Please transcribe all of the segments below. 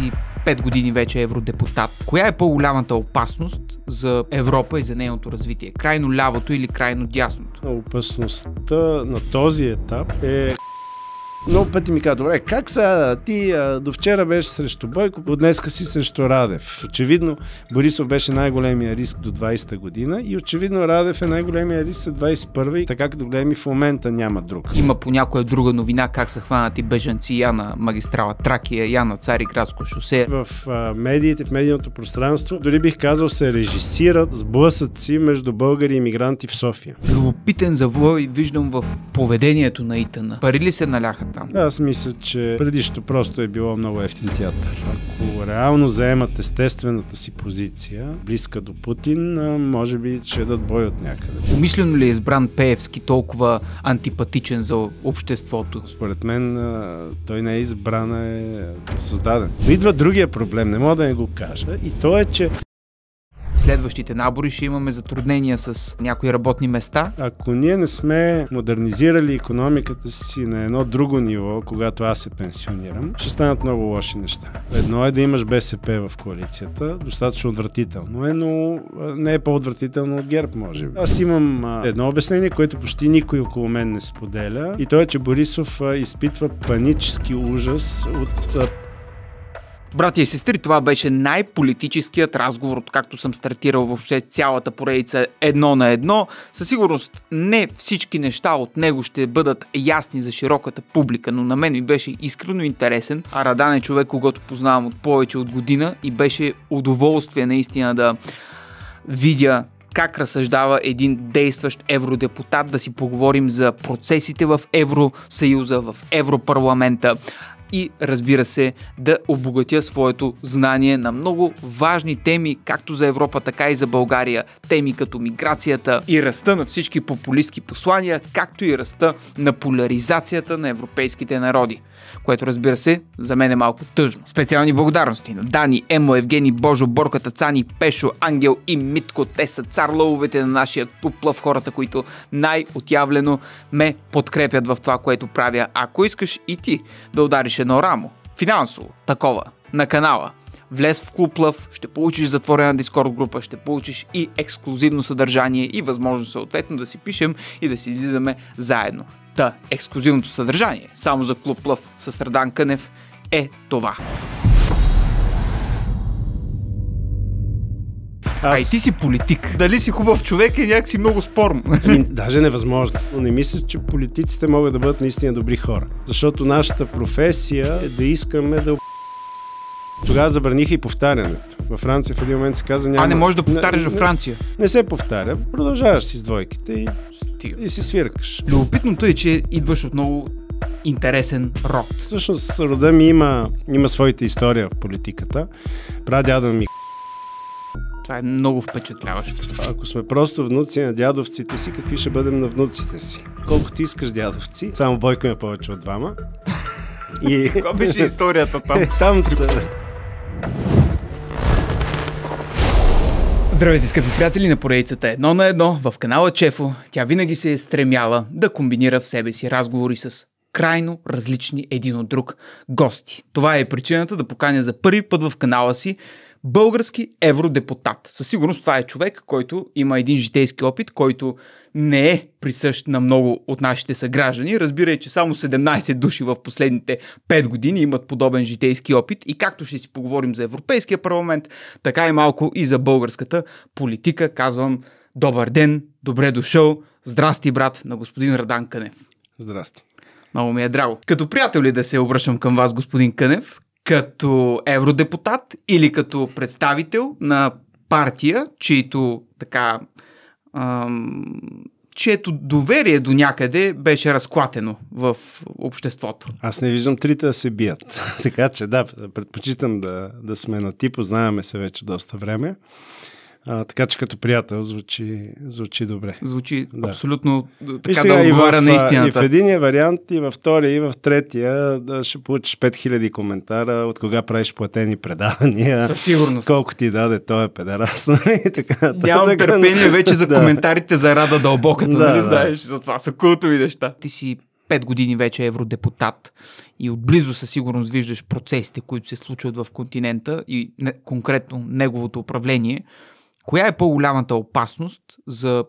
25 години вече евродепутат. Коя е по-голямата опасност за Европа и за нейното развитие? Крайно лявото или крайно дясното? Опасността на този етап е много пъти ми казва, добре, как са ти а, до вчера беше срещу Бойко, от днеска си срещу Радев. Очевидно Борисов беше най-големия риск до 20-та година и очевидно Радев е най-големия риск за 21 и така като гледам и в момента няма друг. Има по някоя друга новина как са хванати бежанци я на магистрала Тракия, Яна цари градско шосе. В а, медиите, в медийното пространство, дори бих казал се режисират сблъсъци между българи и мигранти в София. Любопитен завой виждам в поведението на Итана. Пари ли се наляхат? там. Аз мисля, че предишното просто е било много ефтин театър. Ако реално заемат естествената си позиция, близка до Путин, може би ще дадат бой от някъде. Умислено ли е избран Пеевски толкова антипатичен за обществото? Според мен той не е избран, е създаден. идва другия проблем, не мога да не го кажа, и то е, че следващите набори ще имаме затруднения с някои работни места. Ако ние не сме модернизирали економиката си на едно друго ниво, когато аз се пенсионирам, ще станат много лоши неща. Едно е да имаш БСП в коалицията, достатъчно отвратително е, но не е по-отвратително от ГЕРБ, може би. Аз имам едно обяснение, което почти никой около мен не споделя и то е, че Борисов изпитва панически ужас от Брати и сестри, това беше най-политическият разговор, както съм стартирал въобще цялата поредица едно на едно. Със сигурност не всички неща от него ще бъдат ясни за широката публика, но на мен ми беше искрено интересен. А Радан е човек, когато познавам от повече от година и беше удоволствие наистина да видя как разсъждава един действащ евродепутат, да си поговорим за процесите в Евросъюза, в Европарламента, и разбира се да обогатя своето знание на много важни теми, както за Европа, така и за България. Теми като миграцията и ръста на всички популистски послания, както и ръста на поляризацията на европейските народи което разбира се, за мен е малко тъжно. Специални благодарности на Дани, Емо, Евгени, Божо, Борката, Цани, Пешо, Ангел и Митко. Те са царловете на нашия в хората, които най-отявлено ме подкрепят в това, което правя. Ако искаш и ти да удариш едно рамо, финансово, такова, на канала, влез в Клуб Лъв, ще получиш затворена дискорд група, ще получиш и ексклюзивно съдържание и възможност съответно да си пишем и да си излизаме заедно. Та, ексклюзивното съдържание само за Клуб Лъв с Радан Кънев е това. Аз... Ай, ти си политик. Дали си хубав човек е някакси много спорно. Ами, даже невъзможно. Но не мисля, че политиците могат да бъдат наистина добри хора. Защото нашата професия е да искаме да тогава забраниха и повтарянето. Във Франция в един момент се каза няма... А не можеш да повтаряш във Франция? Не, не се повтаря. Продължаваш си с двойките и, Стига. и си свиркаш. Любопитното е, че идваш отново интересен род. Всъщност рода ми има, има своите история в политиката. Пра дядо ми това е много впечатляващо. Ако сме просто внуци на дядовците си, какви ще бъдем на внуците си? Колко ти искаш дядовци, само Бойко има повече от двама. И... Каква беше историята там? Е, там... Здравейте, скъпи приятели на поредицата Едно на едно в канала Чефо. Тя винаги се е стремяла да комбинира в себе си разговори с крайно различни един от друг гости. Това е причината да поканя за първи път в канала си български евродепутат. Със сигурност това е човек, който има един житейски опит, който не е присъщ на много от нашите съграждани. е, че само 17 души в последните 5 години имат подобен житейски опит и както ще си поговорим за Европейския парламент, така и малко и за българската политика. Казвам добър ден, добре дошъл, здрасти брат на господин Радан Кънев. Здрасти. Много ми е драго. Като приятел ли да се обръщам към вас, господин Кънев? Като евродепутат или като представител на партия, чието така... Ам, чието доверие до някъде беше разклатено в обществото. Аз не виждам трите да се бият. така че да, предпочитам да, да сме на ти, познаваме се вече доста време. А, така че като приятел звучи, звучи добре. Звучи да. абсолютно е, така и сега, да отговаря на истината. И в единия вариант, и във втория, и в третия да ще получиш 5000 коментара от кога правиш платени предавания. Със сигурност. Колко ти даде, той е педерас. Нямам търпение вече за коментарите за Рада Дълбоката, да, нали да. знаеш? За това са култови неща. Ти си 5 години вече евродепутат и отблизо със сигурност виждаш процесите, които се случват в континента и не, конкретно неговото управление – Коя е по-голямата опасност за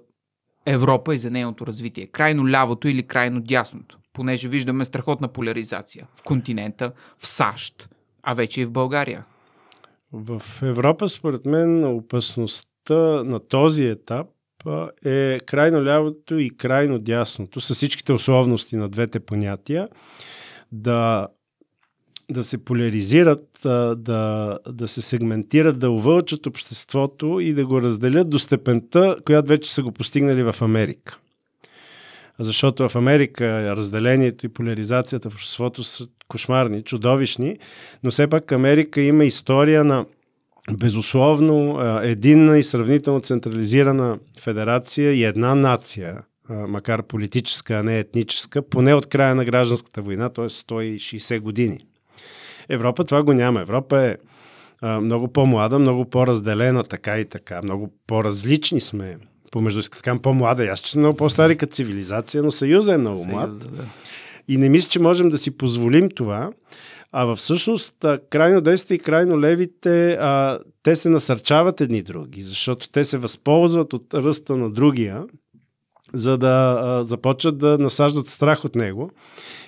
Европа и за нейното развитие? Крайно лявото или крайно дясното? Понеже виждаме страхотна поляризация в континента, в САЩ, а вече и в България. В Европа, според мен, опасността на този етап е крайно лявото и крайно дясното, с всичките условности на двете понятия, да да се поляризират, да, да се сегментират, да увълчат обществото и да го разделят до степента, която вече са го постигнали в Америка. Защото в Америка разделението и поляризацията в обществото са кошмарни, чудовищни, но все пак Америка има история на безусловно единна и сравнително централизирана федерация и една нация – макар политическа, а не етническа, поне от края на гражданската война, т.е. 160 години. Европа това го няма. Европа е а, много по-млада, много по-разделена, така и така. Много по-различни сме помежду си. Така по-млада. Аз че съм много по-стари като цивилизация, но Съюза е много млад. Съюз, да. И не мисля, че можем да си позволим това. А всъщност, крайно десните и крайно левите, а, те се насърчават едни други, защото те се възползват от ръста на другия за да а, започват да насаждат страх от него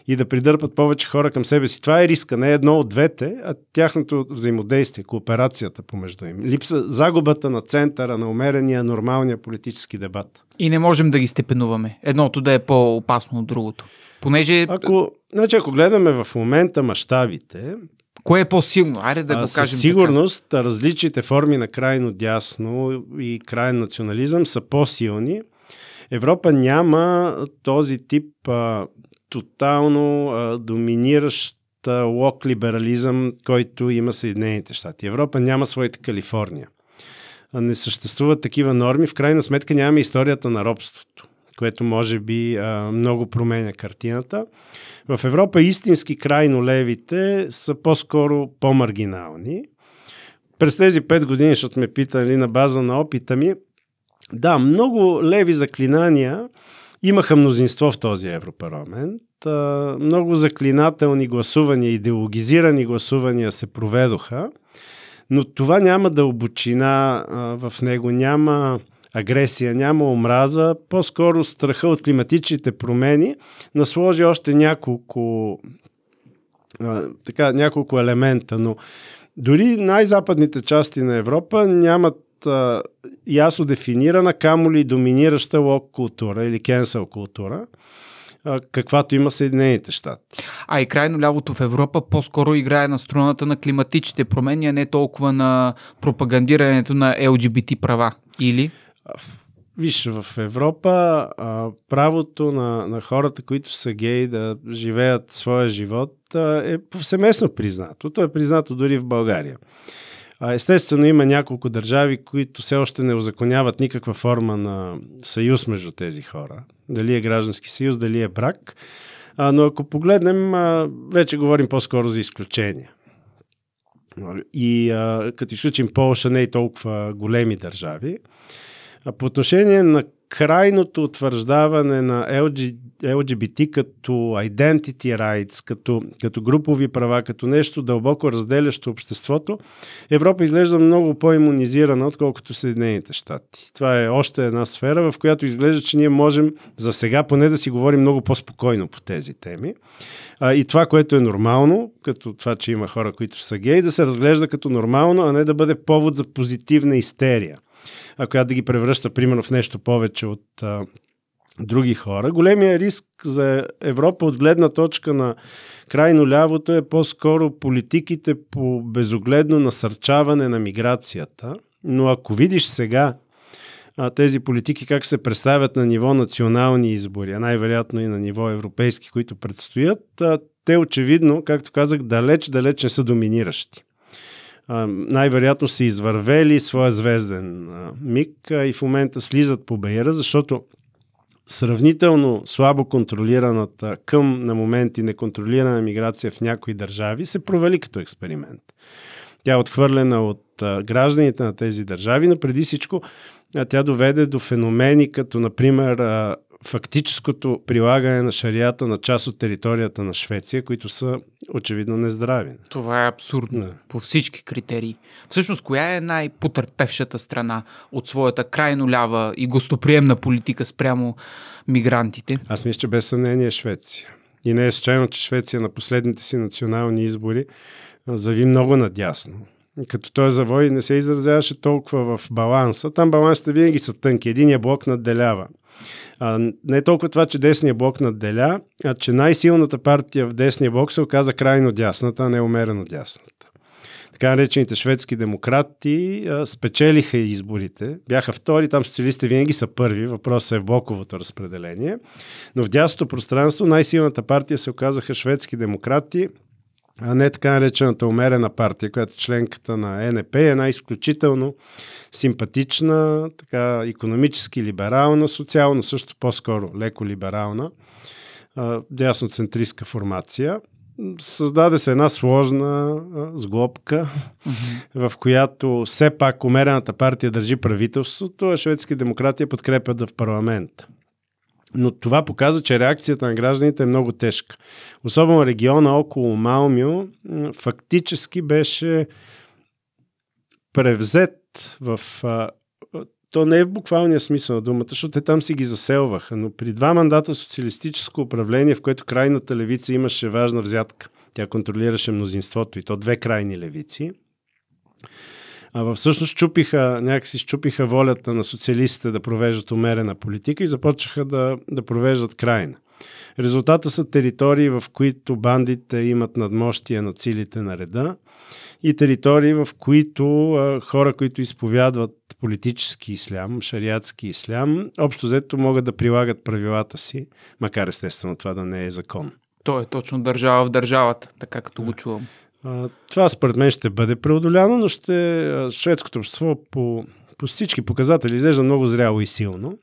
и да придърпат повече хора към себе си. Това е риска, не е едно от двете, а тяхното взаимодействие, кооперацията помежду им. Липса, загубата на центъра, на умерения, нормалния политически дебат. И не можем да ги степенуваме. Едното да е по-опасно от другото. Понеже... Ако, значи, ако гледаме в момента мащабите, Кое е по-силно? Аре да го кажем. Със сигурност така. различните форми на крайно дясно и крайен национализъм са по-силни Европа няма този тип а, тотално а, доминиращ лок либерализъм, който има Съединените щати. Европа няма своята Калифорния. Не съществуват такива норми. В крайна сметка нямаме историята на робството което може би а, много променя картината. В Европа истински крайно левите са по-скоро по-маргинални. През тези пет години, защото ме питали нали, на база на опита ми, да, много леви заклинания имаха мнозинство в този Европарламент. Много заклинателни гласувания, идеологизирани гласувания се проведоха, но това няма дълбочина в него, няма агресия, няма омраза, по-скоро страха от климатичните промени насложи още няколко така, няколко елемента, но дори най-западните части на Европа нямат а, ясно дефинирана, камо ли доминираща лок култура или кенсел култура каквато има Съединените щати. А и крайно лявото в Европа по-скоро играе на струната на климатичните промени, а не толкова на пропагандирането на ЛГБТ права. Или? Виж, в Европа а, правото на, на хората, които са гей да живеят своя живот а, е повсеместно признато. То е признато дори в България. Естествено, има няколко държави, които все още не озаконяват никаква форма на съюз между тези хора. Дали е граждански съюз, дали е брак. Но ако погледнем, вече говорим по-скоро за изключения. И като изключим Полша, не е толкова големи държави. По отношение на крайното утвърждаване на LG, LGBT като identity rights, като, като групови права, като нещо дълбоко разделящо обществото, Европа изглежда много по-иммунизирана, отколкото Съединените щати. Това е още една сфера, в която изглежда, че ние можем за сега поне да си говорим много по-спокойно по тези теми. А, и това, което е нормално, като това, че има хора, които са гей, да се разглежда като нормално, а не да бъде повод за позитивна истерия а, която да ги превръща, примерно, в нещо повече от а, други хора. Големия риск за Европа от гледна точка на крайно лявото е по-скоро политиките по безогледно насърчаване на миграцията. Но ако видиш сега а, тези политики как се представят на ниво национални избори, а най-вероятно и на ниво европейски, които предстоят, а, те очевидно, както казах, далеч-далеч не са доминиращи най-вероятно са извървели своя звезден миг и в момента слизат по Бейера, защото сравнително слабо контролираната към на моменти неконтролирана миграция в някои държави се провали като експеримент. Тя е отхвърлена от гражданите на тези държави, но преди всичко тя доведе до феномени като, например, фактическото прилагане на шарията на част от територията на Швеция, които са очевидно нездрави. Това е абсурдно да. по всички критерии. Всъщност, коя е най-потърпевшата страна от своята крайно лява и гостоприемна политика спрямо мигрантите? Аз мисля, че без съмнение е Швеция. И не е случайно, че Швеция на последните си национални избори зави много надясно като той завой не се изразяваше толкова в баланса. Там балансите винаги са тънки. Единия блок надделява. А, не е толкова това, че десния блок надделя, а че най-силната партия в десния блок се оказа крайно дясната, а не умерено дясната. Така наречените шведски демократи а, спечелиха изборите, бяха втори, там социалистите винаги са първи, въпросът е в блоковото разпределение, но в дясното пространство най-силната партия се оказаха шведски демократи – а не така наречената умерена партия, която е членката на НП, е една изключително симпатична, така економически либерална, социално също по-скоро леко либерална, дясноцентристка формация. Създаде се една сложна сглобка, mm-hmm. в която все пак умерената партия държи правителството, а шведски демократия подкрепят в парламента. Но това показва, че реакцията на гражданите е много тежка. Особено региона около Малмио фактически беше превзет в то не е в буквалния смисъл на думата, защото те там си ги заселваха, но при два мандата социалистическо управление, в което крайната левица имаше важна взятка, тя контролираше мнозинството и то две крайни левици, а, всъщност чупиха, някакси щупиха волята на социалистите да провеждат умерена политика и започнаха да, да провеждат крайна. Резултата са територии, в които бандите имат надмощие на силите на реда и територии, в които а, хора, които изповядват политически ислям, шариатски ислям, общо взето могат да прилагат правилата си, макар естествено това да не е закон. То е точно държава в държавата, така като го чувам. А, това според мен ще бъде преодоляно, но ще шведското общество по, по всички показатели изглежда много зряло и силно.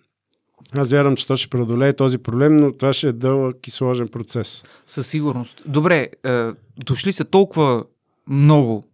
Аз вярвам, че то ще преодолее този проблем, но това ще е дълъг и сложен процес. Със сигурност. Добре, е, дошли са толкова много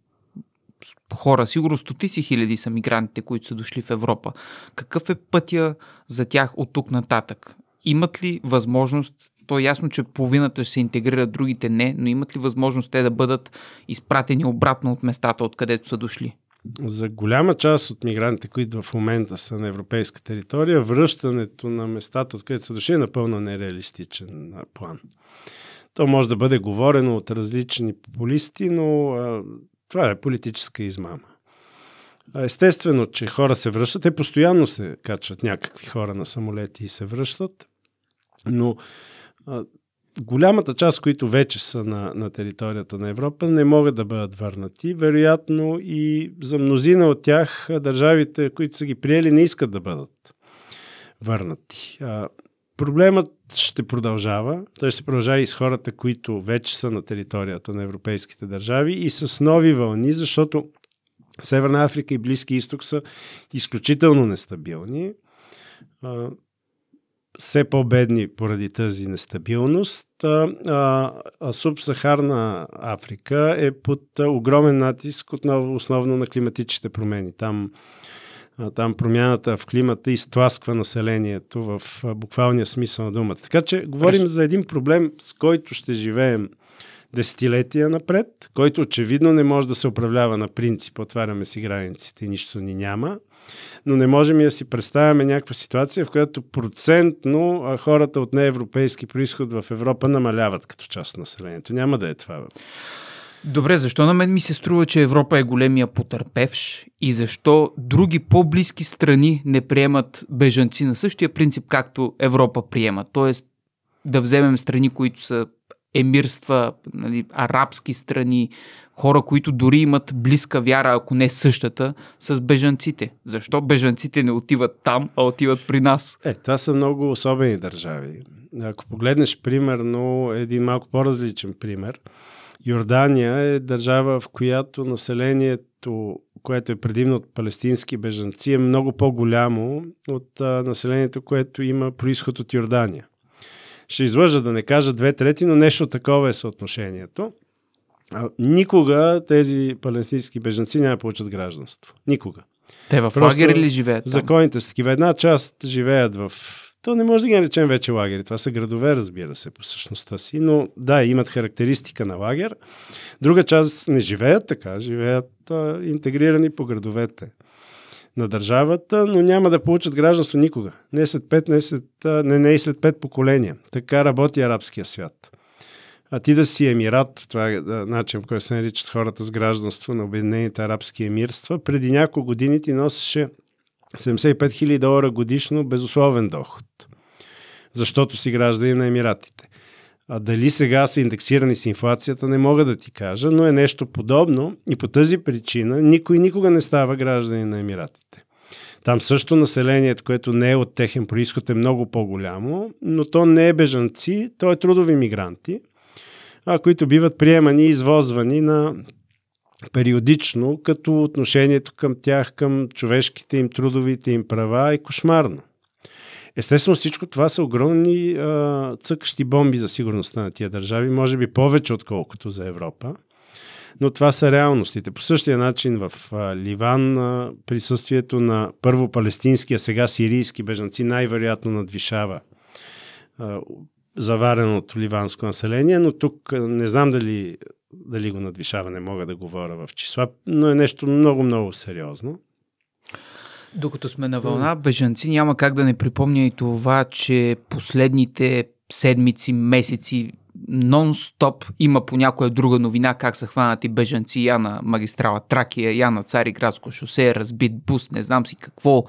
хора, сигурно стотици хиляди са мигрантите, които са дошли в Европа. Какъв е пътя за тях от тук нататък? Имат ли възможност то е ясно, че половината ще се интегрират, другите не, но имат ли възможност те да бъдат изпратени обратно от местата, откъдето са дошли? За голяма част от мигрантите, които в момента са на европейска територия, връщането на местата, откъдето са дошли, е напълно нереалистичен план. То може да бъде говорено от различни популисти, но а, това е политическа измама. Естествено, че хора се връщат. Те постоянно се качват някакви хора на самолети и се връщат. Но голямата част, които вече са на, на територията на Европа, не могат да бъдат върнати. Вероятно и за мнозина от тях държавите, които са ги приели, не искат да бъдат върнати. А, проблемът ще продължава. Той ще продължава и с хората, които вече са на територията на европейските държави и с нови вълни, защото Северна Африка и Близки изток са изключително нестабилни все по-бедни поради тази нестабилност. А, а субсахарна Африка е под огромен натиск отново, основно на климатичните промени. Там, а, там промяната в климата изтласква населението в буквалния смисъл на думата. Така че говорим Преш... за един проблем, с който ще живеем десетилетия напред, който очевидно не може да се управлява на принцип отваряме си границите и нищо ни няма – но не можем и да си представяме някаква ситуация, в която процентно хората от неевропейски происход в Европа намаляват като част на населението. Няма да е това. Добре, защо на мен ми се струва, че Европа е големия потърпевш и защо други по-близки страни не приемат бежанци на същия принцип, както Европа приема? Тоест да вземем страни, които са емирства, нали, арабски страни, хора, които дори имат близка вяра, ако не същата, с бежанците. Защо бежанците не отиват там, а отиват при нас? Е, това са много особени държави. Ако погледнеш примерно един малко по-различен пример, Йордания е държава, в която населението, което е предимно от палестински бежанци, е много по-голямо от а, населението, което има происход от Йордания ще излъжа да не кажа две трети, но нещо такова е съотношението. Никога тези палестински бежанци няма получат гражданство. Никога. Те в Просто лагери ли живеят? Там? Законите са такива. Една част живеят в. То не може да ги наречем вече лагери. Това са градове, разбира се, по същността си. Но да, имат характеристика на лагер. Друга част не живеят така, живеят а, интегрирани по градовете на държавата, но няма да получат гражданство никога. Не след 5, не, след, не, не и след 5 поколения. Така работи арабския свят. А ти да си емират, това е начин, по който се наричат хората с гражданство на Обединените арабски емирства, преди няколко години ти носеше 75 000 долара годишно безусловен доход, защото си граждани на емиратите. А дали сега са индексирани с инфлацията, не мога да ти кажа, но е нещо подобно и по тази причина никой никога не става граждани на Емиратите. Там също населението, което не е от техен происход, е много по-голямо, но то не е бежанци, то е трудови мигранти, а, които биват приемани и извозвани на периодично, като отношението към тях, към човешките им, трудовите им права е кошмарно. Естествено, всичко това са огромни а, цъкащи бомби за сигурността на тия държави, може би повече отколкото за Европа. Но това са реалностите. По същия начин в а, Ливан а, присъствието на първо палестинския, сега сирийски бежанци най-вероятно надвишава а, завареното ливанско население, но тук не знам дали, дали го надвишава, не мога да говоря в числа, но е нещо много-много сериозно. Докато сме на вълна бежанци, няма как да не припомня и това, че последните седмици, месеци, нон-стоп има по някоя друга новина как са хванати бежанци я на магистрала Тракия, я на Цариградско шосе, разбит бус, не знам си какво.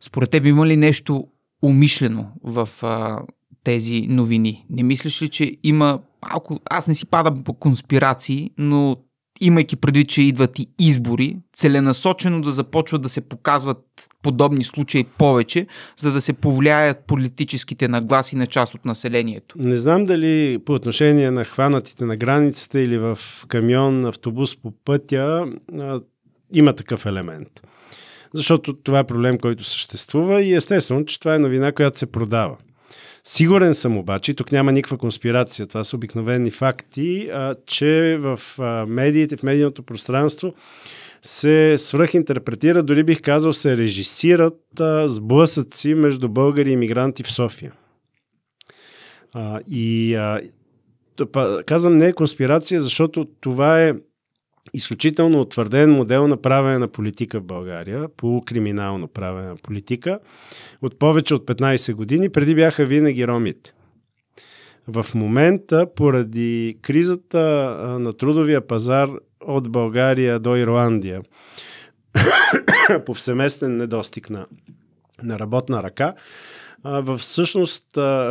Според теб има ли нещо умишлено в а, тези новини? Не мислиш ли, че има малко... Аз не си падам по конспирации, но имайки предвид, че идват и избори, целенасочено да започват да се показват подобни случаи повече, за да се повлияят политическите нагласи на част от населението. Не знам дали по отношение на хванатите на границата или в камион, автобус по пътя има такъв елемент. Защото това е проблем, който съществува и естествено, че това е новина, която се продава. Сигурен съм обаче, тук няма никаква конспирация, това са обикновени факти, а, че в а, медиите, в медийното пространство се свръхинтерпретира, дори бих казал, се режисират а, сблъсъци между българи и мигранти в София. А, и а, казвам не е конспирация, защото това е изключително утвърден модел на правене на политика в България, полукриминално правене на политика, от повече от 15 години. Преди бяха винаги ромите. В момента, поради кризата на трудовия пазар от България до Ирландия, повсеместен недостиг на, на работна ръка, в всъщност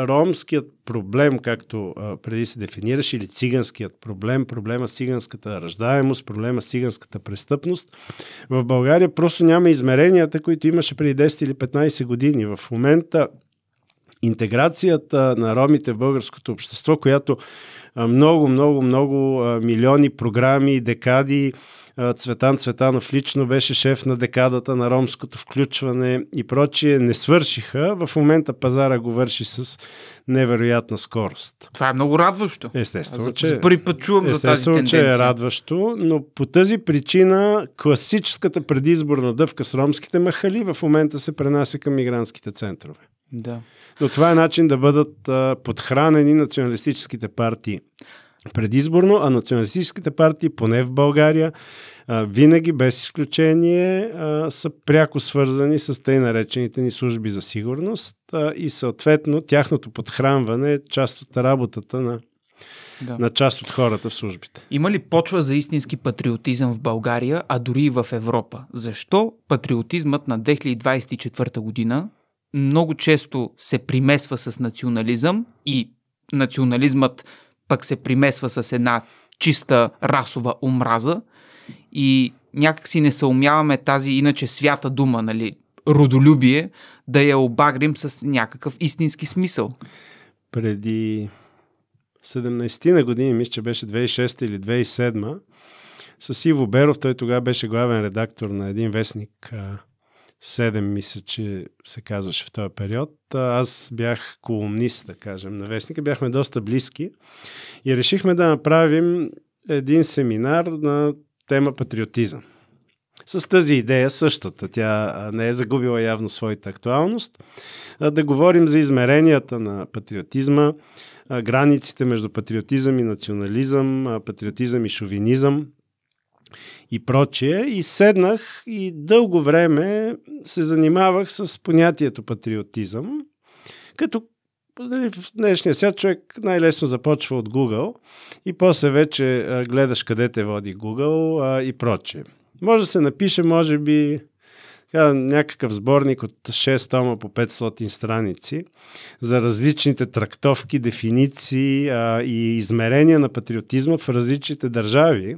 ромският проблем, както преди се дефинираш, или циганският проблем, проблема с циганската ръждаемост, проблема с циганската престъпност, в България просто няма измеренията, които имаше преди 10 или 15 години. В момента интеграцията на ромите в българското общество, която много, много, много милиони програми, декади Цветан Цветанов лично беше шеф на декадата на ромското включване и прочие, не свършиха. В момента пазара го върши с невероятна скорост. Това е много радващо. Естествено, за, че... За първи път чувам за тази тенденция. че е радващо, но по тази причина класическата предизборна дъвка с ромските махали в момента се пренася към мигрантските центрове. Да. Но това е начин да бъдат а, подхранени националистическите партии предизборно, а националистическите партии, поне в България, винаги без изключение са пряко свързани с тъй наречените ни служби за сигурност и съответно тяхното подхранване е част от работата на да. на част от хората в службите. Има ли почва за истински патриотизъм в България, а дори и в Европа? Защо патриотизмът на 2024 година много често се примесва с национализъм и национализмът пък се примесва с една чиста расова омраза и някакси не съумяваме тази иначе свята дума, нали, родолюбие, да я обагрим с някакъв истински смисъл. Преди 17 на години, мисля, че беше 2006 или 2007, с Иво Беров, той тогава беше главен редактор на един вестник 7, мисля, че се казваше в този период. Аз бях колумнист, да кажем, на Вестника. Бяхме доста близки и решихме да направим един семинар на тема патриотизъм. С тази идея същата. Тя не е загубила явно своята актуалност. Да говорим за измеренията на патриотизма, границите между патриотизъм и национализъм, патриотизъм и шовинизъм, и прочее. И седнах и дълго време се занимавах с понятието патриотизъм, като нали, в днешния свят човек най-лесно започва от Google и после вече гледаш къде те води Google и прочее. Може да се напише, може би, някакъв сборник от 6 тома по 500 страници за различните трактовки, дефиниции а, и измерения на патриотизма в различните държави,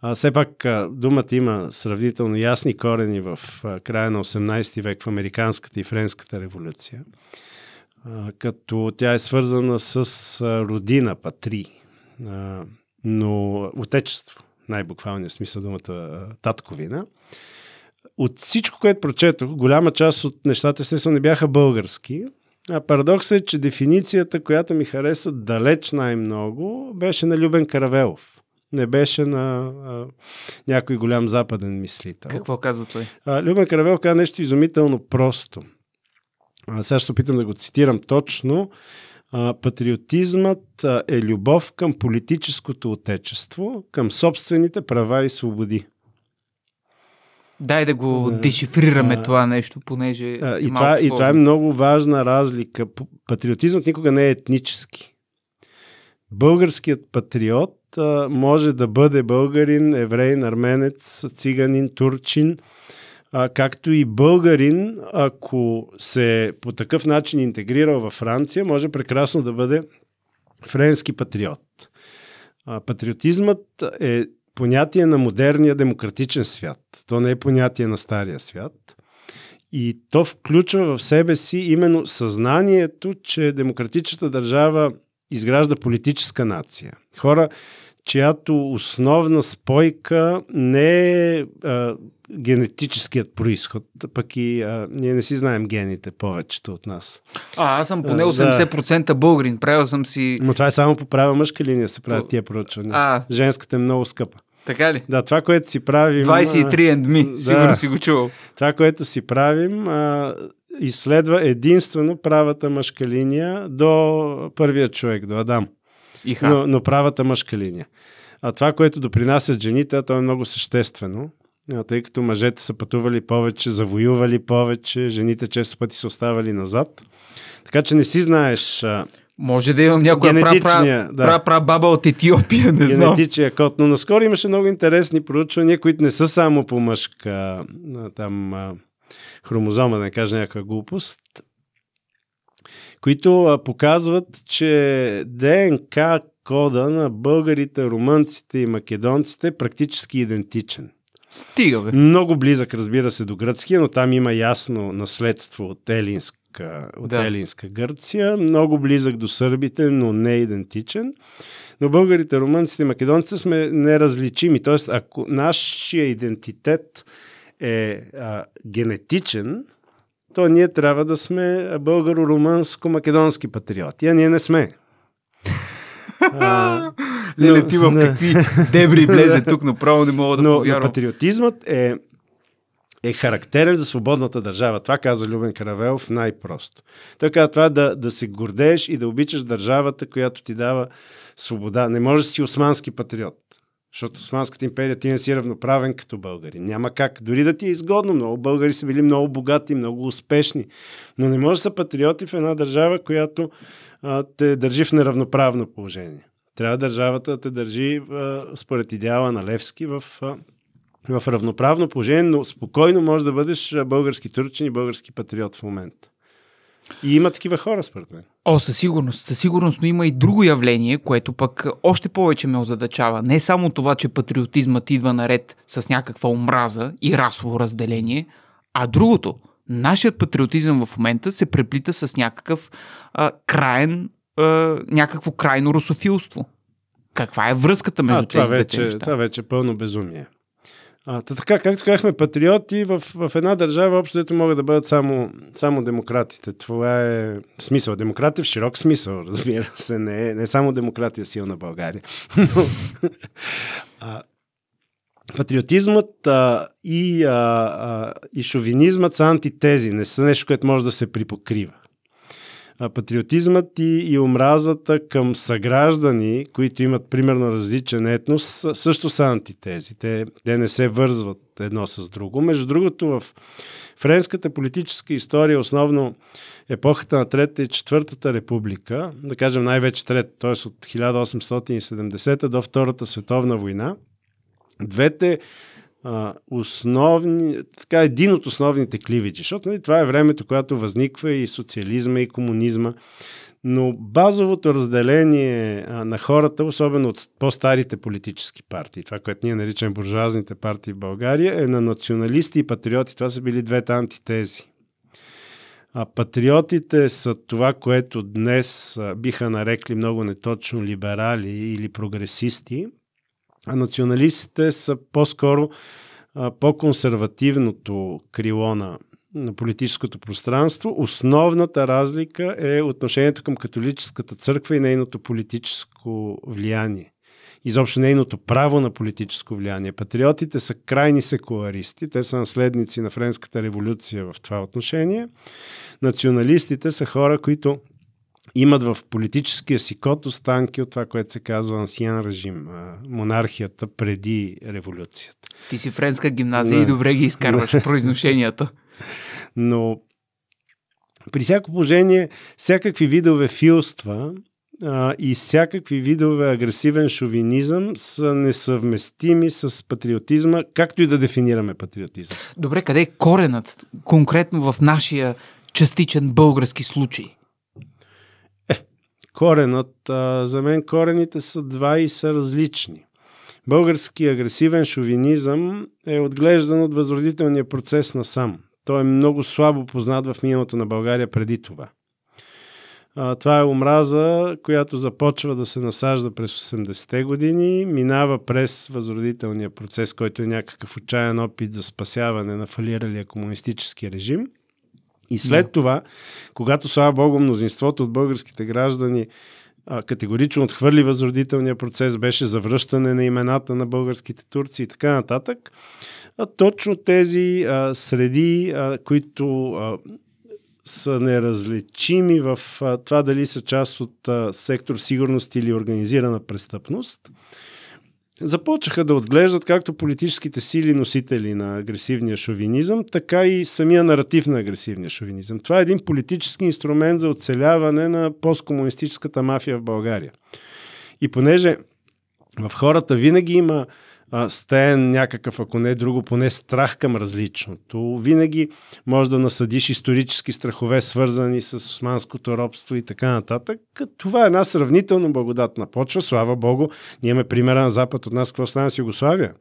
а, все пак а, думата има сравнително ясни корени в а, края на 18 век в Американската и Френската революция, а, като тя е свързана с а, родина, патри, а, но отечество, най-буквалния смисъл думата татковина. От всичко, което прочетох, голяма част от нещата естествено не бяха български, а парадоксът е, че дефиницията, която ми хареса далеч най-много, беше на Любен Каравелов не беше на а, някой голям западен мислител. Какво казва той? А, Любен Каравел каза нещо изумително просто. А, сега ще опитам да го цитирам точно. А, патриотизмът а, е любов към политическото отечество, към собствените права и свободи. Дай да го а, дешифрираме а, това нещо, понеже. А, е и, е това, и това е много важна разлика. Патриотизмът никога не е етнически. Българският патриот може да бъде българин, еврей, арменец, циганин, турчин, а, както и българин, ако се по такъв начин интегрирал във Франция, може прекрасно да бъде френски патриот. А, патриотизмът е понятие на модерния демократичен свят. То не е понятие на стария свят. И то включва в себе си именно съзнанието, че демократичната държава изгражда политическа нация. Хора, чиято основна спойка не е а, генетическият происход, пък и а, ние не си знаем гените повечето от нас. А, аз съм поне 80% да. българин, правил съм си... Но това е само по права мъжка линия се правят тия проучвания. Женската е много скъпа. Така ли? Да, това, което си правим... 23 and me, да, сигурно си го чувал. Това, което си правим, а, изследва единствено правата мъжка линия до първия човек, до Адам. Иха. но, но правата мъжка линия. А това, което допринасят жените, то е много съществено, тъй като мъжете са пътували повече, завоювали повече, жените често пъти са оставали назад. Така че не си знаеш може да имам някоя пра да. пра, баба от Етиопия, не знам. Генетичния код. Но наскоро имаше много интересни проучвания, които не са само по мъжка там хромозома, да не кажа някаква глупост, които а, показват, че ДНК кода на българите, румънците и македонците е практически идентичен. Стига, бе. Много близък, разбира се, до гръцкия, но там има ясно наследство от елинска, от да. елинска Гърция. Много близък до сърбите, но не идентичен. Но българите, румънците и македонците сме неразличими. Тоест, ако нашия идентитет е а, генетичен, то ние трябва да сме българо-румънско-македонски патриоти, а ние не сме. А, не но, ти какви дебри влезе тук, направо не мога да но, повярвам. Но патриотизмът е, е характерен за свободната държава. Това каза Любен Каравелов най-просто. Той каза това да, да се гордееш и да обичаш държавата, която ти дава свобода. Не можеш да си османски патриот. Защото Османската империя ти не си равноправен като българи. Няма как. Дори да ти е изгодно. Много българи са били много богати, много успешни. Но не може да са патриоти в една държава, която а, те държи в неравноправно положение. Трябва държавата да те държи а, според идеала на Левски в, а, в равноправно положение, но спокойно може да бъдеш български турчин и български патриот в момента. И има такива хора, според мен. О, със сигурност. Със сигурност, но има и друго явление, което пък още повече ме озадачава. Не само това, че патриотизмът идва наред с някаква омраза и расово разделение, а другото. Нашият патриотизъм в момента се преплита с някакъв а, краен, а, някакво крайно русофилство. Каква е връзката между а, тези това вече, неща? Това вече е пълно безумие. А, така, както казахме, патриоти в, в една държава общо дето могат да бъдат само, само демократите. Това е смисъл. Демократи в широк смисъл, разбира се. Не, е, не е само демократия силна България. Но, а, патриотизмът а, и, а, а, и шовинизмът са антитези. Не са нещо, което може да се припокрива патриотизмът и, и омразата към съграждани, които имат примерно различен етнос, също са антитези. Те, те не се вързват едно с друго. Между другото, в френската политическа история, основно епохата на Трета и Четвъртата република, да кажем най-вече Трета, т.е. от 1870 до Втората световна война, двете основни, така, един от основните кливичи, защото нали, това е времето, когато възниква и социализма, и комунизма. Но базовото разделение а, на хората, особено от по-старите политически партии, това, което ние наричаме буржуазните партии в България, е на националисти и патриоти. Това са били двете антитези. А патриотите са това, което днес биха нарекли много неточно либерали или прогресисти – а националистите са по-скоро по-консервативното крило на, на политическото пространство. Основната разлика е отношението към католическата църква и нейното политическо влияние. Изобщо нейното право на политическо влияние. Патриотите са крайни секуларисти, те са наследници на Френската революция в това отношение. Националистите са хора, които имат в политическия си код останки от това, което се казва Ансиен режим, монархията преди революцията. Ти си френска гимназия не. и добре ги изкарваш произношенията. Но при всяко положение, всякакви видове филства а, и всякакви видове агресивен шовинизъм са несъвместими с патриотизма, както и да дефинираме патриотизъм. Добре, къде е коренът конкретно в нашия частичен български случай? коренът. А, за мен корените са два и са различни. Български агресивен шовинизъм е отглеждан от възродителния процес на сам. Той е много слабо познат в миналото на България преди това. А, това е омраза, която започва да се насажда през 80-те години, минава през възродителния процес, който е някакъв отчаян опит за спасяване на фалиралия комунистически режим – и след yeah. това, когато, слава Богу, мнозинството от българските граждани категорично отхвърли възродителния процес, беше завръщане на имената на българските турци и така нататък. А точно тези а, среди, а, които а, са неразличими в а, това дали са част от а, сектор сигурност или организирана престъпност, започнаха да отглеждат както политическите сили носители на агресивния шовинизъм, така и самия наратив на агресивния шовинизъм. Това е един политически инструмент за оцеляване на посткомунистическата мафия в България. И понеже в хората винаги има стен някакъв, ако не е друго, поне страх към различното. Винаги може да насъдиш исторически страхове, свързани с османското робство и така нататък. Това е една сравнително благодатна почва. Слава Богу, ние имаме примера на Запад от нас, какво стана с Югославия,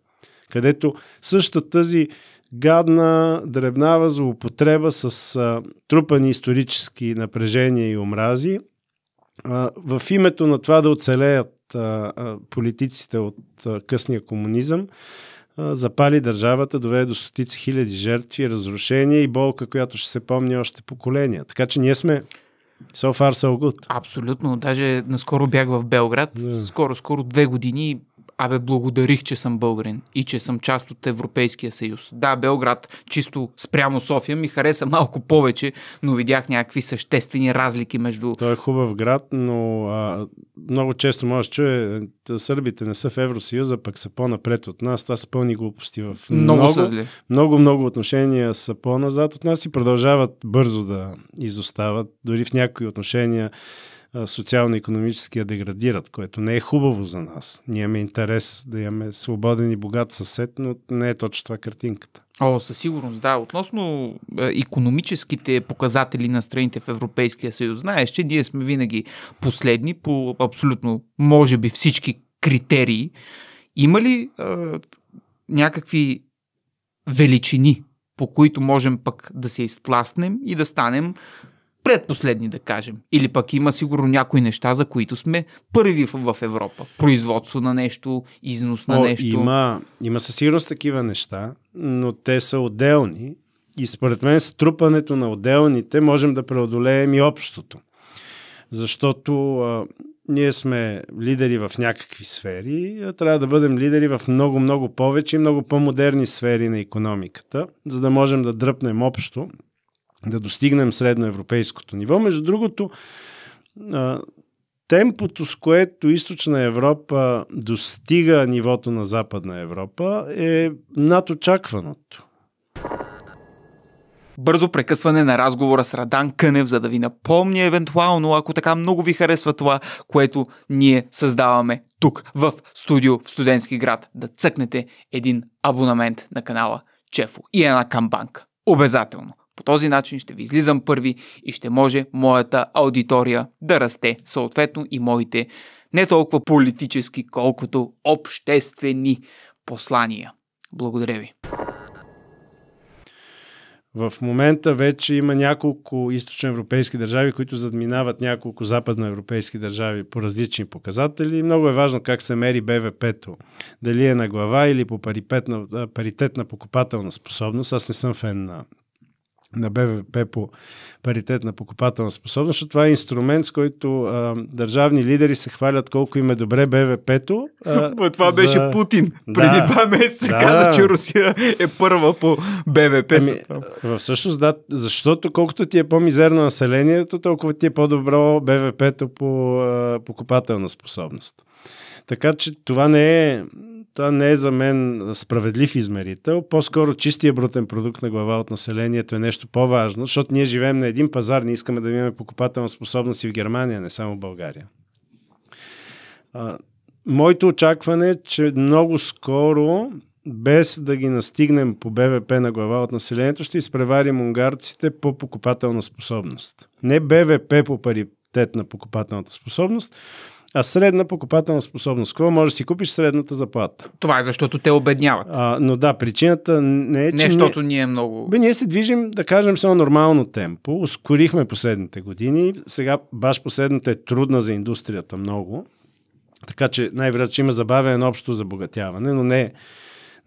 където същата тази гадна, дребнава злоупотреба с а, трупани исторически напрежения и омрази, а, в името на това да оцелеят а, политиците от а, късния комунизъм, а, запали държавата, доведе до стотици хиляди жертви, разрушения и болка, която ще се помни още поколения. Така че ние сме so far so good. Абсолютно. Даже наскоро бях в Белград. Скоро-скоро yeah. две години абе благодарих, че съм българин и че съм част от Европейския съюз. Да, Белград, чисто спрямо София, ми хареса малко повече, но видях някакви съществени разлики между... Той е хубав град, но а, много често може да чуе, е, сърбите не са в Евросъюза, пък са по-напред от нас. Това са пълни глупости в много, много, са много, много отношения са по-назад от нас и продължават бързо да изостават. Дори в някои отношения социално-економически я деградират, което не е хубаво за нас. Ние имаме интерес да имаме свободен и богат съсед, но не е точно това картинката. О, със сигурност, да. Относно економическите показатели на страните в Европейския съюз, знаеш, че ние сме винаги последни по абсолютно, може би, всички критерии. Има ли а, някакви величини, по които можем пък да се изтласнем и да станем предпоследни да кажем. Или пък има сигурно някои неща, за които сме първи в, Европа. Производство на нещо, износ на О, нещо. Има, има със сигурност такива неща, но те са отделни и според мен струпането на отделните можем да преодолеем и общото. Защото а, ние сме лидери в някакви сфери, а трябва да бъдем лидери в много, много повече и много по-модерни сфери на економиката, за да можем да дръпнем общо да достигнем средноевропейското ниво. Между другото, темпото, с което източна Европа достига нивото на западна Европа е над очакваното. Бързо прекъсване на разговора с Радан Кънев, за да ви напомня евентуално, ако така много ви харесва това, което ние създаваме тук в студио в студентски град, да цъкнете един абонамент на канала Чефо и една камбанка. Обязателно. По този начин ще ви излизам първи и ще може моята аудитория да расте, съответно и моите не толкова политически, колкото обществени послания. Благодаря ви. В момента вече има няколко източноевропейски държави, които задминават няколко западноевропейски държави по различни показатели. Много е важно как се мери БВП-то. Дали е на глава или по паритетна, паритетна покупателна способност. Аз не съм фен на на БВП по паритет на покупателна способност, защото това е инструмент, с който а, държавни лидери се хвалят колко им е добре БВП-то. А, това за... беше Путин. Да, Преди два месеца да, каза, че Русия е първа по БВП. Ами, в същност, да, защото колкото ти е по-мизерно населението, толкова ти е по-добро БВП-то по а, покупателна способност. Така че това не е, това не е за мен справедлив измерител. По-скоро чистия брутен продукт на глава от населението е нещо по-важно, защото ние живеем на един пазар, не искаме да имаме покупателна способност и в Германия, не само в България. А, моето очакване е, че много скоро без да ги настигнем по БВП на глава от населението, ще изпреварим унгарците по покупателна способност. Не БВП по паритет на покупателната способност, а средна покупателна способност. Какво може да си купиш средната заплата? Това е защото те обедняват. А, но да, причината не е, че... Не, защото ние е много... Бе, ние се движим, да кажем, само нормално темпо. Ускорихме последните години. Сега баш последната е трудна за индустрията много. Така че най-вероятно има забавен общо забогатяване, но не,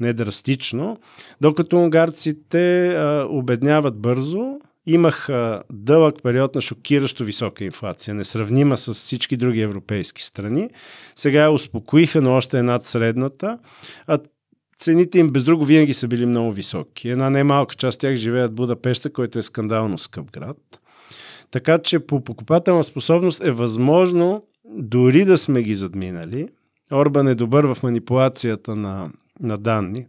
не драстично. Докато унгарците а, обедняват бързо, Имах а, дълъг период на шокиращо висока инфлация, несравнима с всички други европейски страни. Сега я успокоиха, но още е над средната. А цените им без друго винаги са били много високи. Една немалка част тях живеят в Будапеща, който е скандално скъп град. Така че по покупателна способност е възможно дори да сме ги задминали. Орбан е добър в манипулацията на, на данни.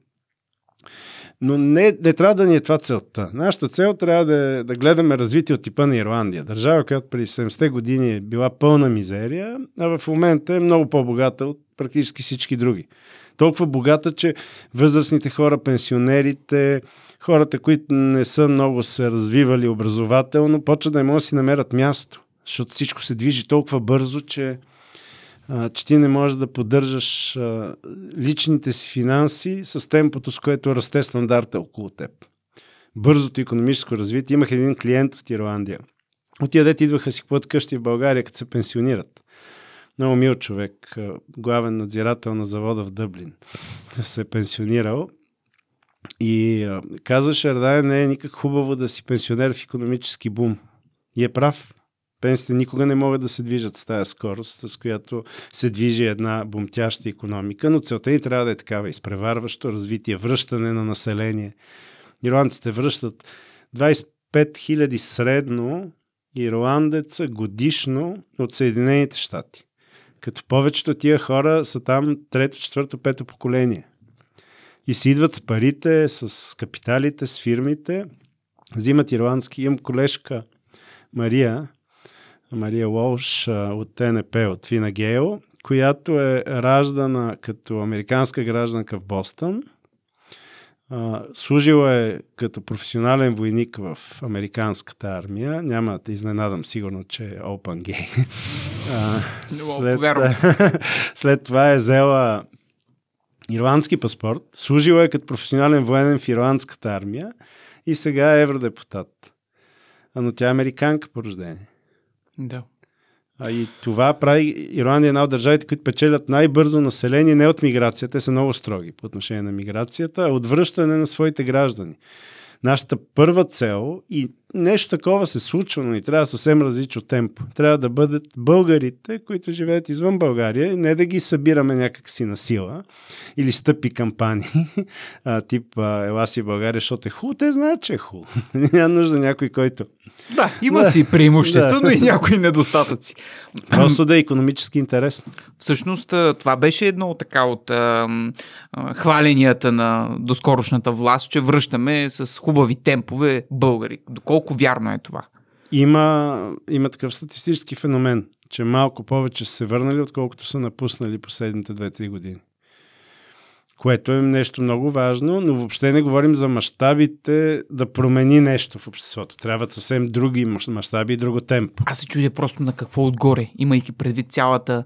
Но не, не трябва да ни е това целта. Нашата цел трябва да, да гледаме развитие от типа на Ирландия. Държава, която при 70-те години е била пълна мизерия, а в момента е много по-богата от практически всички други. Толкова богата, че възрастните хора, пенсионерите, хората, които не са много се развивали образователно, почват да не могат да си намерят място. Защото всичко се движи толкова бързо, че а, че ти не можеш да поддържаш а, личните си финанси с темпото, с което расте стандарта около теб. Бързото економическо развитие. Имах един клиент от Ирландия. От тия дете идваха си път къщи в България, като се пенсионират. Много мил човек, главен надзирател на завода в Дъблин. Се е пенсионирал. И казваше, да, не е никак хубаво да си пенсионер в економически бум. И е прав. Пенсите никога не могат да се движат с тази скорост, с която се движи една бумтяща економика, но целта ни трябва да е такава изпреварващо развитие, връщане на население. Ирландците връщат 25 000 средно ирландеца годишно от Съединените щати. Като повечето тия хора са там трето, четвърто, пето поколение. И си идват с парите, с капиталите, с фирмите, взимат ирландски. Имам колежка Мария, Мария Уолш от ТНП, от Фина Гейл, която е раждана като американска гражданка в Бостън. Служила е като професионален войник в американската армия. Няма да изненадам сигурно, че е open gay. след, след това е взела ирландски паспорт. Служила е като професионален военен в ирландската армия и сега е евродепутат. Но тя е американка по рождение. Да. А и това прави Ирландия една от държавите, които печелят най-бързо население не от миграция, те са много строги по отношение на миграцията, а от връщане на своите граждани. Нашата първа цел и нещо такова се случва, но и трябва съвсем различно темпо. Трябва да бъдат българите, които живеят извън България, и не да ги събираме някакси на сила или стъпи кампании, тип а, Ела си България, защото е хубаво, те знаят, че е хубаво. Няма нужда някой, който да, има да. си преимущество, да. но и някои недостатъци. Просто да е економически интересно. Всъщност, това беше едно така от а, хваленията на доскорошната власт, че връщаме с хубави темпове българи. Доколко вярно е това? Има, има такъв статистически феномен, че малко повече са се върнали, отколкото са напуснали последните 2-3 години което е нещо много важно, но въобще не говорим за мащабите да промени нещо в обществото. Трябват съвсем други мащаби и друго темпо. Аз се чудя просто на какво отгоре, имайки предвид цялата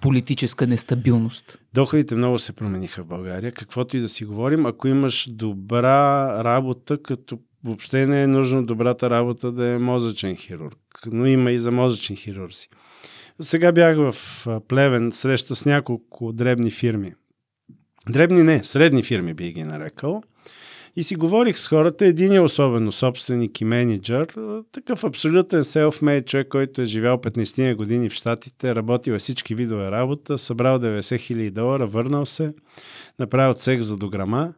политическа нестабилност. Доходите много се промениха в България. Каквото и да си говорим, ако имаш добра работа, като въобще не е нужно добрата работа да е мозъчен хирург, но има и за мозъчен хирурзи. Сега бях в Плевен, среща с няколко дребни фирми. Дребни не, средни фирми би ги нарекал. И си говорих с хората, един е особено собственик и менеджер, такъв абсолютен селфмейд човек, който е живял 15 години в Штатите, работил е всички видове работа, събрал 90 хиляди долара, върнал се, направил цех за дограма.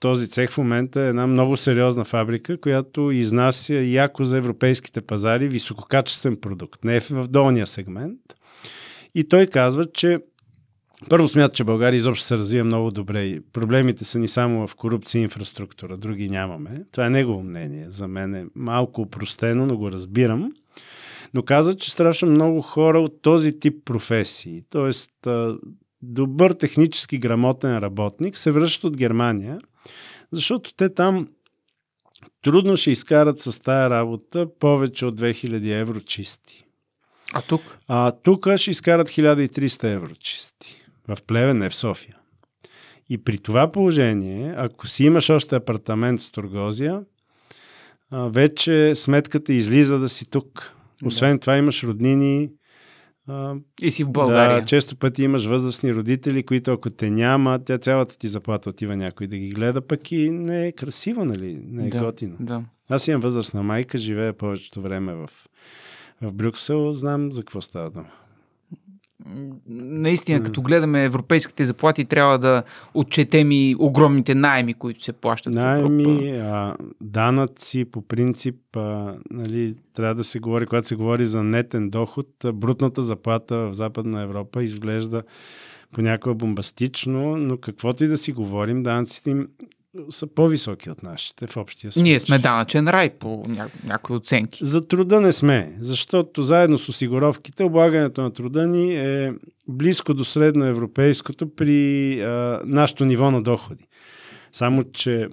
Този цех в момента е една много сериозна фабрика, която изнася яко за европейските пазари висококачествен продукт, не е в долния сегмент. И той казва, че първо смятат, че България изобщо се развива много добре проблемите са ни само в корупция и инфраструктура, други нямаме. Това е негово мнение. За мен е малко упростено, но го разбирам. Но каза, че страшно много хора от този тип професии, т.е. добър технически грамотен работник, се връщат от Германия, защото те там трудно ще изкарат с тая работа повече от 2000 евро чисти. А тук? А тук ще изкарат 1300 евро чисти в Плевен, не в София. И при това положение, ако си имаш още апартамент с Тургозия, вече сметката излиза да си тук. Освен да. това имаш роднини. И си в България. Да, често пъти имаш възрастни родители, които ако те няма, тя цялата ти заплата отива някой да ги гледа, пък и не е красиво, нали? Не е да, готино. Да. Аз имам възрастна майка, живея повечето време в, в Брюксел, знам за какво става дума наистина, като гледаме европейските заплати, трябва да отчетем и огромните найми, които се плащат найми, в Европа. А, данъци, по принцип, а, нали, трябва да се говори, когато се говори за нетен доход, брутната заплата в Западна Европа изглежда понякога бомбастично, но каквото и да си говорим, данъците им са по-високи от нашите в общия случай. Ние сме данъчен рай по ня- някои оценки. За труда не сме, защото заедно с осигуровките облагането на труда ни е близко до средноевропейското при а, нашото ниво на доходи. Само, че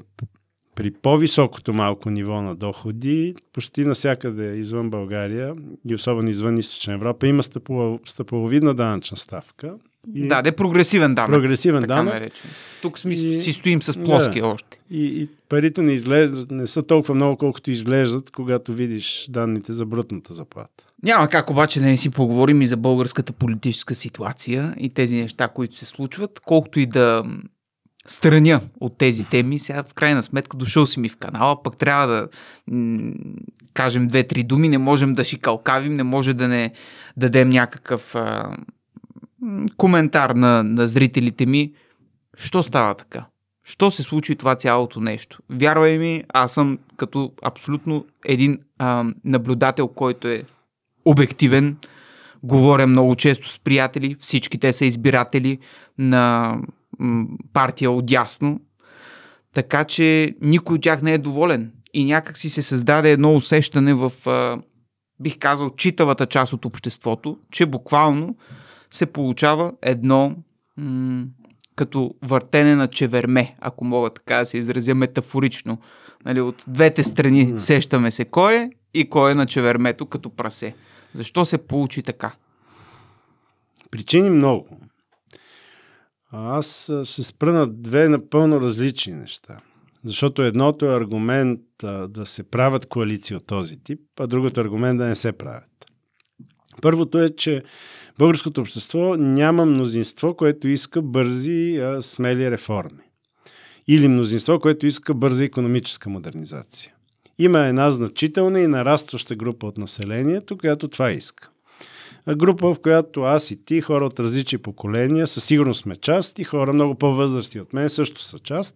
при по-високото малко ниво на доходи, почти навсякъде извън България и особено извън Източна Европа, има стъпловидна данъчна ставка, и... Да, да е прогресивен данък. Прогресивен така данък. Наречен. Тук сме, и... си стоим с плоски да. още. И, и парите не, изглеждат, не са толкова много, колкото изглеждат, когато видиш данните за брутната заплата. Няма как обаче да не си поговорим и за българската политическа ситуация и тези неща, които се случват, колкото и да страня от тези теми. Сега в крайна сметка дошъл си ми в канала, пък трябва да м- кажем две-три думи, не можем да шикалкавим, не може да не дадем някакъв а, коментар на, на зрителите ми, що става така? Що се случи това цялото нещо? Вярвай ми, аз съм като абсолютно един а, наблюдател, който е обективен. Говоря много често с приятели, всички те са избиратели на м, партия отясно, така че никой от тях не е доволен. И някак си се създаде едно усещане в, а, бих казал, читавата част от обществото, че буквално се получава едно м- като въртене на чеверме, ако мога така да се изразя метафорично. Нали, от двете страни сещаме се кой е и кой е на чевермето като прасе. Защо се получи така? Причини много. Аз ще спра на две напълно различни неща. Защото едното е аргумент а, да се правят коалиции от този тип, а другото е аргумент да не се правят. Първото е, че българското общество няма мнозинство, което иска бързи, смели реформи. Или мнозинство, което иска бърза економическа модернизация. Има една значителна и нарастваща група от населението, която това иска. А група, в която аз и ти, хора от различни поколения, със сигурност сме част и хора много по-възрасти от мен също са част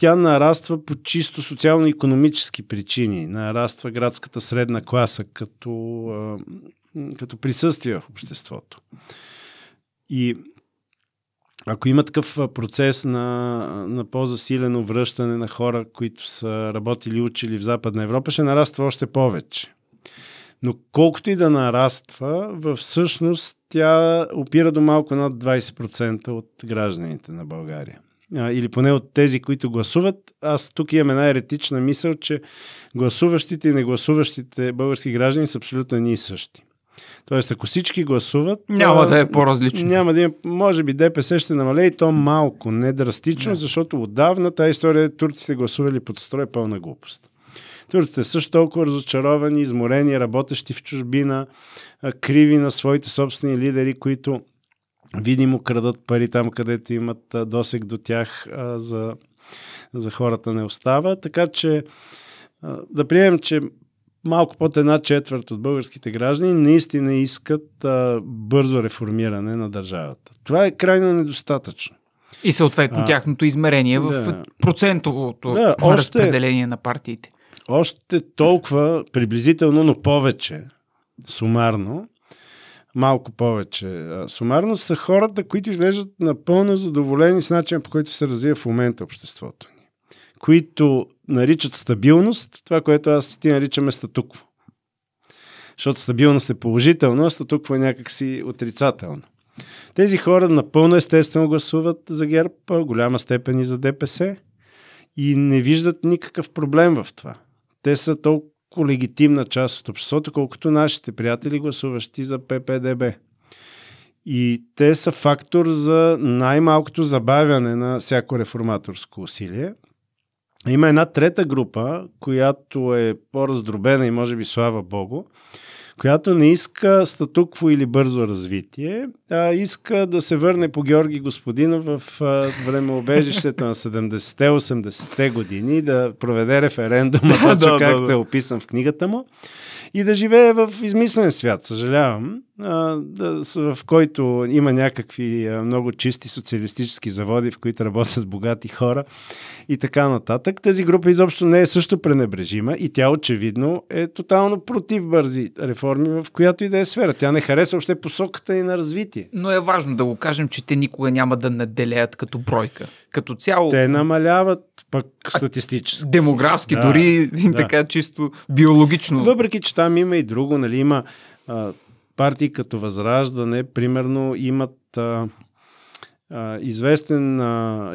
тя нараства по чисто социално-економически причини. Нараства градската средна класа като, като присъствие в обществото. И ако има такъв процес на, на по-засилено връщане на хора, които са работили, и учили в Западна Европа, ще нараства още повече. Но колкото и да нараства, всъщност тя опира до малко над 20% от гражданите на България а, или поне от тези, които гласуват. Аз тук имам една еретична мисъл, че гласуващите и негласуващите български граждани са абсолютно едни и същи. Тоест, ако всички гласуват. Няма а, да е по-различно. Няма да има. Може би ДПС ще намале и то малко, не драстично, не. защото отдавна тази история турците гласували под строй е пълна глупост. Турците също толкова разочаровани, изморени, работещи в чужбина, криви на своите собствени лидери, които видимо крадат пари там, където имат досек до тях а, за, за хората не остава. Така че а, да приемем, че малко под една четвърт от българските граждани наистина искат а, бързо реформиране на държавата. Това е крайно недостатъчно. И съответно а, тяхното измерение да, в процентовото да, още, на партиите. Още толкова, приблизително, но повече, сумарно, малко повече. Сумарно са хората, които изглеждат напълно задоволени с начина по който се развива в момента обществото ни. Които наричат стабилност това, което аз ти наричаме статукво. Защото стабилност е положително, а статукво е някакси отрицателно. Тези хора напълно естествено гласуват за ГЕРБ, голяма степен и за ДПС и не виждат никакъв проблем в това. Те са толкова легитимна част от обществото, колкото нашите приятели, гласуващи за ППДБ. И те са фактор за най-малкото забавяне на всяко реформаторско усилие. Има една трета група, която е по-раздробена и може би слава Богу, която не иска статукво или бързо развитие а, иска да се върне по Георги Господина в а, времеобежището на 70-те, 80-те години, да проведе референдума, да, да, както да. е описан в книгата му, и да живее в измислен свят, съжалявам, а, да, в който има някакви а, много чисти социалистически заводи, в които работят богати хора и така нататък. Тази група изобщо не е също пренебрежима и тя очевидно е тотално против бързи реформи в която и да е сфера. Тя не харесва още посоката и на развитие десетки. Ами, но е важно да го кажем, че те никога няма да наделеят като бройка. Като цяло... Те намаляват пък статистически. Демографски да, дори, да. така чисто биологично. Въпреки, че там има и друго, нали, има а, партии като Възраждане, примерно имат а, известен,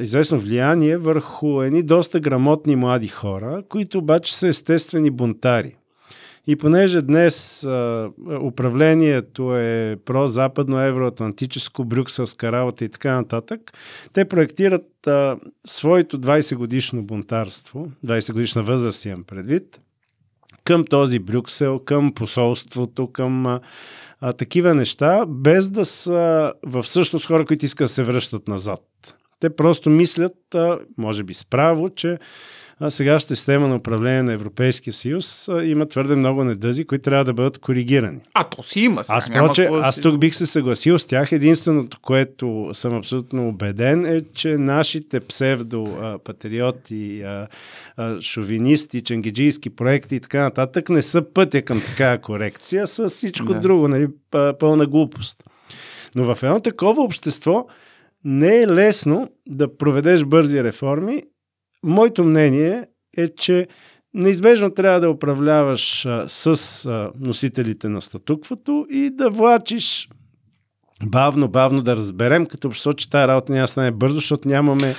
известно влияние върху едни доста грамотни млади хора, които обаче са естествени бунтари. И понеже днес а, управлението е про-западно, евроатлантическо, брюкселска работа и така нататък, те проектират а, своето 20-годишно бунтарство, 20-годишна възраст имам предвид, към този Брюксел, към посолството, към а, а, такива неща, без да са в същност хора, които искат да се връщат назад. Те просто мислят, а, може би справо, че а сегашната система на управление на Европейския съюз а, има твърде много недъзи, които трябва да бъдат коригирани. А то си има. Сега. Аз, проче, аз тук бих се съгласил с тях. Единственото, което съм абсолютно убеден е, че нашите псевдопатриоти, шовинисти, ченгиджийски проекти и така нататък не са пътя към такава корекция, с всичко не. друго, нали, пълна глупост. Но в едно такова общество не е лесно да проведеш бързи реформи моето мнение е, че неизбежно трябва да управляваш а, с а, носителите на статуквото и да влачиш бавно, бавно да разберем като общество, че тази работа няма стане бързо, защото нямаме,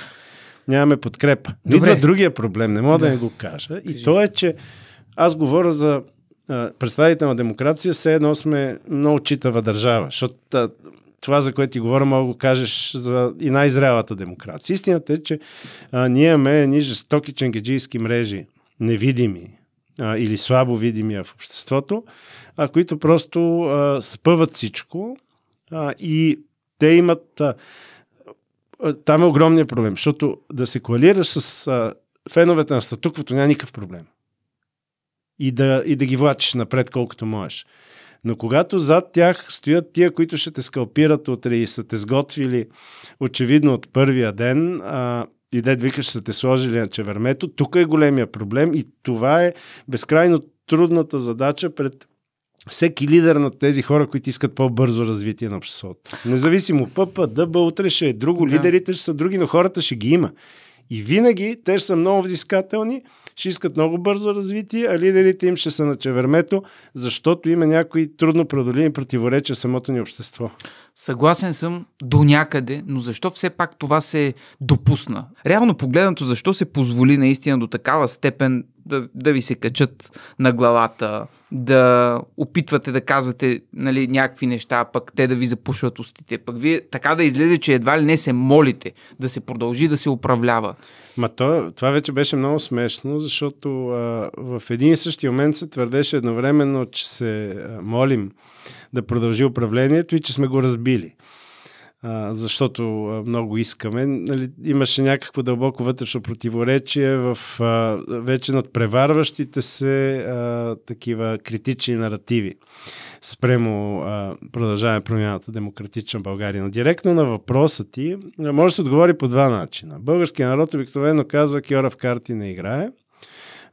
нямаме подкрепа. Добре. Идва другия проблем, не мога да, да не го кажа. И Кажи. то е, че аз говоря за представителна демокрация, все едно сме много читава държава, защото това, за което ти говоря, мога да го кажеш за и най-зрелата демокрация. Истината е, че а, ние имаме едни жестоки ченгеджийски мрежи, невидими а, или слабо видими в обществото, а, които просто а, спъват всичко а, и те имат... А, там е огромният проблем, защото да се коалираш с а, феновете на статуквото няма никакъв проблем. И да, и да ги влачиш напред колкото можеш. Но когато зад тях стоят тия, които ще те скалпират утре и са те сготвили, очевидно от първия ден, а, и дед викаш са те сложили на чевермето, тук е големия проблем и това е безкрайно трудната задача пред всеки лидер на тези хора, които искат по-бързо развитие на обществото. Независимо ПП, ДБ, утре ще е друго, да. лидерите ще са други, но хората ще ги има. И винаги те ще са много взискателни, ще искат много бързо развитие, а лидерите им ще са на чевермето, защото има някои трудно преодолими противоречия в самото ни общество. Съгласен съм до някъде, но защо все пак това се допусна? Реално погледнато, защо се позволи наистина до такава степен да, да ви се качат на главата, да опитвате да казвате нали, някакви неща, пък те да ви запушват устите, пък вие така да излезе, че едва ли не се молите да се продължи да се управлява. Ма то, това вече беше много смешно, защото а, в един и същи момент се твърдеше едновременно, че се а, молим да продължи управлението и че сме го разбили а, защото много искаме. Нали, имаше някакво дълбоко вътрешно противоречие в а, вече преварващите се а, такива критични наративи спрямо а, продължаване промяната демократична България. Но директно на въпроса ти може да се отговори по два начина. Българският народ обикновено казва Кьора в карти не играе.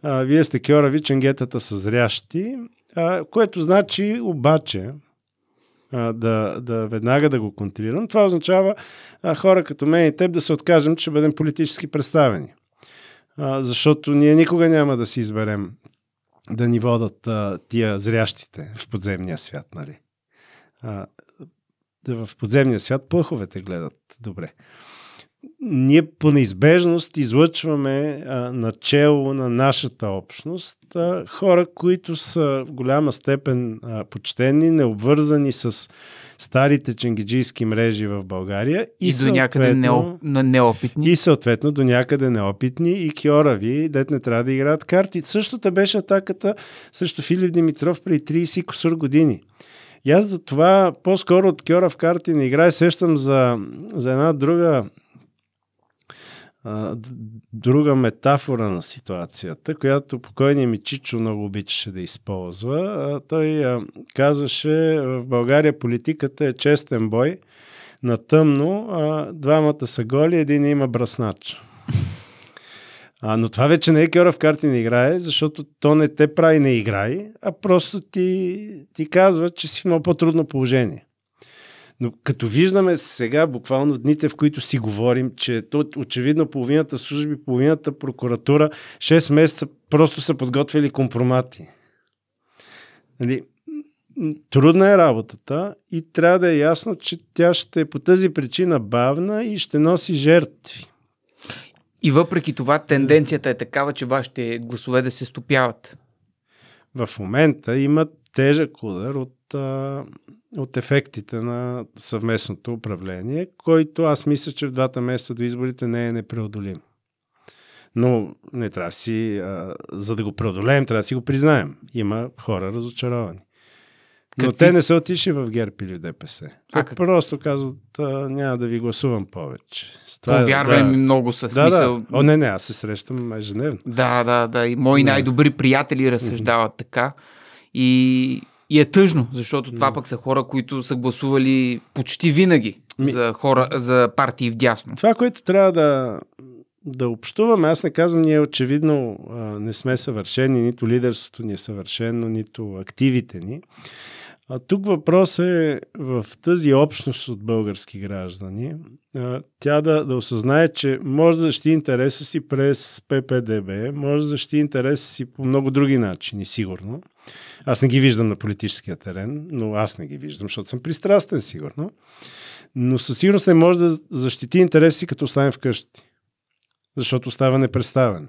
А, вие сте Кьора, ви ченгетата са зрящи. А, което значи обаче, а, да, да веднага да го контрирам, това означава а, хора като мен и теб да се откажем, че бъдем политически представени. А, защото ние никога няма да си изберем да ни водат а, тия зрящите в подземния свят, нали? А, в подземния свят пъховете гледат добре ние по неизбежност излъчваме а, начало на нашата общност а, хора, които са в голяма степен а, почтени, необвързани с старите ченгиджийски мрежи в България и, и до някъде неопитни. И съответно до някъде неопитни и кьорави, дет не трябва да играят карти. Същото беше атаката срещу Филип Димитров при 30 косур години. И аз за това по-скоро от кьора в карти не играе. Сещам за, за една друга друга метафора на ситуацията, която покойният ми Чичо много обичаше да използва. той казваше, в България политиката е честен бой, на тъмно, а, двамата са голи, един има браснач. А, но това вече не е кьора в карти не играе, защото то не те прави не играй, а просто ти, ти казва, че си в много по-трудно положение. Но като виждаме сега, буквално в дните, в които си говорим, че то, очевидно половината служби, половината прокуратура, 6 месеца просто са подготвили компромати. Нали, трудна е работата и трябва да е ясно, че тя ще е по тази причина бавна и ще носи жертви. И въпреки това тенденцията е такава, че вашите гласове да се стопяват. В момента има тежък удар от а, от ефектите на съвместното управление, който аз мисля, че в двата месеца до изборите не е непреодолим. Но не трябва да си, а, за да го преодолеем, трябва да си го признаем. Има хора разочаровани. Но Какви? те не са отишли в ГЕРБ или в ДПС. А, как... Просто казват, а, няма да ви гласувам повече. това, е- Повярвай да, ми много със да, смисъл. Да. О, не, не, аз се срещам ежедневно. Да, да, да. И мои да. най-добри приятели разсъждават mm-hmm. така. И и е тъжно, защото това пък са хора, които са гласували почти винаги Ми... за, хора, за партии в дясно. Това, което трябва да, да общуваме, аз не казвам, ние очевидно не сме съвършени, нито лидерството ни е съвършено, нито активите ни. А тук въпрос е в тази общност от български граждани, тя да, да осъзнае, че може да защити интереса си през ППДБ, може да защити интереса си по много други начини, сигурно. Аз не ги виждам на политическия терен, но аз не ги виждам, защото съм пристрастен, сигурно. Но със сигурност не може да защити интереси като оставим вкъщи. Защото става непредставена.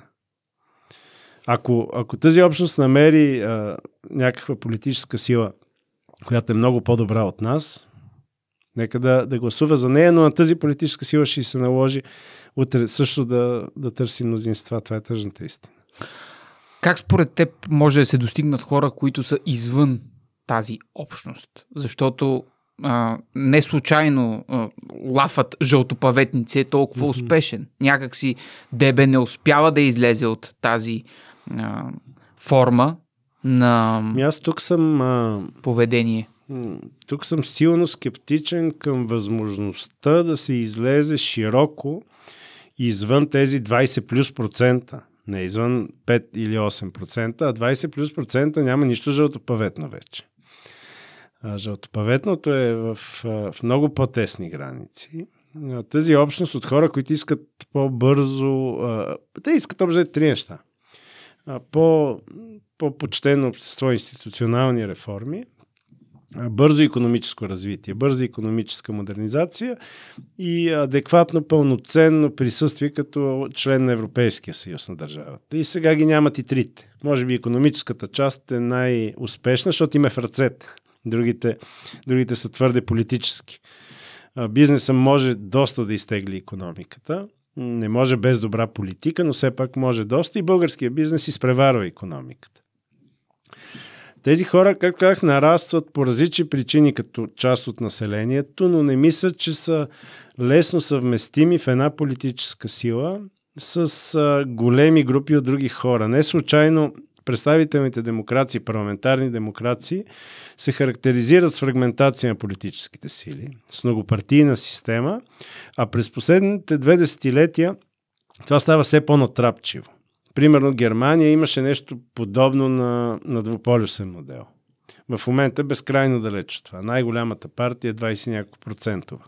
Ако, ако тази общност намери а, някаква политическа сила, която е много по-добра от нас, нека да, да гласува за нея, но на тази политическа сила ще се наложи утре също да, да търси мнозинства. Това е тъжната истина. Как според теб може да се достигнат хора, които са извън тази общност? Защото а, не случайно а, лафът жълтопаветници е толкова mm-hmm. успешен. Някакси Дебе не успява да излезе от тази а, форма на ами Аз тук съм, а... поведение. Тук съм силно скептичен към възможността да се излезе широко извън тези 20 плюс процента. Не извън 5 или 8%, а 20 плюс процента няма нищо жълтопаветно вече. жълтопаветното е в, в много по-тесни граници. Тази общност от хора, които искат по-бързо, те искат обзе три неща. по, по-почтено общество, институционални реформи – бързо економическо развитие, бърза економическа модернизация и адекватно пълноценно присъствие като член на Европейския съюз на държавата. И сега ги нямат и трите. Може би економическата част е най-успешна, защото има в ръцете. Другите, другите са твърде политически. Бизнеса може доста да изтегли економиката. Не може без добра политика, но все пак може доста и българския бизнес изпреварва економиката. Тези хора, както казах, нарастват по различни причини като част от населението, но не мисля, че са лесно съвместими в една политическа сила с а, големи групи от други хора. Не случайно представителните демокрации, парламентарни демокрации се характеризират с фрагментация на политическите сили, с многопартийна система, а през последните две десетилетия това става все по-натрапчиво. Примерно Германия имаше нещо подобно на, на двуполюсен модел. В момента е безкрайно далеч от това. Най-голямата партия е 20 няколко процентова.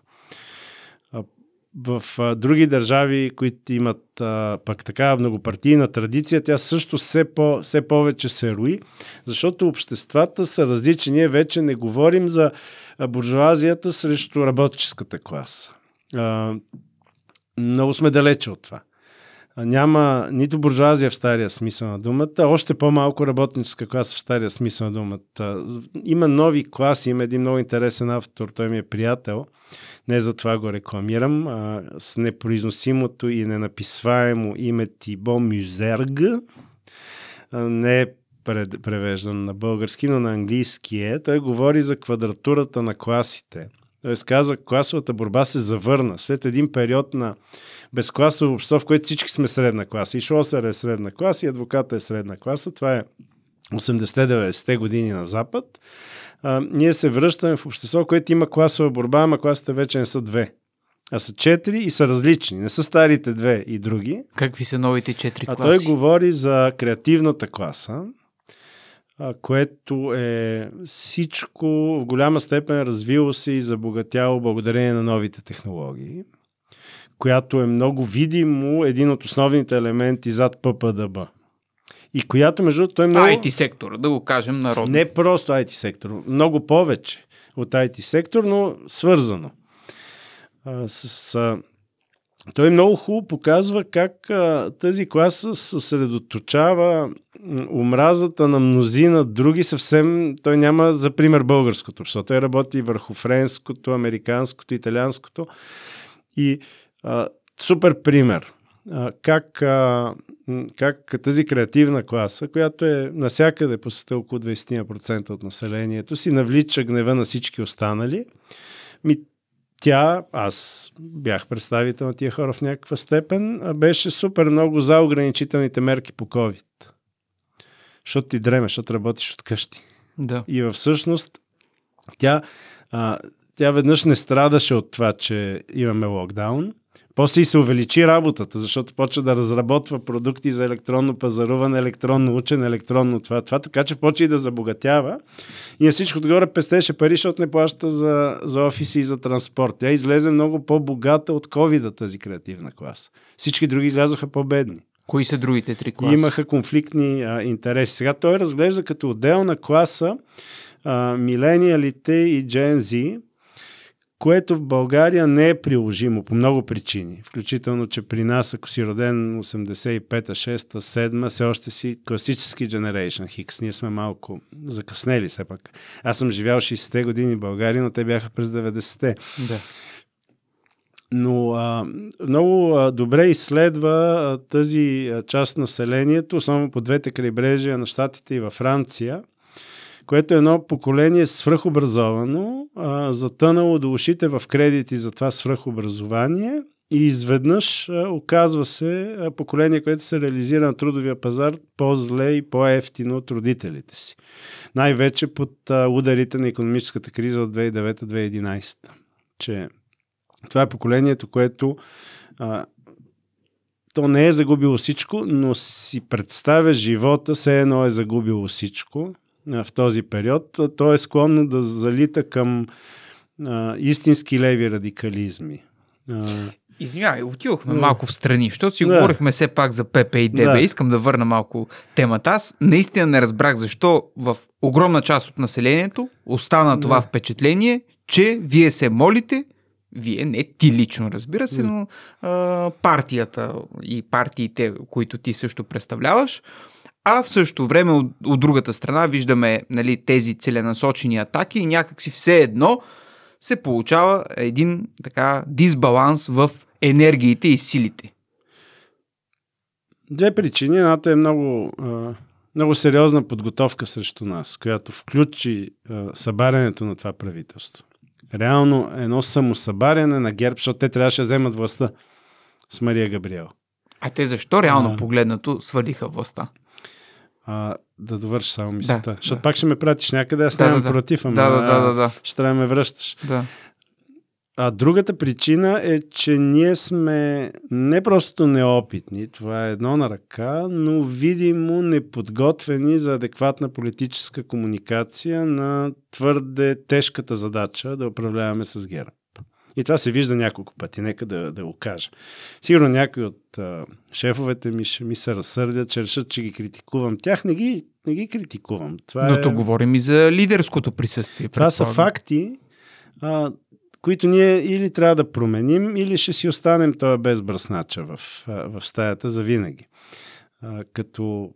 В други държави, които имат а, пък такава многопартийна традиция, тя също все, по, все повече се рои, защото обществата са различни. Ние вече не говорим за буржуазията срещу работническата класа. А, много сме далече от това няма нито буржуазия в стария смисъл на думата, още по-малко работническа класа в стария смисъл на думата. Има нови класи, има един много интересен автор, той ми е приятел, не за това го рекламирам, а, с непроизносимото и ненаписваемо име Тибо Мюзерг, не е пред, превеждан на български, но на английски е. Той говори за квадратурата на класите. Той казва, класовата борба се завърна. След един период на безкласово общество, в което всички сме средна класа. И Шосер е средна класа, и адвоката е средна класа. Това е 80-90-те години на Запад. А, ние се връщаме в общество, което има класова борба, ама класите вече не са две а са четири и са различни. Не са старите две и други. Какви са новите четири класи? А той говори за креативната класа, което е всичко в голяма степен развило се и забогатяло благодарение на новите технологии която е много видимо един от основните елементи зад ППДБ. И която, между другото, е много... IT сектор, да го кажем народно. Не просто IT сектор, много повече от IT сектор, но свързано. А, с, с, той много хубаво показва как а, тази класа съсредоточава омразата на мнозина други съвсем, той няма за пример българското общество. Той работи върху френското, американското, италианското и супер пример. как, как тази креативна класа, която е насякъде по света около 20% от населението, си навлича гнева на всички останали. Ми, тя, аз бях представител на тия хора в някаква степен, беше супер много за ограничителните мерки по COVID. Защото ти дремеш, защото работиш от къщи. Да. И всъщност тя, а, тя веднъж не страдаше от това, че имаме локдаун, после и се увеличи работата, защото почва да разработва продукти за електронно пазаруване, електронно учене, електронно това, това, така че почва и да забогатява. И на всичко отгоре пестеше пари, защото не плаща за, за офиси и за транспорт. Тя излезе много по-богата от covid тази креативна класа. Всички други излязоха по-бедни. Кои са другите три класа? Имаха конфликтни а, интереси. Сега той разглежда като отделна класа а, милениалите и Джензи което в България не е приложимо по много причини. Включително, че при нас, ако си роден 85-та, 6-та, 7-та, все още си класически Generation Хикс. Ние сме малко закъснели все пак. Аз съм живял 60-те години в България, но те бяха през 90-те. Да. Но а, много а, добре изследва а, тази а, част населението, основно по двете крайбрежия на Штатите и във Франция – което е едно поколение свръхобразовано, а, затънало до ушите в кредити за това свръхобразование и изведнъж а, оказва се а, поколение, което се реализира на трудовия пазар по-зле и по-ефтино от родителите си. Най-вече под а, ударите на економическата криза от 2009-2011. Че това е поколението, което а, то не е загубило всичко, но си представя живота, все едно е загубило всичко, в този период, то е склонно да залита към а, истински леви радикализми. А... Извинявай, отидохме да. малко в страни, защото си да. говорихме все пак за ПП и ДБ. Да. Искам да върна малко темата. Аз наистина не разбрах защо в огромна част от населението остана това да. впечатление, че вие се молите, вие, не ти лично, разбира се, да. но а, партията и партиите, които ти също представляваш, а, а в същото време от, от другата страна виждаме нали, тези целенасочени атаки и някакси все едно се получава един така дисбаланс в енергиите и силите. Две причини. Едната е много, много сериозна подготовка срещу нас, която включи събарянето на това правителство. Реално едно самосъбаряне на ГЕРБ, защото те трябваше да вземат властта с Мария Габриел. А те защо реално а... погледнато свалиха властта? А, да довърши само мисълта. Да, Защото да. пак ще ме пратиш някъде, аз да, да, против, ама да, да, да, да. ще трябва да ме връщаш. Да. А другата причина е, че ние сме не просто неопитни, това е едно на ръка, но видимо неподготвени за адекватна политическа комуникация на твърде тежката задача да управляваме с гера. И това се вижда няколко пъти, нека да, да го кажа. Сигурно някои от а, шефовете ми ще ми се разсърдят, че решат, че ги критикувам. Тях не ги, не ги критикувам. Това Но е... то говорим и за лидерското присъствие. Това са факти, а, които ние или трябва да променим, или ще си останем това без в, в стаята за винаги. А, като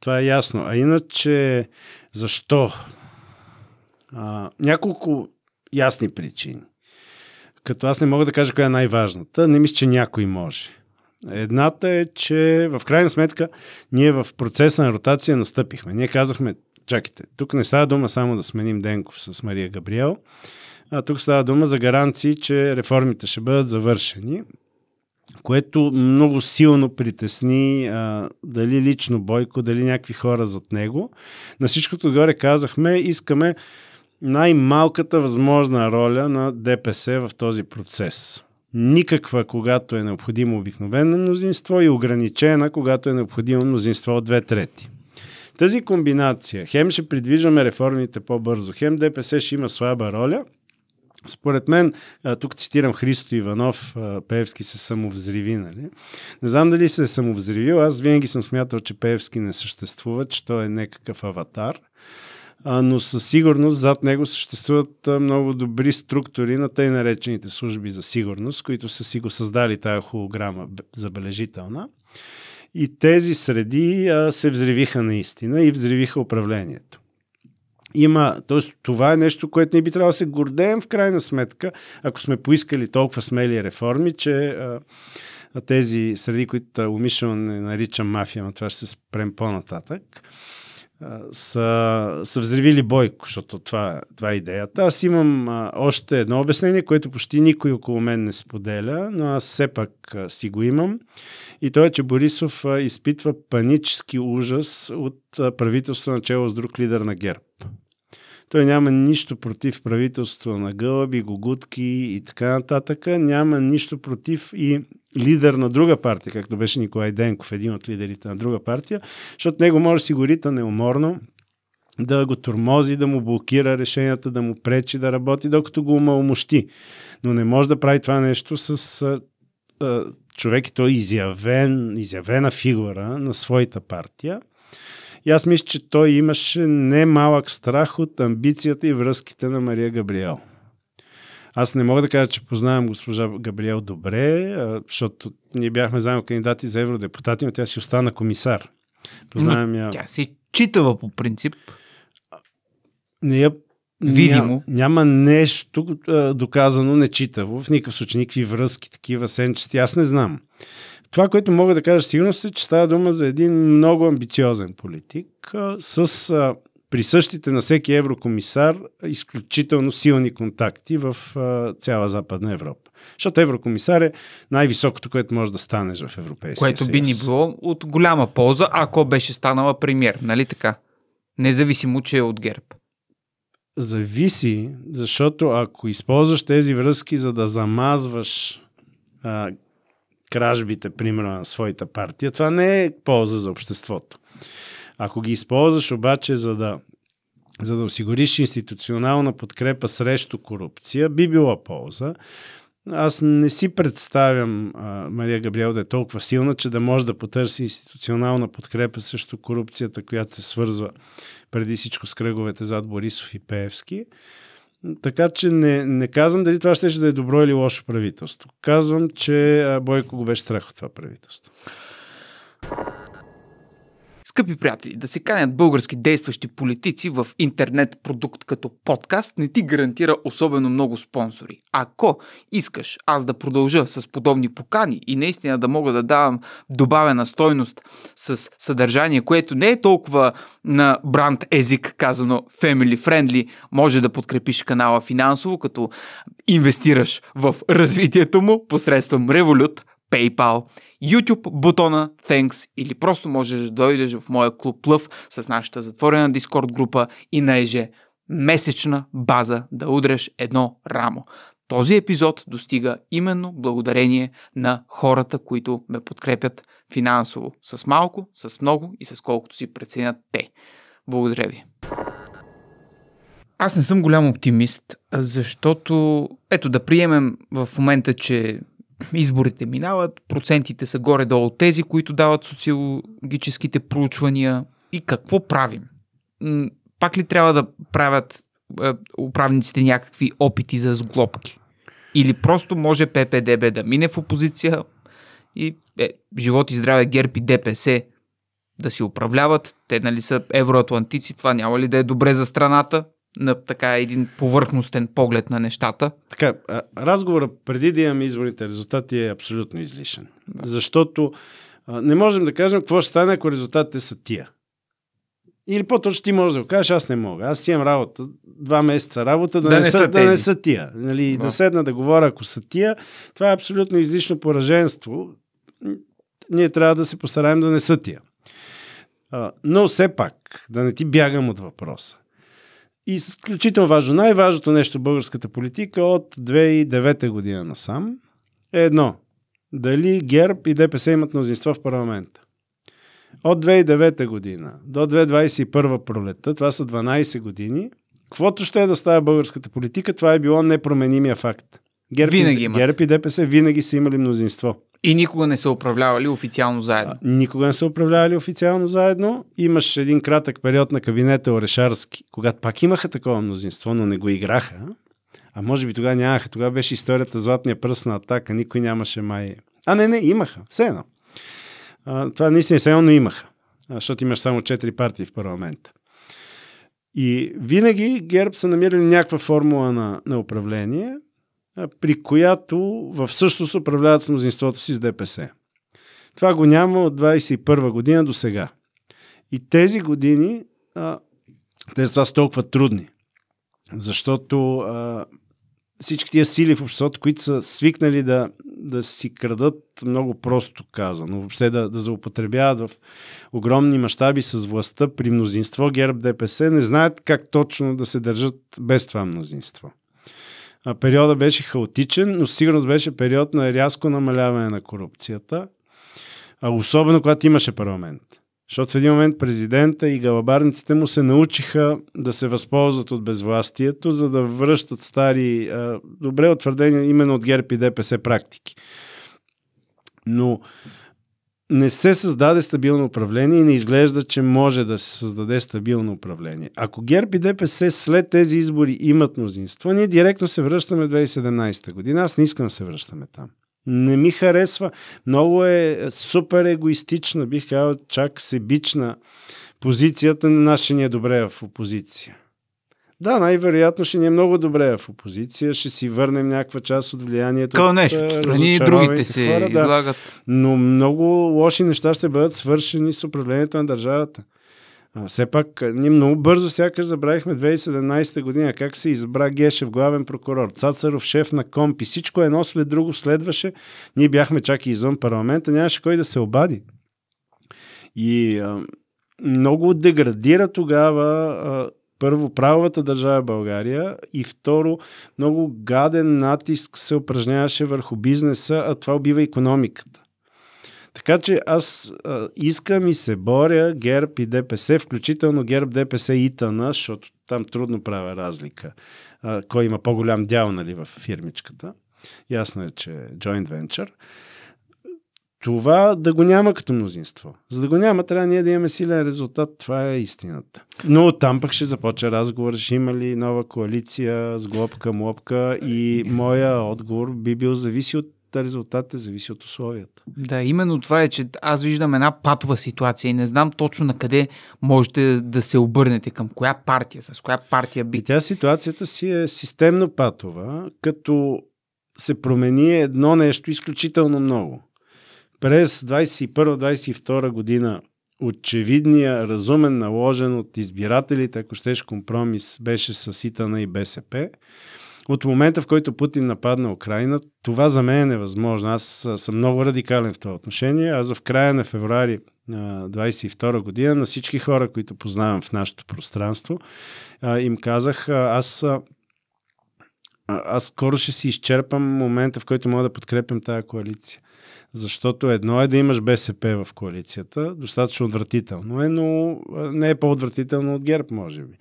това е ясно. А иначе, защо? А, няколко ясни причини. Като аз не мога да кажа коя е най-важната, не мисля, че някой може. Едната е, че в крайна сметка ние в процеса на ротация настъпихме. Ние казахме, чакайте, тук не става дума само да сменим Денков с Мария Габриел, а тук става дума за гаранции, че реформите ще бъдат завършени, което много силно притесни а, дали лично Бойко, дали някакви хора зад него. На всичкото горе казахме, искаме най-малката възможна роля на ДПС в този процес. Никаква, когато е необходимо обикновено мнозинство и ограничена, когато е необходимо мнозинство от две трети. Тази комбинация, хем ще придвижваме реформите по-бързо, хем ДПС ще има слаба роля, според мен, тук цитирам Христо Иванов, Пеевски се самовзриви, нали? Не знам дали се е самовзривил, аз винаги съм смятал, че Пеевски не съществува, че той е някакъв аватар но със сигурност зад него съществуват много добри структури на тъй наречените служби за сигурност, които са си го създали тая холограма забележителна. И тези среди а, се взривиха наистина и взривиха управлението. Има, т.е. това е нещо, което не би трябвало да се гордеем в крайна сметка, ако сме поискали толкова смели реформи, че а, тези среди, които умишлено не наричам мафия, но това ще се спрем по-нататък, са, са взривили Бойко, защото това, това е идеята. Аз имам а, още едно обяснение, което почти никой около мен не споделя, но аз все пак а, си го имам. И то е, че Борисов а, изпитва панически ужас от а, правителство начало с друг лидер на ГЕРБ. Той няма нищо против правителство на гълъби, гогутки и така нататък. Няма нищо против и лидер на друга партия, както беше Николай Денков, един от лидерите на друга партия, защото него може да си горита неуморно, да го тормози, да му блокира решенията, да му пречи да работи, докато го умалмощи. Но не може да прави това нещо с а, а, човек той е изявен, изявена фигура на своята партия и аз мисля, че той имаше немалък страх от амбицията и връзките на Мария Габриел. Аз не мога да кажа, че познавам госпожа Габриел добре, защото ние бяхме заедно кандидати за евродепутати, но тя си остана комисар. Познавам я. Тя си читава по принцип. Не я Видимо. Ня, няма нещо а, доказано нечитаво. В никакъв случай никакви връзки, такива сенчести. Аз не знам. Това, което мога да кажа сигурно е, че става дума за един много амбициозен политик с присъщите на всеки еврокомисар изключително силни контакти в цяла Западна Европа. Защото еврокомисар е най-високото, което може да станеш в Европейския съюз. Което би ни било от голяма полза, ако беше станала премьер, нали така? Независимо, че е от ГЕРБ. Зависи, защото ако използваш тези връзки, за да замазваш а, кражбите, примерно, на своята партия, това не е полза за обществото. Ако ги използваш обаче за да, за да осигуриш институционална подкрепа срещу корупция, би била полза. Аз не си представям а, Мария Габриел да е толкова силна, че да може да потърси институционална подкрепа срещу корупцията, която се свързва преди всичко с кръговете зад Борисов и Пеевски. Така че не, не казвам дали това ще, да е добро или лошо правителство. Казвам, че Бойко го беше страх от това правителство. Скъпи приятели, да се канят български действащи политици в интернет продукт като подкаст не ти гарантира особено много спонсори. Ако искаш аз да продължа с подобни покани и наистина да мога да давам добавена стойност с съдържание, което не е толкова на бранд език казано family friendly, може да подкрепиш канала финансово, като инвестираш в развитието му посредством Revolut, PayPal, YouTube бутона Thanks или просто можеш да дойдеш в моя клуб Лъв с нашата затворена Discord група и на еже месечна база да удреш едно рамо. Този епизод достига именно благодарение на хората, които ме подкрепят финансово. С малко, с много и с колкото си преценят те. Благодаря ви. Аз не съм голям оптимист, защото ето да приемем в момента, че изборите минават, процентите са горе-долу тези, които дават социологическите проучвания и какво правим? Пак ли трябва да правят е, управниците някакви опити за сглобки? Или просто може ППДБ да мине в опозиция и е, живот и здраве ГЕРБ и ДПС да си управляват, те нали са евроатлантици, това няма ли да е добре за страната? на така един повърхностен поглед на нещата. Така, разговора преди да имаме изборните резултати е абсолютно излишен. Да. Защото не можем да кажем какво ще стане, ако резултатите са тия. Или по-точно ти можеш да го кажеш, аз не мога. Аз имам работа, два месеца работа, да, да не, са, да не са тия. Нали, да. да седна да говоря, ако са тия, това е абсолютно излишно пораженство. Ние трябва да се постараем да не са тия. но все пак, да не ти бягам от въпроса изключително важно, най-важното нещо в българската политика от 2009 година насам е едно. Дали ГЕРБ и ДПС имат мнозинство в парламента? От 2009 година до 2021 пролета, това са 12 години, каквото ще е да става българската политика, това е било непроменимия факт. ГЕРБ, винаги имат. ГЕРБ и ДПС винаги са имали мнозинство. И никога не са управлявали официално заедно. А, никога не са управлявали официално заедно. Имаш един кратък период на кабинета Орешарски, когато пак имаха такова мнозинство, но не го играха. А може би тогава нямаха. Тогава беше историята Златния пръст на атака. Никой нямаше май. А, не, не, имаха. Все едно. А, това наистина все едно имаха. Защото имаш само 4 партии в парламента. И винаги ГЕРБ са намирали някаква формула на, на управление – при която в същност управляват с мнозинството си с ДПС. Това го няма от 21 година до сега. И тези години а, те са толкова трудни, защото а, всички тия сили в обществото, които са свикнали да, да си крадат много просто казано, въобще да, да заупотребяват в огромни мащаби с властта при мнозинство ГЕРБ ДПС, не знаят как точно да се държат без това мнозинство. А периода беше хаотичен, но сигурност беше период на рязко намаляване на корупцията. А особено когато имаше парламент. Защото в един момент президента и галабарниците му се научиха да се възползват от безвластието, за да връщат стари, добре утвърдени именно от ГЕРБ и ДПС практики. Но не се създаде стабилно управление и не изглежда, че може да се създаде стабилно управление. Ако ГЕРБ и ДПС след тези избори имат мнозинство, ние директно се връщаме 2017 година. Аз не искам да се връщаме там. Не ми харесва. Много е супер егоистична, бих казал, чак себична позицията на нашия добре в опозиция. Да, най-вероятно ще ни е много добре в опозиция, ще си върнем някаква част от влиянието. Като нещо, е, страни и другите се хора, да. излагат. Но много лоши неща ще бъдат свършени с управлението на държавата. А, все пак, ние много бързо сякаш забравихме 2017 година как се избра Гешев главен прокурор, Цацаров шеф на компи. Всичко едно след друго следваше. Ние бяхме чак и извън парламента, нямаше кой да се обади. И а, много деградира тогава а, първо правовата държава България и второ много гаден натиск се упражняваше върху бизнеса, а това убива економиката. Така че аз а, искам и се боря ГЕРБ и ДПС, включително ГЕРБ, ДПС и ИТАНА, защото там трудно правя разлика. А, кой има по-голям дял нали, в фирмичката. Ясно е, че е joint venture това да го няма като мнозинство. За да го няма, трябва ние да имаме силен резултат. Това е истината. Но там пък ще започне разговор, ще има ли нова коалиция с глобка, млобка и моя отговор би бил зависи от резултатите, зависи от условията. Да, именно това е, че аз виждам една патова ситуация и не знам точно на къде можете да се обърнете, към коя партия, с коя партия би. И тя ситуацията си е системно патова, като се промени едно нещо изключително много. През 21-22 година очевидния, разумен, наложен от избирателите, ако щеш компромис, беше с Итана и БСП. От момента, в който Путин нападна Украина, това за мен е невъзможно. Аз съм много радикален в това отношение. Аз в края на феврари 22 година на всички хора, които познавам в нашето пространство, им казах, аз аз скоро ще си изчерпам момента, в който мога да подкрепям тази коалиция. Защото едно е да имаш БСП в коалицията, достатъчно отвратително е, но не е по-отвратително от ГЕРБ, може би.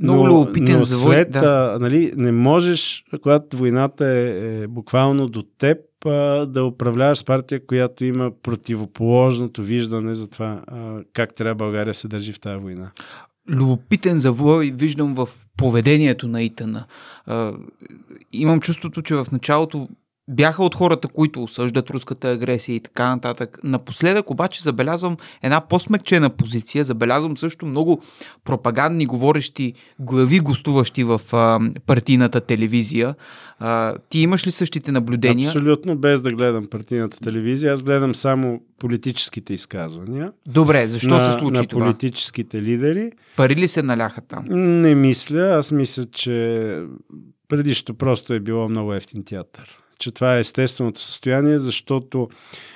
Много но, любопитен но завой. След, да. а, нали, не можеш, когато войната е, е буквално до теб, а, да управляваш партия, която има противоположното виждане за това а, как трябва България се държи в тази война. Любопитен завой виждам в поведението на Итана. А, имам чувството, че в началото бяха от хората, които осъждат руската агресия и така нататък. Напоследък обаче забелязвам една по-смекчена позиция, забелязвам също много пропагандни говорещи глави, гостуващи в а, партийната телевизия. А, ти имаш ли същите наблюдения? Абсолютно, без да гледам партийната телевизия. Аз гледам само политическите изказвания. Добре, защо на, се случи на това? политическите лидери. Пари ли се наляха там? Не мисля. Аз мисля, че предишното просто е било много ефтин театър че това е естественото състояние, защото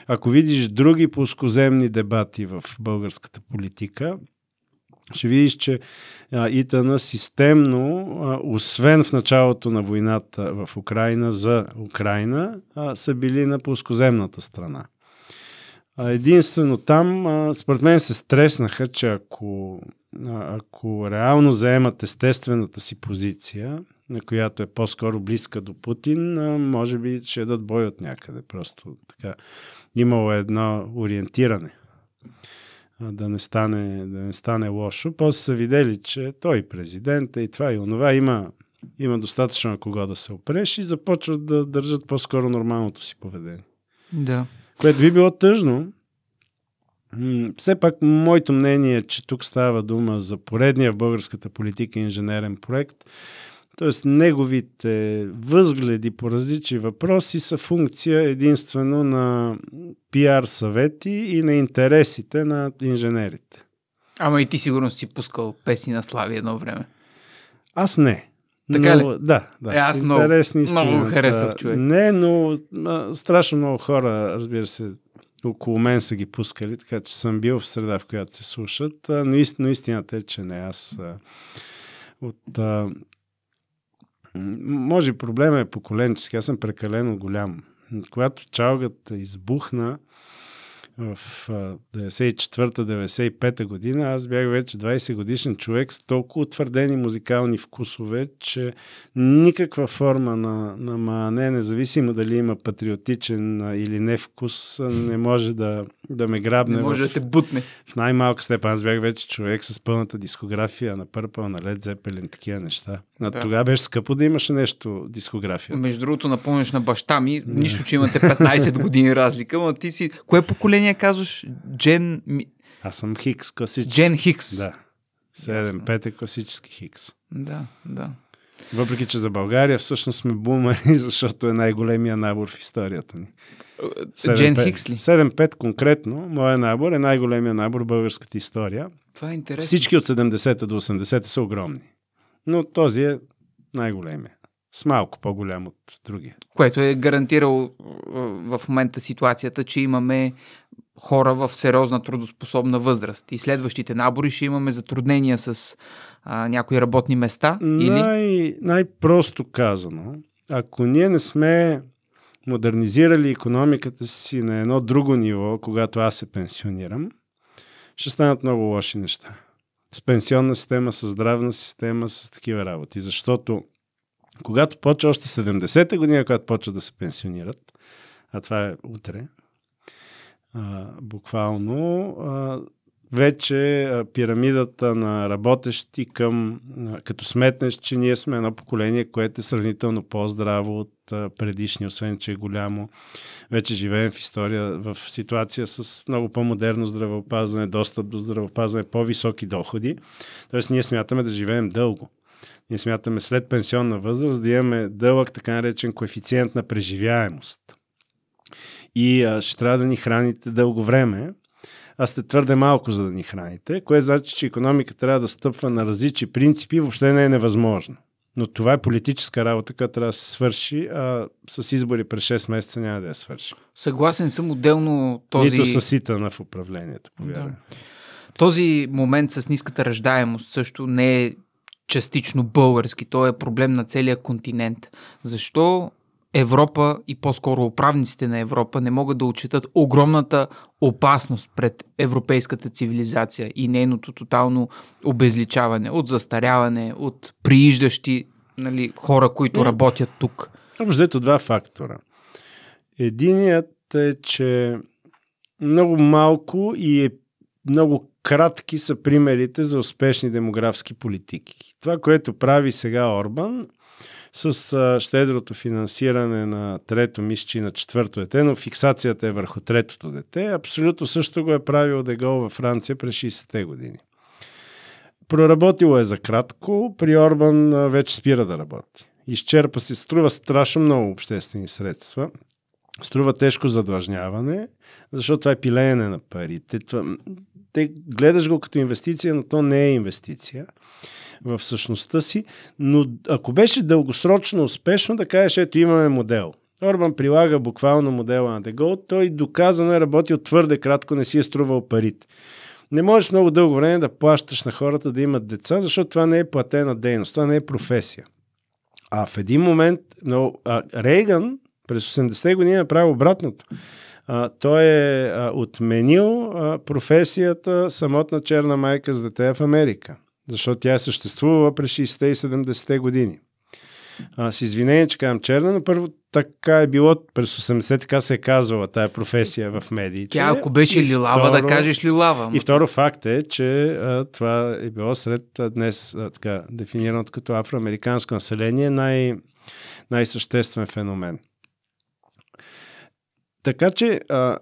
ако видиш други плоскоземни дебати в българската политика, ще видиш, че Итана системно, освен в началото на войната в Украина за Украина, са били на плоскоземната страна. Единствено там, според мен се стреснаха, че ако, ако реално заемат естествената си позиция, на която е по-скоро близка до Путин, може би ще дадат бой от някъде. Просто така. Имало е едно ориентиране да не стане, да не стане лошо. После са видели, че той президента и това и онова има, има достатъчно на кого да се опреш и започват да държат по-скоро нормалното си поведение. Да. Което би било тъжно. Все пак, моето мнение е, че тук става дума за поредния в българската политика инженерен проект, Тоест, неговите възгледи по различни въпроси са функция единствено на пиар съвети и на интересите на инженерите. Ама и ти сигурно си пускал песни на Слави едно време. Аз не. Така но, ли? Да, да. Е, аз Интересни много, много харесвах човек. Не, но а, страшно много хора, разбира се, около мен са ги пускали, така че съм бил в среда, в която се слушат. А, но, ист, но истината е, че не. Аз а, от а, може проблема е поколенчески. Аз съм прекалено голям. Когато чалгата избухна, в 94-95 година, аз бях вече 20 годишен човек с толкова утвърдени музикални вкусове, че никаква форма на, на мане, независимо дали има патриотичен или не вкус, не може да, да ме грабне. Не може в, да те бутне. В най-малка степен аз бях вече човек с пълната дискография на Пърпъл, на Лед Зепелин, такива неща. А да. тогава беше скъпо да имаше нещо дискография. Между другото, напомняш на баща ми, нищо, че имате 15 години разлика, но ти си, кое поколение ударение казваш? Джен... Аз съм Хикс, класически. Джен Хикс. Да. 7-5 е класически Хикс. Да, да. Въпреки, че за България всъщност сме бумери, защото е най-големия набор в историята ни. 7, Джен Хикс ли? 7-5 конкретно, моя набор е най-големия набор в българската история. Това е интересно. Всички от 70-та до 80-та са огромни. Но този е най-големия с малко по-голям от други. Което е гарантирал е, в момента ситуацията, че имаме хора в сериозна трудоспособна възраст. И следващите набори ще имаме затруднения с а, някои работни места? Най- Най-просто казано, ако ние не сме модернизирали економиката си на едно друго ниво, когато аз се пенсионирам, ще станат много лоши неща. С пенсионна система, с здравна система, с такива работи. Защото когато почва още 70-та година, когато почва да се пенсионират, а това е утре, а, буквално, а, вече а, пирамидата на работещи към, а, като сметнеш, че ние сме едно поколение, което е сравнително по-здраво от а, предишни, освен че е голямо. Вече живеем в история, в ситуация с много по-модерно здравеопазване, достъп до здравеопазване, по-високи доходи. Тоест ние смятаме да живеем дълго. Ние смятаме след пенсионна възраст да имаме дълъг така наречен коефициент на преживяемост. И а, ще трябва да ни храните дълго време, а сте твърде малко за да ни храните, което значи, че економика трябва да стъпва на различни принципи, въобще не е невъзможно. Но това е политическа работа, която трябва да се свърши, а с избори през 6 месеца няма да я свърши. Съгласен съм отделно този... Нито са на в управлението, повярвам. Да. Този момент с ниската ръждаемост също не е частично български. Той е проблем на целия континент. Защо Европа и по-скоро управниците на Европа не могат да отчитат огромната опасност пред европейската цивилизация и нейното тотално обезличаване от застаряване, от прииждащи нали, хора, които работят тук? Общо два фактора. Единият е, че много малко и е много кратки са примерите за успешни демографски политики. Това, което прави сега Орбан с а, щедрото финансиране на трето, мисчи на четвърто дете, но фиксацията е върху третото дете, абсолютно също го е правил Дегол във Франция през 60-те години. Проработило е за кратко, при Орбан а, вече спира да работи. Изчерпа се, струва страшно много обществени средства – струва тежко задлъжняване, защото това е пилеене на парите. Това, те гледаш го като инвестиция, но то не е инвестиция в същността си. Но ако беше дългосрочно успешно, да кажеш, ето имаме модел. Орбан прилага буквално модела на Дегол. Той доказано е работил твърде кратко, не си е струвал парите. Не можеш много дълго време да плащаш на хората да имат деца, защото това не е платена дейност, това не е професия. А в един момент, но, а, Рейган през 80-те години е прави обратното. А, той е а, отменил а, професията самотна черна майка с дете в Америка, защото тя е съществувала през 60-те и 70-те години. А, с извинение, че казвам черна, но първо така е било през 80 така се е казвала тая професия в медиите. Тя ако беше и лилава, второ, да кажеш лилава. И второ факт е, че а, това е било сред а, днес а, така, дефинирано като афроамериканско население най- най-съществен феномен. Така че а,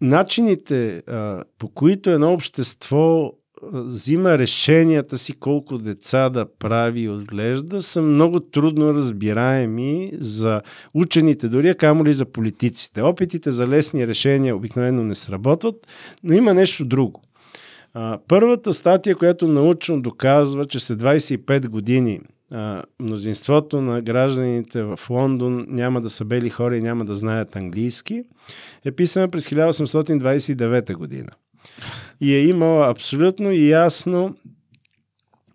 начините а, по които едно общество взима решенията си колко деца да прави и отглежда, са много трудно разбираеми за учените, дори камо ли за политиците. Опитите за лесни решения обикновено не сработват, но има нещо друго. А, първата статия, която научно доказва, че след 25 години а, мнозинството на гражданите в Лондон няма да са бели хора и няма да знаят английски, е писана през 1829 година. И е имала абсолютно ясно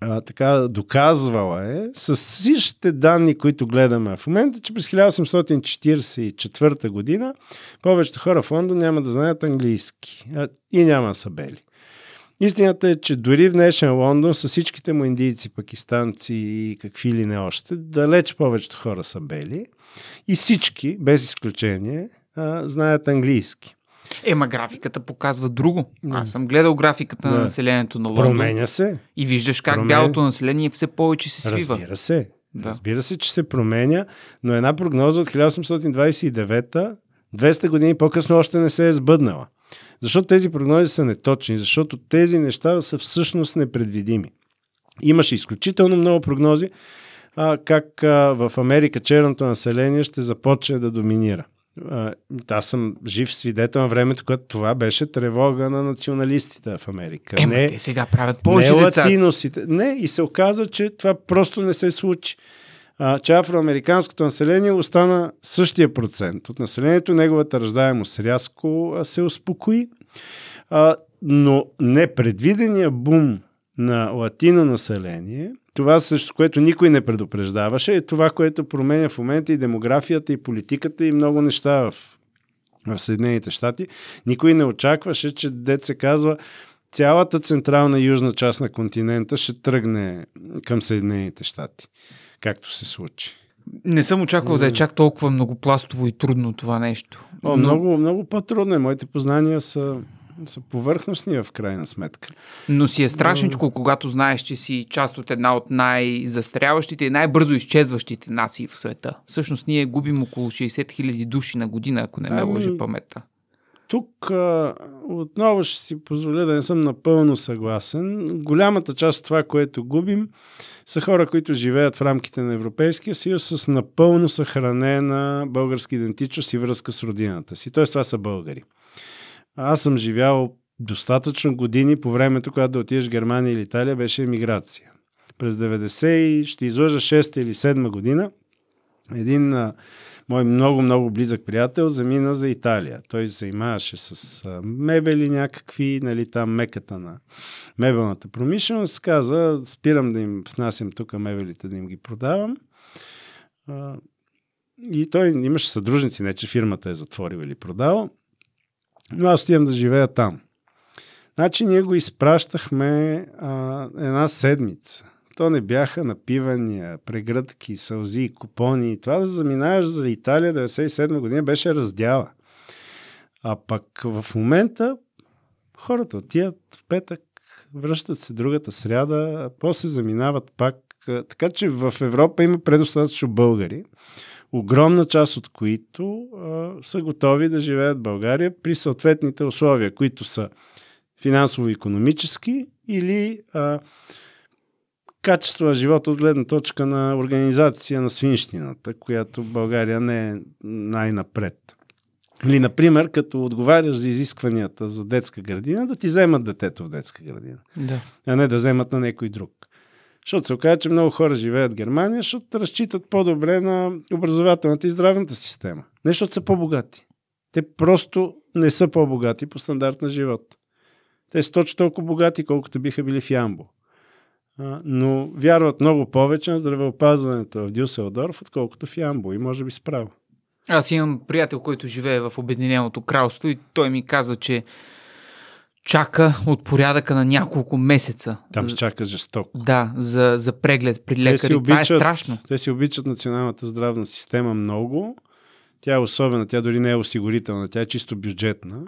а, така доказвала е с всичките данни, които гледаме в момента, че през 1844 година повечето хора в Лондон няма да знаят английски а, и няма да са бели. Истината е, че дори в днешен Лондон са всичките му индийци, пакистанци и какви ли не още, далеч повечето хора са бели и всички, без изключение, а, знаят английски. Ема графиката показва друго. Да. Аз съм гледал графиката да. на населението на Лондон. Променя се. И виждаш как Промен... дялото население все повече се свива. Разбира се. Да. Разбира се, че се променя, но една прогноза от 1829 200 години по-късно още не се е сбъднала. Защото тези прогнози са неточни, защото тези неща са всъщност непредвидими. Имаше изключително много прогнози, а, как а, в Америка черното население ще започне да доминира. А, аз съм жив свидетел на времето, когато това беше тревога на националистите в Америка. Ема, не, те сега правят повече не деца. латиносите. Не, и се оказа, че това просто не се случи а, че афроамериканското население остана същия процент от населението. Неговата ръждаемост рязко се успокои. А, но непредвидения бум на латино население, това също, което никой не предупреждаваше, е това, което променя в момента и демографията, и политиката, и много неща в, в Съединените щати. Никой не очакваше, че дет се казва цялата централна и южна част на континента ще тръгне към Съединените щати както се случи. Не съм очаквал да е чак толкова многопластово и трудно това нещо. О, Но... много, много по-трудно е. Моите познания са, са повърхностни в крайна сметка. Но си е страшничко, Но... когато знаеш, че си част от една от най-застряващите и най-бързо изчезващите нации в света. Всъщност ние губим около 60 000 души на година, ако не ме ами... лъжи паметта. Тук а, отново ще си позволя да не съм напълно съгласен. Голямата част от това, което губим, са хора, които живеят в рамките на Европейския съюз с напълно съхранена българска идентичност и връзка с родината си. Тоест, това са българи. Аз съм живял достатъчно години по времето, когато да отидеш в Германия или Италия, беше емиграция. През 90 ще излъжа 6 или 7 година един мой много, много близък приятел замина за Италия. Той се занимаваше с мебели някакви, нали, там меката на мебелната промишленост. Каза, спирам да им внасям тук мебелите, да им ги продавам. И той имаше съдружници, не че фирмата е затворила или продала, но аз отивам да живея там. Значи ние го изпращахме а, една седмица то не бяха напивания, прегръдки, сълзи, купони. Това да заминаваш за Италия 97 година беше раздяла. А пък в момента хората отият в петък, връщат се другата сряда, после заминават пак. Така че в Европа има предостатъчно българи, огромна част от които а, са готови да живеят в България при съответните условия, които са финансово-економически или а, качество на живота от гледна точка на организация на свинщината, която в България не е най-напред. Или, например, като отговаряш за изискванията за детска градина, да ти вземат детето в детска градина. Да. А не да вземат на някой друг. Защото се оказва, че много хора живеят в Германия, защото разчитат по-добре на образователната и здравната система. Не защото са по-богати. Те просто не са по-богати по стандарт на живот. Те са точно толкова богати, колкото биха били в Ямбо но вярват много повече на здравеопазването в Дюселдорф, отколкото в Ямбо и може би справа. Аз имам приятел, който живее в Обединеното кралство и той ми казва, че чака от порядъка на няколко месеца. Там се чака жестоко. Да, за, за преглед при лекари. Обичат, Това е страшно. Те си обичат националната здравна система много. Тя е особена, тя дори не е осигурителна, тя е чисто бюджетна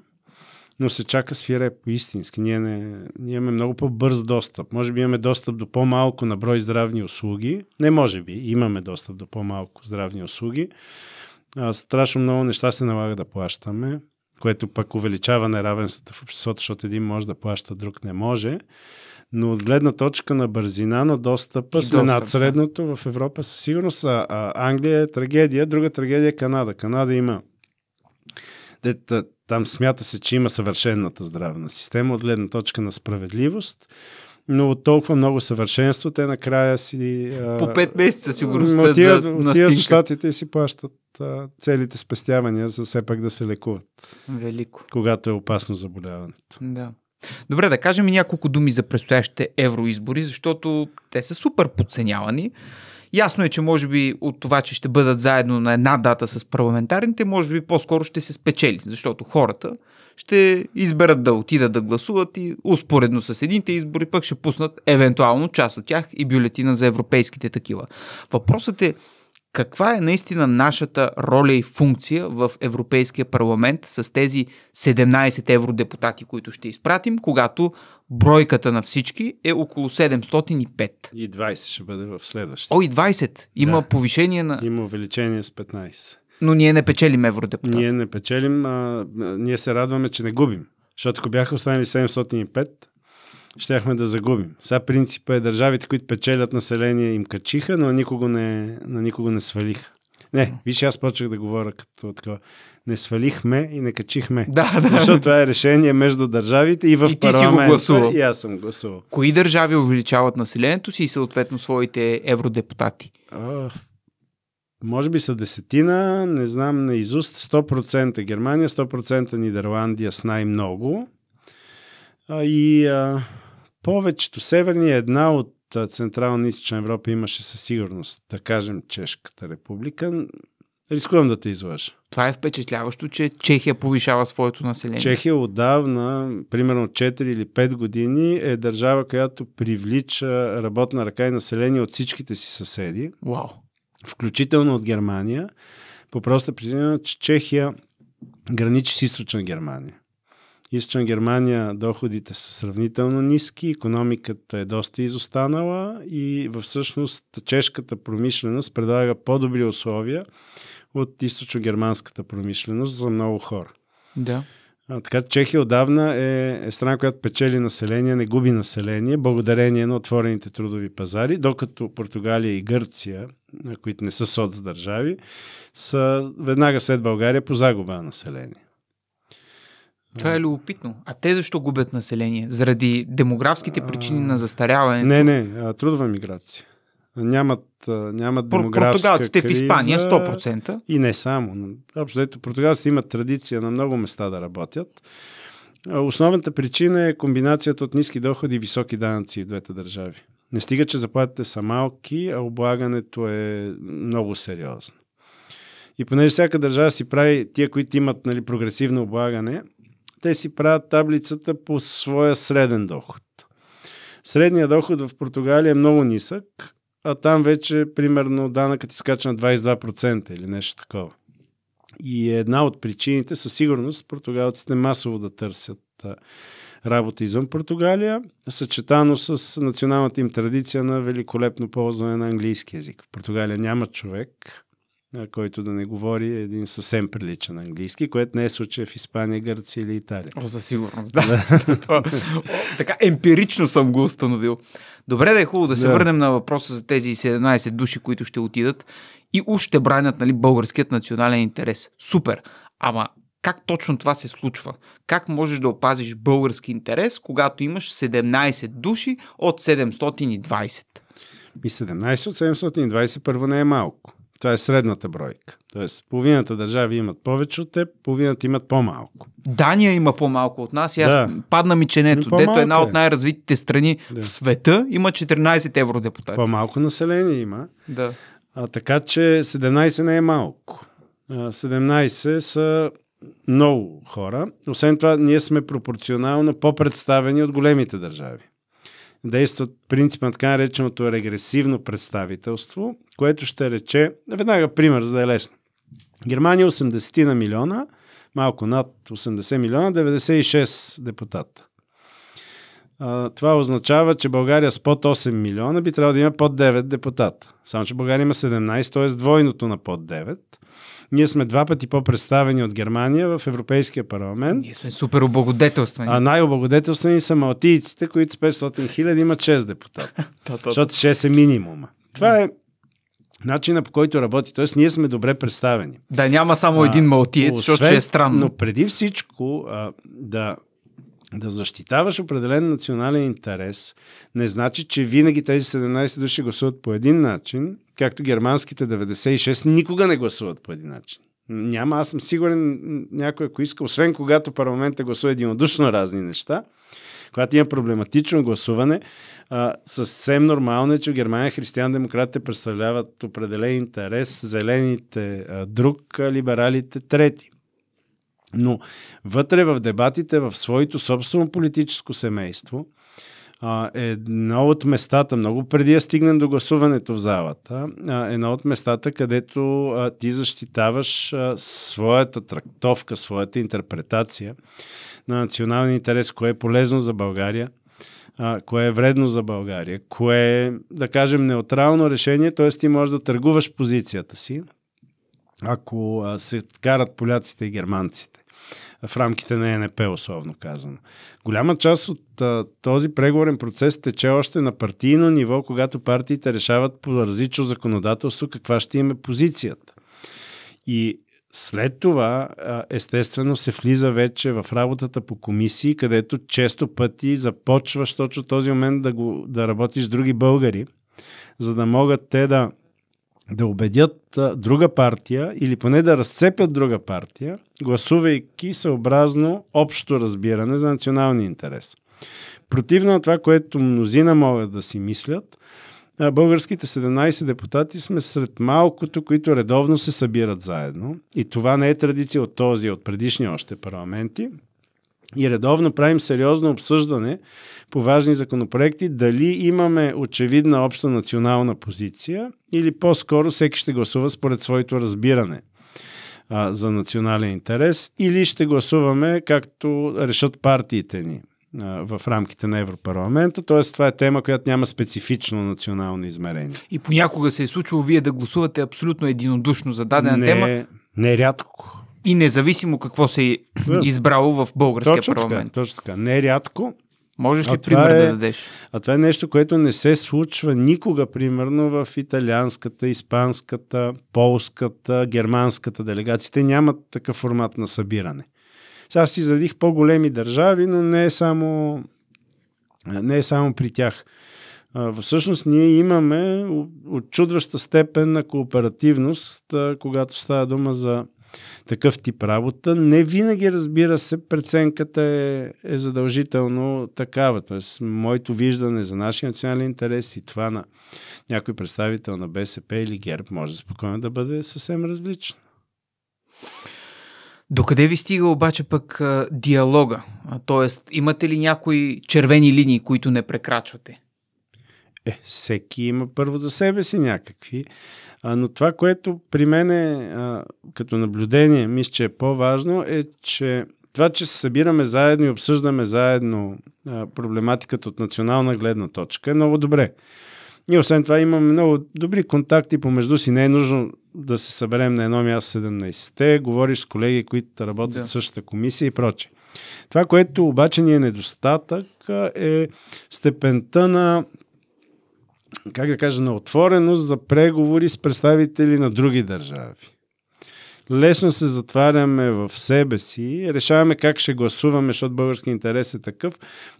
но се чака свире по-истински. Ние, не, ние имаме много по-бърз достъп. Може би имаме достъп до по-малко на брой здравни услуги. Не може би, имаме достъп до по-малко здравни услуги. А, страшно много неща се налага да плащаме, което пък увеличава неравенствата в обществото, защото един може да плаща, друг не може. Но от гледна точка на бързина на достъпа и сме достъп, над средното в Европа със сигурност. А, а Англия е трагедия, друга трагедия е Канада. Канада има Дета, там смята се, че има съвършената здравна система от гледна точка на справедливост, но от толкова много съвършенство те накрая си... По 5 месеца сигурно отиват, за отиват в щатите и си плащат а, целите спестявания за все пак да се лекуват. Велико. Когато е опасно заболяването. Да. Добре, да кажем и няколко думи за предстоящите евроизбори, защото те са супер подценявани. Ясно е, че може би от това, че ще бъдат заедно на една дата с парламентарните, може би по-скоро ще се спечели, защото хората ще изберат да отидат да гласуват и успоредно с едните избори пък ще пуснат евентуално част от тях и бюлетина за европейските такива. Въпросът е, каква е наистина нашата роля и функция в Европейския парламент с тези 17 евродепутати, които ще изпратим, когато бройката на всички е около 705. И 20 ще бъде в следващия. О, и 20! Има да. повишение на... Има увеличение с 15. Но ние не печелим евродепутати. Ние не печелим, а, ние се радваме, че не губим. Защото ако бяха останали 705, щяхме да загубим. Сега принципа е държавите, които печелят население, им качиха, но никого не, на никого не свалиха. Не, виж, аз почнах да говоря като така. Не свалихме и не качихме. Да, да. Защото това е решение между държавите и в и ти си го гласувал. И аз съм гласувал. Кои държави увеличават населението си и съответно своите евродепутати? А, може би са десетина, не знам на изуст. 100% Германия, 100% Нидерландия с най-много. и а, повечето северни, е една от Централна и Източна Европа имаше със сигурност, да кажем Чешката република, рискувам да те излъжа. Това е впечатляващо, че Чехия повишава своето население. Чехия отдавна, примерно 4 или 5 години, е държава, която привлича работна ръка и население от всичките си съседи. Вау! Включително от Германия. По проста причина, че Чехия граничи с източна Германия. Източна Германия доходите са сравнително ниски, економиката е доста изостанала и всъщност чешката промишленост предлага по-добри условия от източно-германската промишленост за много хора. Да. А, така че Чехия отдавна е, е страна, която печели население, не губи население, благодарение на отворените трудови пазари, докато Португалия и Гърция, които не са соцдържави, са веднага след България по загуба на население. Това е любопитно. А те защо губят население? Заради демографските причини а, на застаряване? Не, не, трудова миграция. Нямат, нямат демографска Португалците криза, в Испания 100%. И не само. Общо, ето, португалците имат традиция на много места да работят. Основната причина е комбинацията от ниски доходи и високи данъци в двете държави. Не стига, че заплатите са малки, а облагането е много сериозно. И понеже всяка държава си прави тия, които имат нали, прогресивно облагане – те си правят таблицата по своя среден доход. Средният доход в Португалия е много нисък, а там вече, примерно, данъкът изкача на 22% или нещо такова. И една от причините, със сигурност, португалците масово да търсят работа извън Португалия, съчетано с националната им традиция на великолепно ползване на английски язик. В Португалия няма човек, който да не говори един съвсем приличен английски, което не е случай в Испания, Гърция или Италия. О, за сигурност, да. така емпирично съм го установил. Добре да е хубаво да се да. върнем на въпроса за тези 17 души, които ще отидат и уж ще бранят нали, българският национален интерес. Супер! Ама как точно това се случва? Как можеш да опазиш български интерес, когато имаш 17 души от 720? И 17 от 720 първо не е малко. Това е средната бройка. Тоест, половината държави имат повече от теб, половината имат по-малко. Дания има по-малко от нас и аз да. падна миченето, дето е една от е. най-развитите страни да. в света, има 14 евродепутати. По-малко население има. Да. А, така че 17 не е малко. 17 са много хора. Освен това, ние сме пропорционално по-представени от големите държави действат принципа на така нареченото регресивно представителство, което ще рече, веднага пример, за да е лесно. Германия 80 е на милиона, малко над 80 милиона, 96 депутата. А, това означава, че България с под 8 милиона би трябвало да има под 9 депутата. Само, че България има 17, т.е. двойното на под 9. Ние сме два пъти по-представени от Германия в Европейския парламент. Ние сме супер облагодетелствани. А най-облагодетелствани са малтийците, които с 500 хиляди имат 6 депутата. защото 6 е минимума. Това е начина по който работи. Тоест, ние сме добре представени. Да няма само а, един малтиец, е освен, защото е странно. Но преди всичко а, да да защитаваш определен национален интерес не значи, че винаги тези 17 души гласуват по един начин, както германските 96 никога не гласуват по един начин. Няма, аз съм сигурен някой, ако иска, освен когато парламента гласува единодушно разни неща, когато има проблематично гласуване, а, съвсем нормално е, че в Германия християн-демократите представляват определен интерес, зелените а, друг, а, либералите трети. Но вътре в дебатите, в своето собствено политическо семейство, едно от местата, много преди да стигнем до гласуването в залата, едно от местата, където ти защитаваш своята трактовка, своята интерпретация на националния интерес, кое е полезно за България, а, кое е вредно за България, кое е, да кажем, неутрално решение, т.е. ти можеш да търгуваш позицията си, ако а, се карат поляците и германците в рамките на ЕНП, условно казано. Голяма част от а, този преговорен процес тече още на партийно ниво, когато партиите решават по различно законодателство каква ще им е позицията. И след това, естествено, се влиза вече в работата по комисии, където често пъти започваш точно този момент да, го, да работиш с други българи, за да могат те да да убедят друга партия или поне да разцепят друга партия, гласувайки съобразно общо разбиране за националния интерес. Противно на това, което мнозина могат да си мислят, българските 17 депутати сме сред малкото, които редовно се събират заедно. И това не е традиция от този, от предишни още парламенти и редовно правим сериозно обсъждане по важни законопроекти, дали имаме очевидна обща национална позиция или по-скоро всеки ще гласува според своето разбиране а, за национален интерес или ще гласуваме както решат партиите ни в рамките на Европарламента. Т.е. това е тема, която няма специфично национално измерение. И понякога се е случило вие да гласувате абсолютно единодушно за дадена не, тема. Не рядко и независимо какво се е избрало в българския точно парламент. Така, точно така. Не е рядко. Можеш ли пример е, да дадеш? А това е нещо, което не се случва никога, примерно в италианската, испанската, полската, германската делегация. Те нямат такъв формат на събиране. Сега си задих по-големи държави, но не е само, не е само при тях. Всъщност ние имаме отчудваща степен на кооперативност, когато става дума за такъв тип работа. Не винаги, разбира се, преценката е, е задължително такава. Тоест, моето виждане за нашия национален интерес и това на някой представител на БСП или ГЕРБ може спокойно да бъде съвсем различно. Докъде ви стига обаче пък диалога? тоест, имате ли някои червени линии, които не прекрачвате? Е, всеки има първо за себе си някакви. А, но това, което при мен е а, като наблюдение, мисля, че е по-важно, е, че това, че се събираме заедно и обсъждаме заедно а, проблематиката от национална гледна точка е много добре. И освен това имаме много добри контакти помежду си. Не е нужно да се съберем на едно място 17-те, говориш с колеги, които работят да. в същата комисия и прочее. Това, което обаче ни е недостатък е степента на как да кажа, на отвореност за преговори с представители на други държави. Лесно се затваряме в себе си, решаваме как ще гласуваме, защото български интерес е такъв,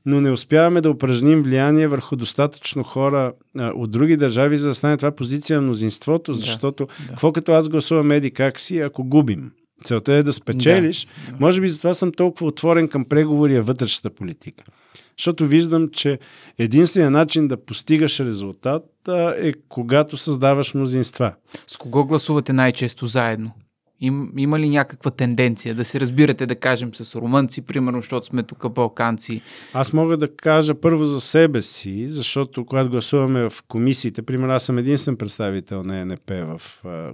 но не успяваме да упражним влияние върху достатъчно хора а, от други държави, за да стане това позиция на мнозинството, защото да, да. какво като аз гласувам еди как си, ако губим? Целта е да спечелиш. Да, да. Може би затова съм толкова отворен към преговори вътрешната политика. Защото виждам, че единственият начин да постигаш резултат е когато създаваш мнозинства. С кого гласувате най-често заедно? Им, има ли някаква тенденция да се разбирате, да кажем, с румънци, примерно, защото сме тук балканци? Аз мога да кажа първо за себе си, защото когато гласуваме в комисиите, примерно аз съм единствен представител на ЕНП в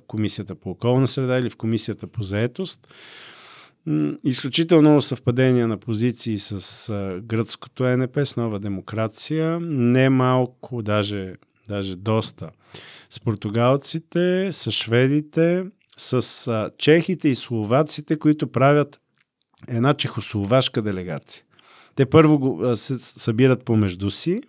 Комисията по околна среда или в Комисията по заетост, Изключително съвпадение на позиции с гръцкото е НП с нова демокрация, не малко, даже, даже доста. С португалците, с шведите, с чехите и словаците, които правят една чехословашка делегация. Те първо го, се събират помежду си,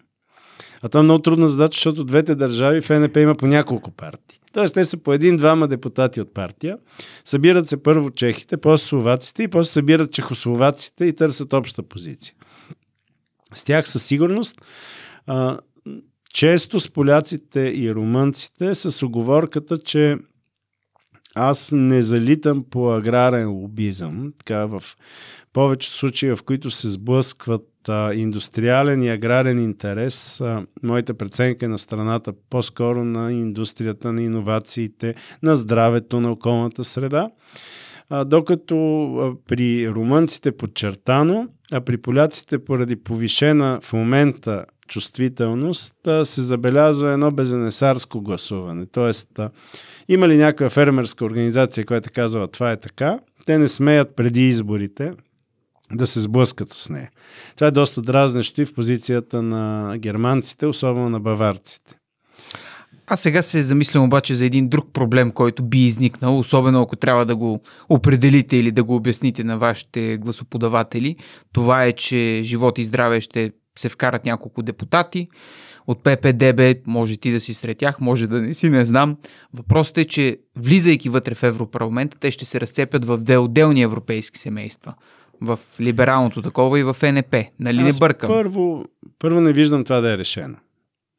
а това е много трудна задача, защото двете държави в е НП има по няколко партии. Тоест, те са по един-двама депутати от партия. Събират се първо чехите, после словаците и после събират чехословаците и търсят обща позиция. С тях със сигурност а, често с поляците и румънците с оговорката, че аз не залитам по аграрен лобизъм, така в повечето случаи, в които се сблъскват а, индустриален и аграрен интерес, а, моята преценка е на страната по-скоро на индустрията, на иновациите, на здравето, на околната среда. А, докато а, при румънците подчертано, а при поляците поради повишена в момента чувствителност се забелязва едно безенесарско гласуване. Тоест, има ли някаква фермерска организация, която е казва, това е така, те не смеят преди изборите, да се сблъскат с нея. Това е доста дразнещо и в позицията на германците, особено на баварците. А сега се замислям обаче за един друг проблем, който би изникнал, особено ако трябва да го определите или да го обясните на вашите гласоподаватели. Това е, че живот и здраве ще се вкарат няколко депутати от ППДБ, може ти да си сред тях, може да не си, не знам. Въпросът е, че влизайки вътре в Европарламента, те ще се разцепят в две отделни европейски семейства – в либералното такова и в НП. Нали Аз не бъркам? Първо, първо не виждам това да е решено.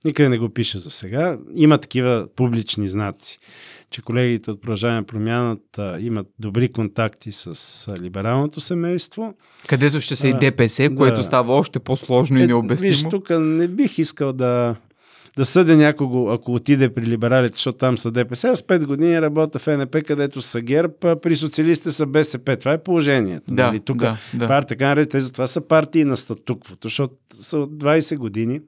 Никъде не го пише за сега. Има такива публични знаци, че колегите от Продължаване промяната имат добри контакти с либералното семейство. Където ще се и ДПС, а, което да. става още по-сложно е, и необяснимо. Виж, тук не бих искал да да съдя някого, ако отиде при либералите, защото там са ДПС. Аз 5 години работя в НП, където са ГЕРБ, при социалистите са БСП. Това е положението. Да, нали? Тук да, да. Пар, така, те това са партии на статуквото, защото са от 20 години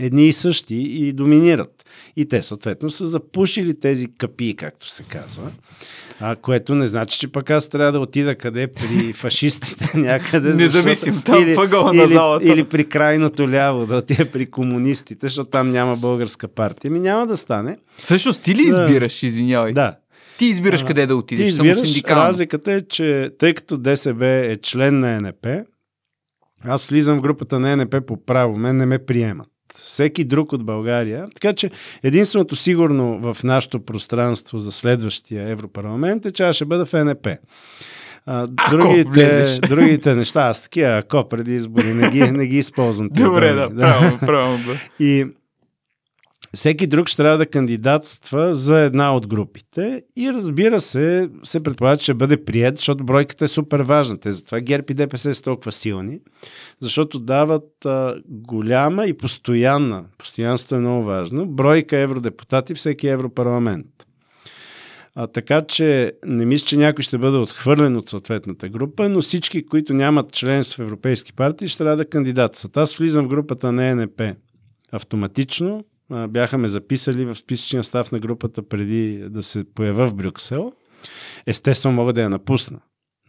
едни и същи и доминират. И те съответно са запушили тези капи, както се казва. А, което не значи, че пък аз трябва да отида къде при фашистите някъде. Независим там или, въгъла на залата. Или, или при крайното ляво, да отида при комунистите, защото там няма българска партия. Ми няма да стане. Всъщност ти ли избираш, да. извинявай? Да, ти избираш а, къде да отидеш. Ти избираш, разликата е, че тъй като ДСБ е член на НП, аз влизам в групата на НП по право, мен не ме приемат всеки друг от България. Така че единственото сигурно в нашето пространство за следващия Европарламент е, че аз ще бъда в НП. А, ако другите, другите неща, аз такива, ако преди избори, не ги, не ги използвам. Добре, да, правилно, правилно. Да. И всеки друг ще трябва да кандидатства за една от групите и разбира се, се предполага, че ще бъде прият, защото бройката е супер важна. Те затова ГЕРБ и ДПС са толкова силни, защото дават а, голяма и постоянна, постоянството е много важно, бройка евродепутати всеки европарламент. А, така че не мисля, че някой ще бъде отхвърлен от съответната група, но всички, които нямат членство в европейски партии, ще трябва да кандидатстват. Аз влизам в групата на ЕНП автоматично, бяха ме записали в списъчния став на групата преди да се появя в Брюксел. Естествено мога да я напусна.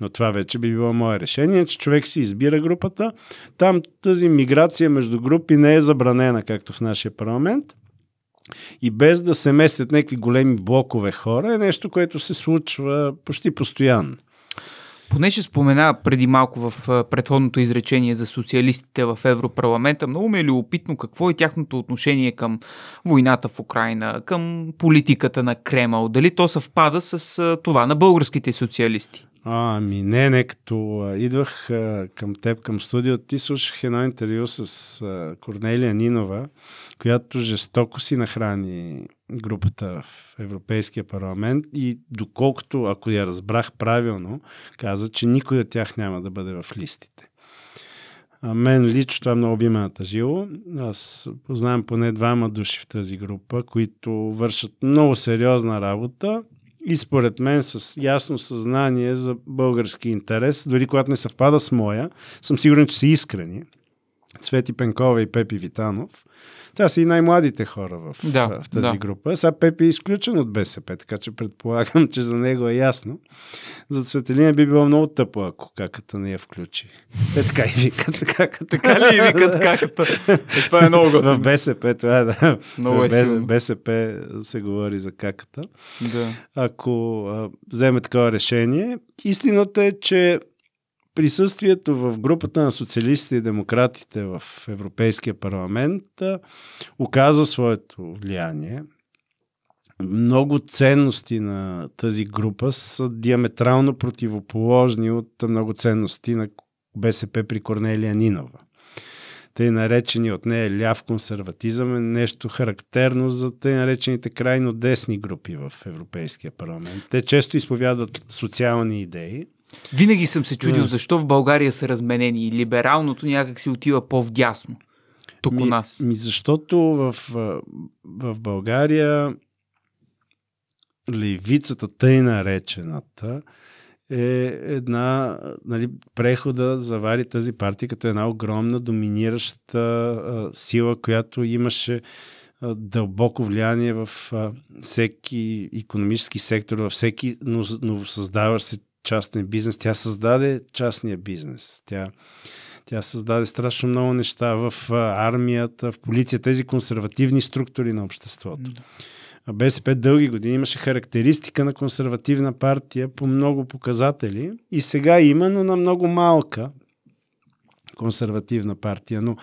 Но това вече би било мое решение, че човек си избира групата. Там тази миграция между групи не е забранена, както в нашия парламент. И без да се местят някакви големи блокове хора е нещо, което се случва почти постоянно понеже спомена преди малко в предходното изречение за социалистите в Европарламента, много ми е любопитно какво е тяхното отношение към войната в Украина, към политиката на Кремъл. Дали то съвпада с това на българските социалисти? А, ами не, не, като идвах към теб, към студио, ти слушах едно интервю с Корнелия Нинова, която жестоко си нахрани групата в Европейския парламент и доколкото, ако я разбрах правилно, каза, че никой от тях няма да бъде в листите. А мен лично това е много би ме натъжило. Аз познавам поне двама души в тази група, които вършат много сериозна работа и според мен с ясно съзнание за български интерес, дори когато не съвпада с моя, съм сигурен, че са искрени. Цвети Пенкова и Пепи Витанов – тя са и най-младите хора в, да, в тази да. група. Сега Пепи е изключен от БСП, така че предполагам, че за него е ясно. За Цветелина би било много тъпо, ако каката не я включи. Е така и викат каката. Така ли и викат каката? Е, това е много готово. В БСП това е, да. Много е Без, БСП се говори за каката. Да. Ако а, вземе такова решение, истината е, че присъствието в групата на социалистите и демократите в Европейския парламент оказа своето влияние. Много ценности на тази група са диаметрално противоположни от много ценности на БСП при Корнелия Нинова. Тъй наречени от нея ляв консерватизъм е нещо характерно за тъй наречените крайно десни групи в Европейския парламент. Те често изповядват социални идеи, винаги съм се чудил е. защо в България са разменени и либералното някак си отива по-вдясно. Тук ми, у нас. Ми защото в, в България левицата, тъй наречената, е една, нали, прехода завари тази партия като една огромна доминираща а, сила, която имаше а, дълбоко влияние в а, всеки економически сектор, във всеки новосъздаващ се частния бизнес. Тя създаде частния бизнес. Тя, тя създаде страшно много неща в армията, в полиция, тези консервативни структури на обществото. А БСП дълги години имаше характеристика на консервативна партия по много показатели и сега има, но на много малка консервативна партия. Но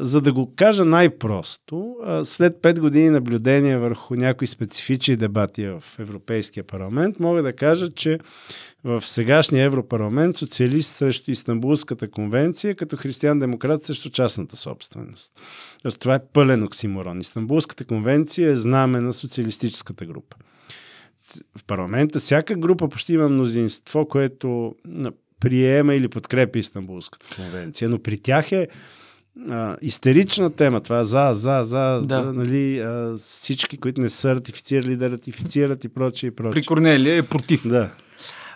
за да го кажа най-просто, след 5 години наблюдение върху някои специфични дебати в Европейския парламент, мога да кажа, че в сегашния Европарламент социалист срещу Истанбулската конвенция, като християн-демократ срещу частната собственост. Тоест, това е пълен оксиморон. Истанбулската конвенция е знаме на социалистическата група в парламента всяка група почти има мнозинство, което приема или подкрепя Истанбулската конвенция, но при тях е а, истерична тема. Това е за, за, за, да. за нали, а, всички, които не са ратифицирали, да ратифицират и прочее, и прочее. При Корнелия е против. Да.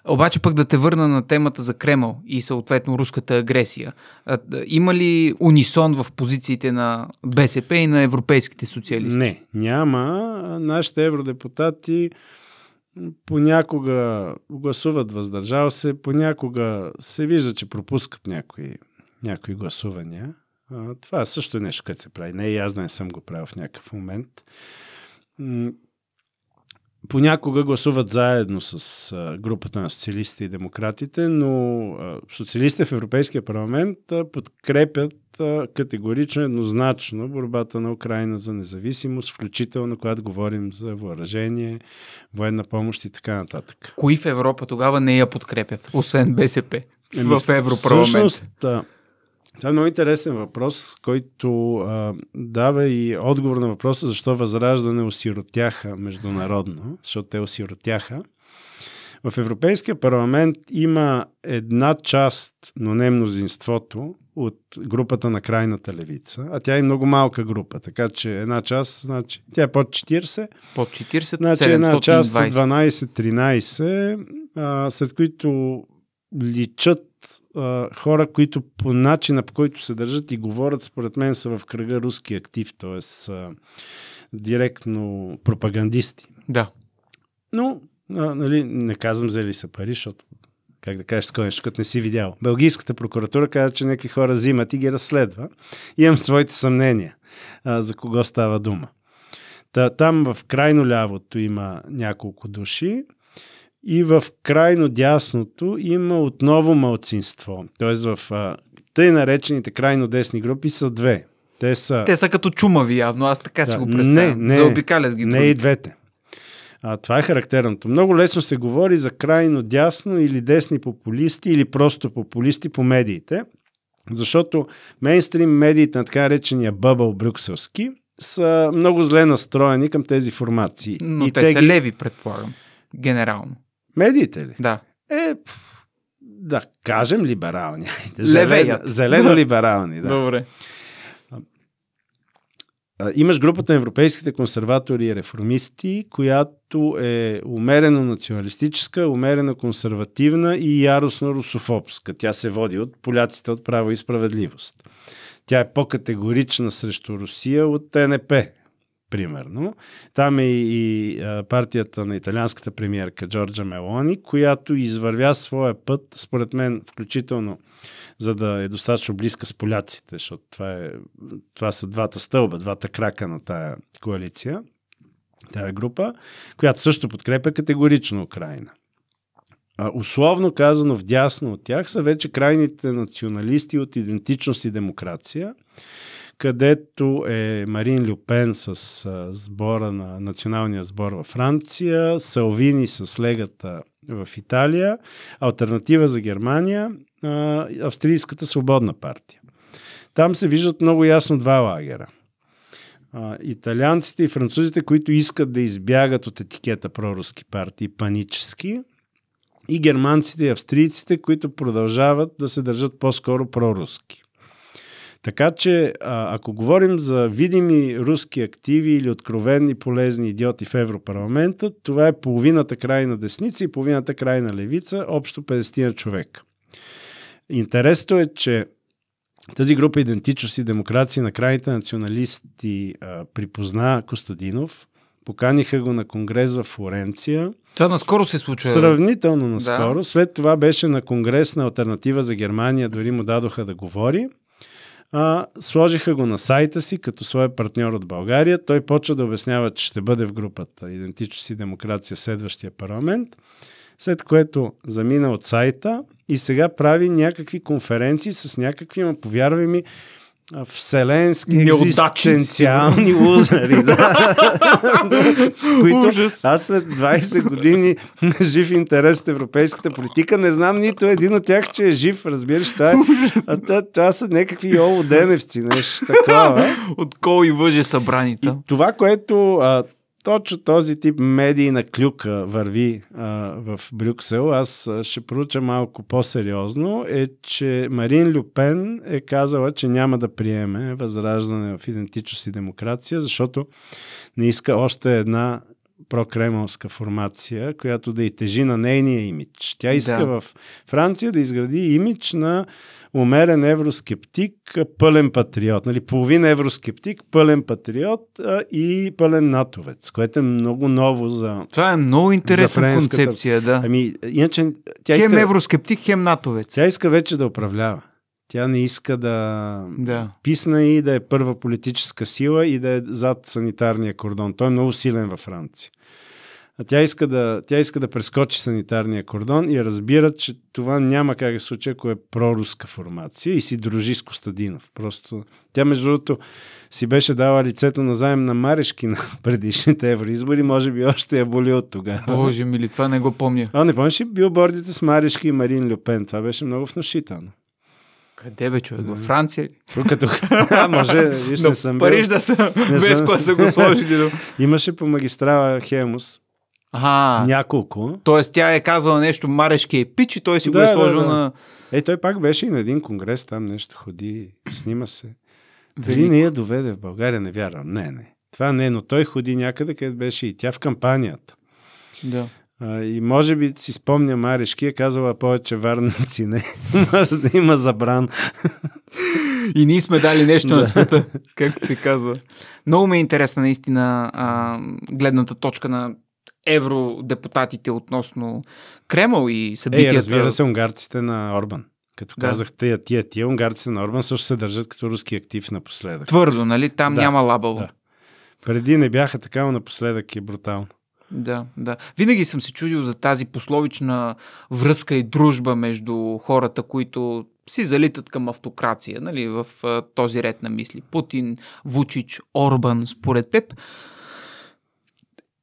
Обаче пък да те върна на темата за Кремъл и съответно руската агресия. Има ли унисон в позициите на БСП и на европейските социалисти? Не, няма. Нашите евродепутати понякога гласуват въздържал се, понякога се вижда, че пропускат някои, някои гласувания. А, това е нещо, което се прави. Не аз не съм го правил в някакъв момент понякога гласуват заедно с групата на социалистите и демократите, но социалистите в Европейския парламент подкрепят категорично, еднозначно борбата на Украина за независимост, включително когато говорим за въоръжение, военна помощ и така нататък. Кои в Европа тогава не я подкрепят, освен БСП? Еми, в Европарламент? Всъщност, това е много интересен въпрос, който а, дава и отговор на въпроса защо Възраждане осиротяха международно, защото те осиротяха. В Европейския парламент има една част, но не мнозинството, от групата на крайната левица, а тя е много малка група, така че една част, значи, тя е под 40. Под 40, значи 720. една част 12-13, сред които личат а, хора, които по начина по който се държат и говорят, според мен са в кръга руски актив, т.е. директно пропагандисти. Да. Но, а, нали, не казвам взели са пари, защото как да кажеш такова нещо, като не си видял. Белгийската прокуратура каза, че някакви хора взимат и ги разследва. Имам своите съмнения а, за кого става дума. Та, там в крайно лявото има няколко души, и в крайно дясното има отново малцинство. Тоест в а, тъй наречените крайно десни групи са две. Те са, Те са като чумави явно, аз така да, си го представям. Не, не, Заобикалят ги. Не другите. и двете. А, това е характерното. Много лесно се говори за крайно дясно или десни популисти или просто популисти по медиите, защото мейнстрим медиите на така речения бъбъл брюкселски са много зле настроени към тези формации. Но и те, те са ги... леви, предполагам, генерално. Медиите ли? Да. Е, да кажем либерални. Зелено, зелено либерални, да. Добре. Имаш групата на европейските консерватори и реформисти, която е умерено националистическа, умерено консервативна и яростно русофобска. Тя се води от поляците от право и справедливост. Тя е по-категорична срещу Русия от ТНП, примерно. Там е и партията на италианската премиерка Джорджа Мелони, която извървя своя път, според мен, включително за да е достатъчно близка с поляците, защото това, е, това са двата стълба, двата крака на тая коалиция, тая група, която също подкрепя категорично Украина а, условно казано вдясно от тях, са вече крайните националисти от идентичност и демокрация, където е Марин Люпен с а, сбора на националния сбор във Франция, Салвини с легата в Италия, Альтернатива за Германия, а, Австрийската свободна партия. Там се виждат много ясно два лагера – италианците и французите, които искат да избягат от етикета проруски партии панически и германците и австрийците, които продължават да се държат по-скоро проруски. Така че, а, ако говорим за видими руски активи или откровенни полезни идиоти в Европарламента, това е половината крайна десница и половината крайна левица, общо 50 човека. Интересно е, че тази група идентичност и демокрация на крайните националисти а, припозна Костадинов, поканиха го на конгрес в Флоренция – това наскоро се случва. Сравнително наскоро. Да. След това беше на конгрес на Альтернатива за Германия, дори му дадоха да говори. А, сложиха го на сайта си като своя партньор от България. Той почва да обяснява, че ще бъде в групата Идентично си демокрация следващия парламент. След което замина от сайта и сега прави някакви конференции с някакви, ма повярвай ми, вселенски екзистенциални лузери. Да. Които Ужас. аз след 20 години жив интерес от европейската политика не знам нито един от тях, че е жив. Разбираш, това, е, а, това, това са някакви оводеневци нещо такова. от кол и въже събраните. И това, което а, точно този тип медийна клюка върви а, в Брюксел, аз ще проуча малко по-сериозно, е, че Марин Люпен е казала, че няма да приеме възраждане в идентичност и демокрация, защото не иска още една прокремълска формация, която да и тежи на нейния имидж. Тя иска да. в Франция да изгради имидж на умерен евроскептик, пълен патриот. Нали, половин евроскептик, пълен патриот а, и пълен натовец, което е много ново за. Това е много интересна концепция, да. Ами, иначе, тя хем иска, евроскептик, хем натовец. Тя иска вече да управлява. Тя не иска да, да писна и да е първа политическа сила и да е зад санитарния кордон. Той е много силен във Франция. А тя иска, да, тя иска да прескочи санитарния кордон и разбира, че това няма как да случи, ако е проруска формация и си дружи с Костадинов. Просто тя, между другото, си беше дала лицето на заем на Марешки на предишните евроизбори. Може би още я боли от тогава. Боже мили, това не го помня. А, не помниш ли билбордите с Марешки и Марин Люпен? Това беше много внушително. Къде бе, човек? Във Франция? Тук, тук. може, виж, не съм Париж да съм, без съм... са го сложили. Имаше по магистрала Хемус, Ага. Няколко. Тоест тя е казала нещо марешки е пич, и той си да, го е сложил да, да. на... Е, той пак беше и на един конгрес, там нещо ходи, снима се. Дали не я доведе в България, не вярвам. Не, не. Това не, е, но той ходи някъде, където беше и тя в кампанията. Да. А, и може би си спомня Маришки е казала повече варници не. може да има забран. и ние сме дали нещо да. на света, както се казва. Много ми е интересна наистина а, гледната точка на евродепутатите относно Кремъл и събитията. Е, разбира се, унгарците на Орбан. Като да. казах тия, тия, тия, унгарците на Орбан също се държат като руски актив напоследък. Твърдо, нали? Там да, няма лабаво. Да. Преди не бяха така, но напоследък е брутално. Да, да. Винаги съм се чудил за тази пословична връзка и дружба между хората, които си залитат към автокрация, нали, в този ред на мисли. Путин, Вучич, Орбан, според теб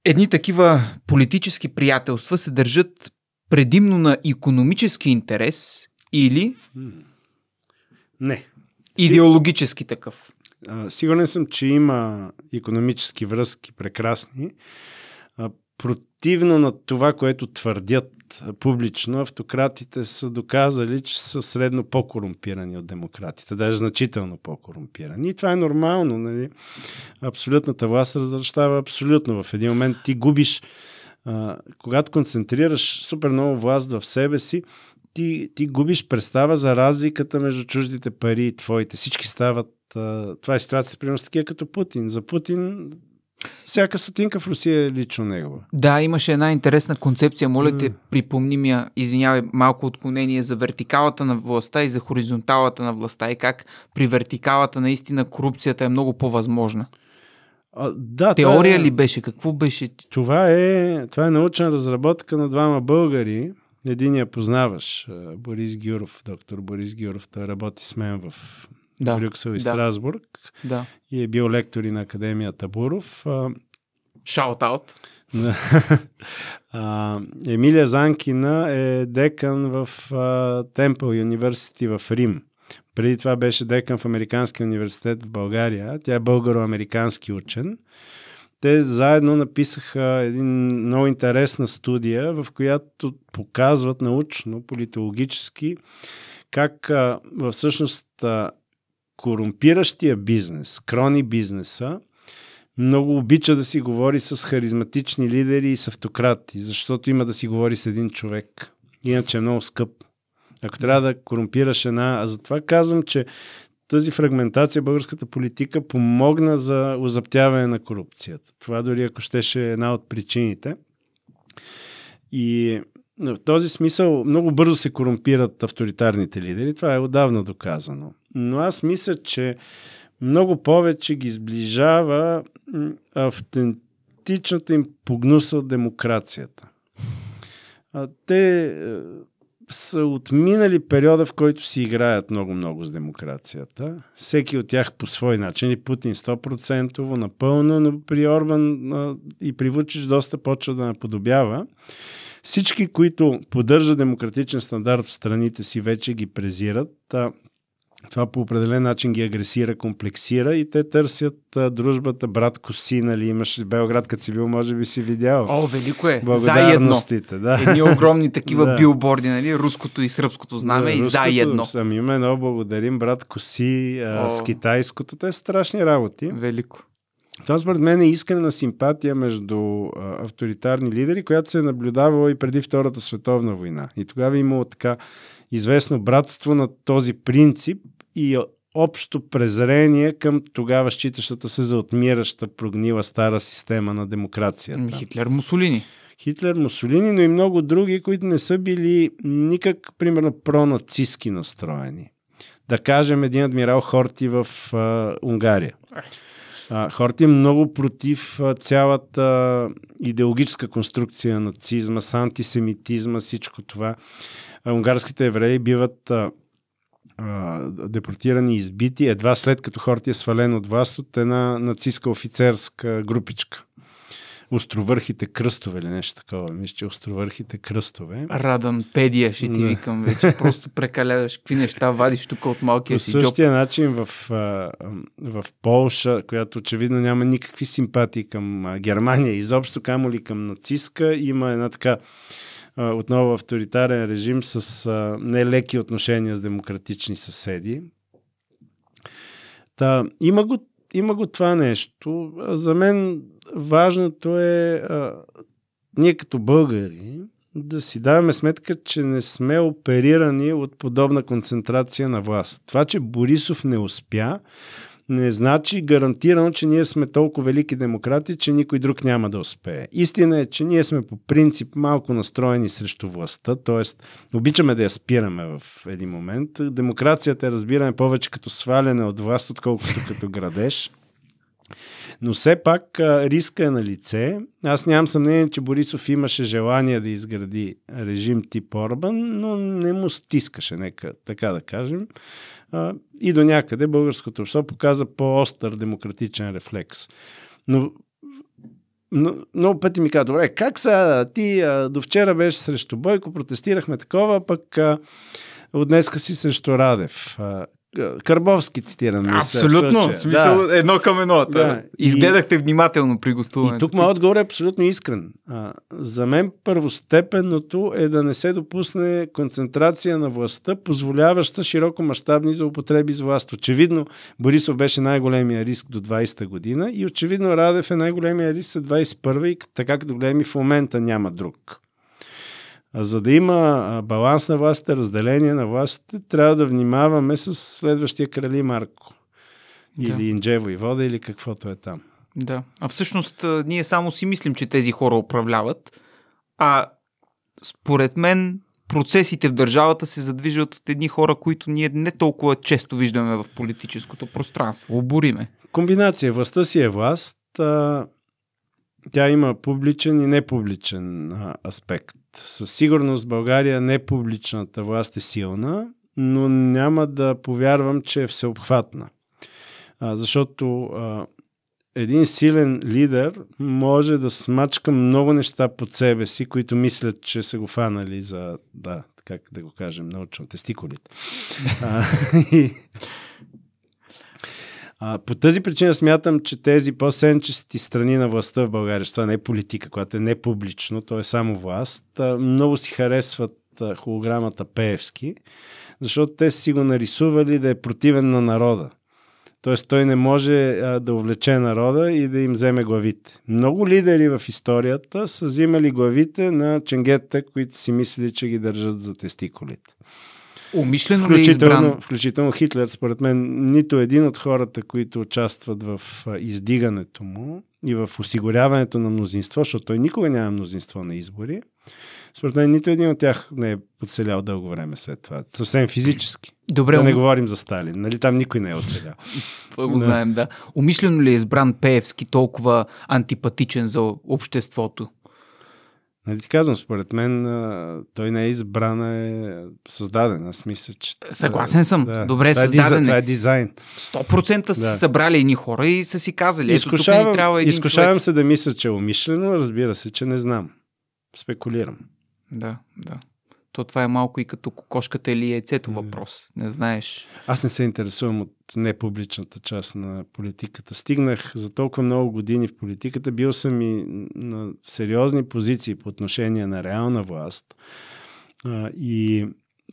едни такива политически приятелства се държат предимно на економически интерес или... Не. Идеологически такъв. сигурен съм, че има економически връзки прекрасни. противно на това, което твърдят публично, автократите са доказали, че са средно по-корумпирани от демократите, даже значително по-корумпирани. И това е нормално. Нали? Абсолютната власт разращава абсолютно. В един момент ти губиш, а, когато концентрираш супер много власт в себе си, ти, ти губиш представа за разликата между чуждите пари и твоите. Всички стават. А, това е ситуация, примерно, с такива като Путин. За Путин всяка стотинка в Русия е лично негова. Да, имаше една интересна концепция. Моля те, припомни ми извинявай, малко отклонение за вертикалата на властта и за хоризонталата на властта и как при вертикалата наистина корупцията е много по-възможна. А, да, Теория е, ли беше? Какво беше? Това е, това е научна разработка на двама българи. Един я познаваш, Борис Гюров, доктор Борис Гюров. Той работи с мен в да. Брюксел и Страсбург. Да. И е бил лектор и на Академията Буров. Шаут-аут. Емилия Занкина е декан в Темпъл Юниверсити в Рим. Преди това беше декан в Американския университет в България. Тя е българо-американски учен. Те заедно написаха един много интересна студия, в която показват научно, политологически, как всъщност корумпиращия бизнес, крони бизнеса, много обича да си говори с харизматични лидери и с автократи, защото има да си говори с един човек. Иначе е много скъп. Ако трябва да корумпираш една... А затова казвам, че тази фрагментация българската политика помогна за озаптяване на корупцията. Това дори ако щеше е една от причините. И в този смисъл много бързо се корумпират авторитарните лидери. Това е отдавна доказано но аз мисля, че много повече ги сближава автентичната им погнуса демокрацията. А те е, са отминали периода, в който си играят много-много с демокрацията. Всеки от тях по свой начин. И Путин 100% напълно, но при Орбан и при Вучич доста почва да наподобява. Всички, които поддържат демократичен стандарт в страните си, вече ги презират. Това по определен начин ги агресира, комплексира и те търсят а, дружбата брат-коси, нали, имаш Белград, като си бил, може би си видял. О, велико е. Благодарностите, да. Едни огромни такива да. билборди, нали, руското и сръбското знаме да, и руското, заедно. Съм едно, благодарим брат-коси а, с китайското. Те е страшни работи. Велико. Това според мен е искрена симпатия между а, авторитарни лидери, която се е наблюдавала и преди Втората световна война. И тогава е имало така известно братство на този принцип, и общо презрение към тогава считащата се за отмираща прогнила стара система на демокрацията. Ами Хитлер Мусолини. Хитлер, Мусолини, но и много други, които не са били никак, примерно, пронацистски настроени. Да кажем, един адмирал Хорти в а, Унгария. Е. А, Хорти е много против а, цялата идеологическа конструкция на нацизма, с антисемитизма, всичко това. А, унгарските евреи биват а, а, депортирани, избити, едва след като хората е свален от власт от една нацистска офицерска групичка. Островърхите кръстове или нещо такова. Мисля, че островърхите кръстове. Радан педия ще ти викам вече. Просто прекаляваш какви неща вадиш тук от малкия си. По същия джоб. начин в, в Полша, която очевидно няма никакви симпатии към Германия, изобщо камо ли към нацистка, има една така отново авторитарен режим с а, нелеки отношения с демократични съседи. Та, има, го, има го това нещо. За мен важното е а, ние като българи да си даваме сметка, че не сме оперирани от подобна концентрация на власт. Това, че Борисов не успя, не значи гарантирано, че ние сме толкова велики демократи, че никой друг няма да успее. Истина е, че ние сме по принцип малко настроени срещу властта, т.е. обичаме да я спираме в един момент. Демокрацията е разбираме повече като сваляне от власт, отколкото като градеш. Но все пак риска е на лице. Аз нямам съмнение, че Борисов имаше желание да изгради режим тип Орбан, но не му стискаше, нека така да кажем и до някъде българското общество показа по-остър демократичен рефлекс. Но много пъти ми каза, добре, как са ти а, до вчера беше срещу Бойко, протестирахме такова, пък а, от днеска си срещу Радев. А, Карбовски цитирам. Абсолютно. в смисъл, да. едно към едно. Да. Изгледахте и... внимателно при гостуването. И тук моят отговор е абсолютно искрен. А, за мен първостепенното е да не се допусне концентрация на властта, позволяваща широко мащабни злоупотреби с власт. Очевидно, Борисов беше най-големия риск до 20-та година и очевидно Радев е най-големия риск за 21-та и така като големи в момента няма друг за да има баланс на властите, разделение на властите, трябва да внимаваме с следващия крали Марко. Или да. Инджево и Вода, или каквото е там. Да. А всъщност ние само си мислим, че тези хора управляват, а според мен процесите в държавата се задвижват от едни хора, които ние не толкова често виждаме в политическото пространство. Обориме. Комбинация. Властта си е власт, тя има публичен и непубличен а, аспект. Със сигурност България непубличната власт е силна, но няма да повярвам, че е всеобхватна. А, защото а, един силен лидер може да смачка много неща под себе си, които мислят, че са го фанали за, да, как да го кажем, научно, тестикулите. а, и, а, по тази причина смятам, че тези по-сенчести страни на властта в България, това не е политика, която е не е публично, то е само власт, а, много си харесват а, холограмата Пеевски, защото те си го нарисували да е противен на народа. Тоест той не може а, да увлече народа и да им вземе главите. Много лидери в историята са взимали главите на ченгетта, които си мислили, че ги държат за тестикулите. Умишлено ли е избран? Включително Хитлер, според мен, нито един от хората, които участват в издигането му и в осигуряването на мнозинство, защото той никога няма мнозинство на избори, според мен нито един от тях не е оцелял дълго време след това. Съвсем физически. Добре, да не ум... говорим за Сталин. Нали там никой не е оцелял. Това го знаем, да. Умишлено ли е избран Пеевски толкова антипатичен за обществото? Нали ти казвам, според мен той не е избран, е създаден. Аз мисля, че... Е, съгласен съм. Да, Добре е създаден. Е, това е дизайн. 100% да. са събрали едни хора и са си казали. Ето, тук ни трябва един изкушавам човек. се да мисля, че е умишлено. Разбира се, че не знам. Спекулирам. Да, да. То това е малко и като кокошката или яйцето въпрос. Не знаеш. Аз не се интересувам от непубличната част на политиката. Стигнах за толкова много години в политиката. Бил съм и на сериозни позиции по отношение на реална власт. И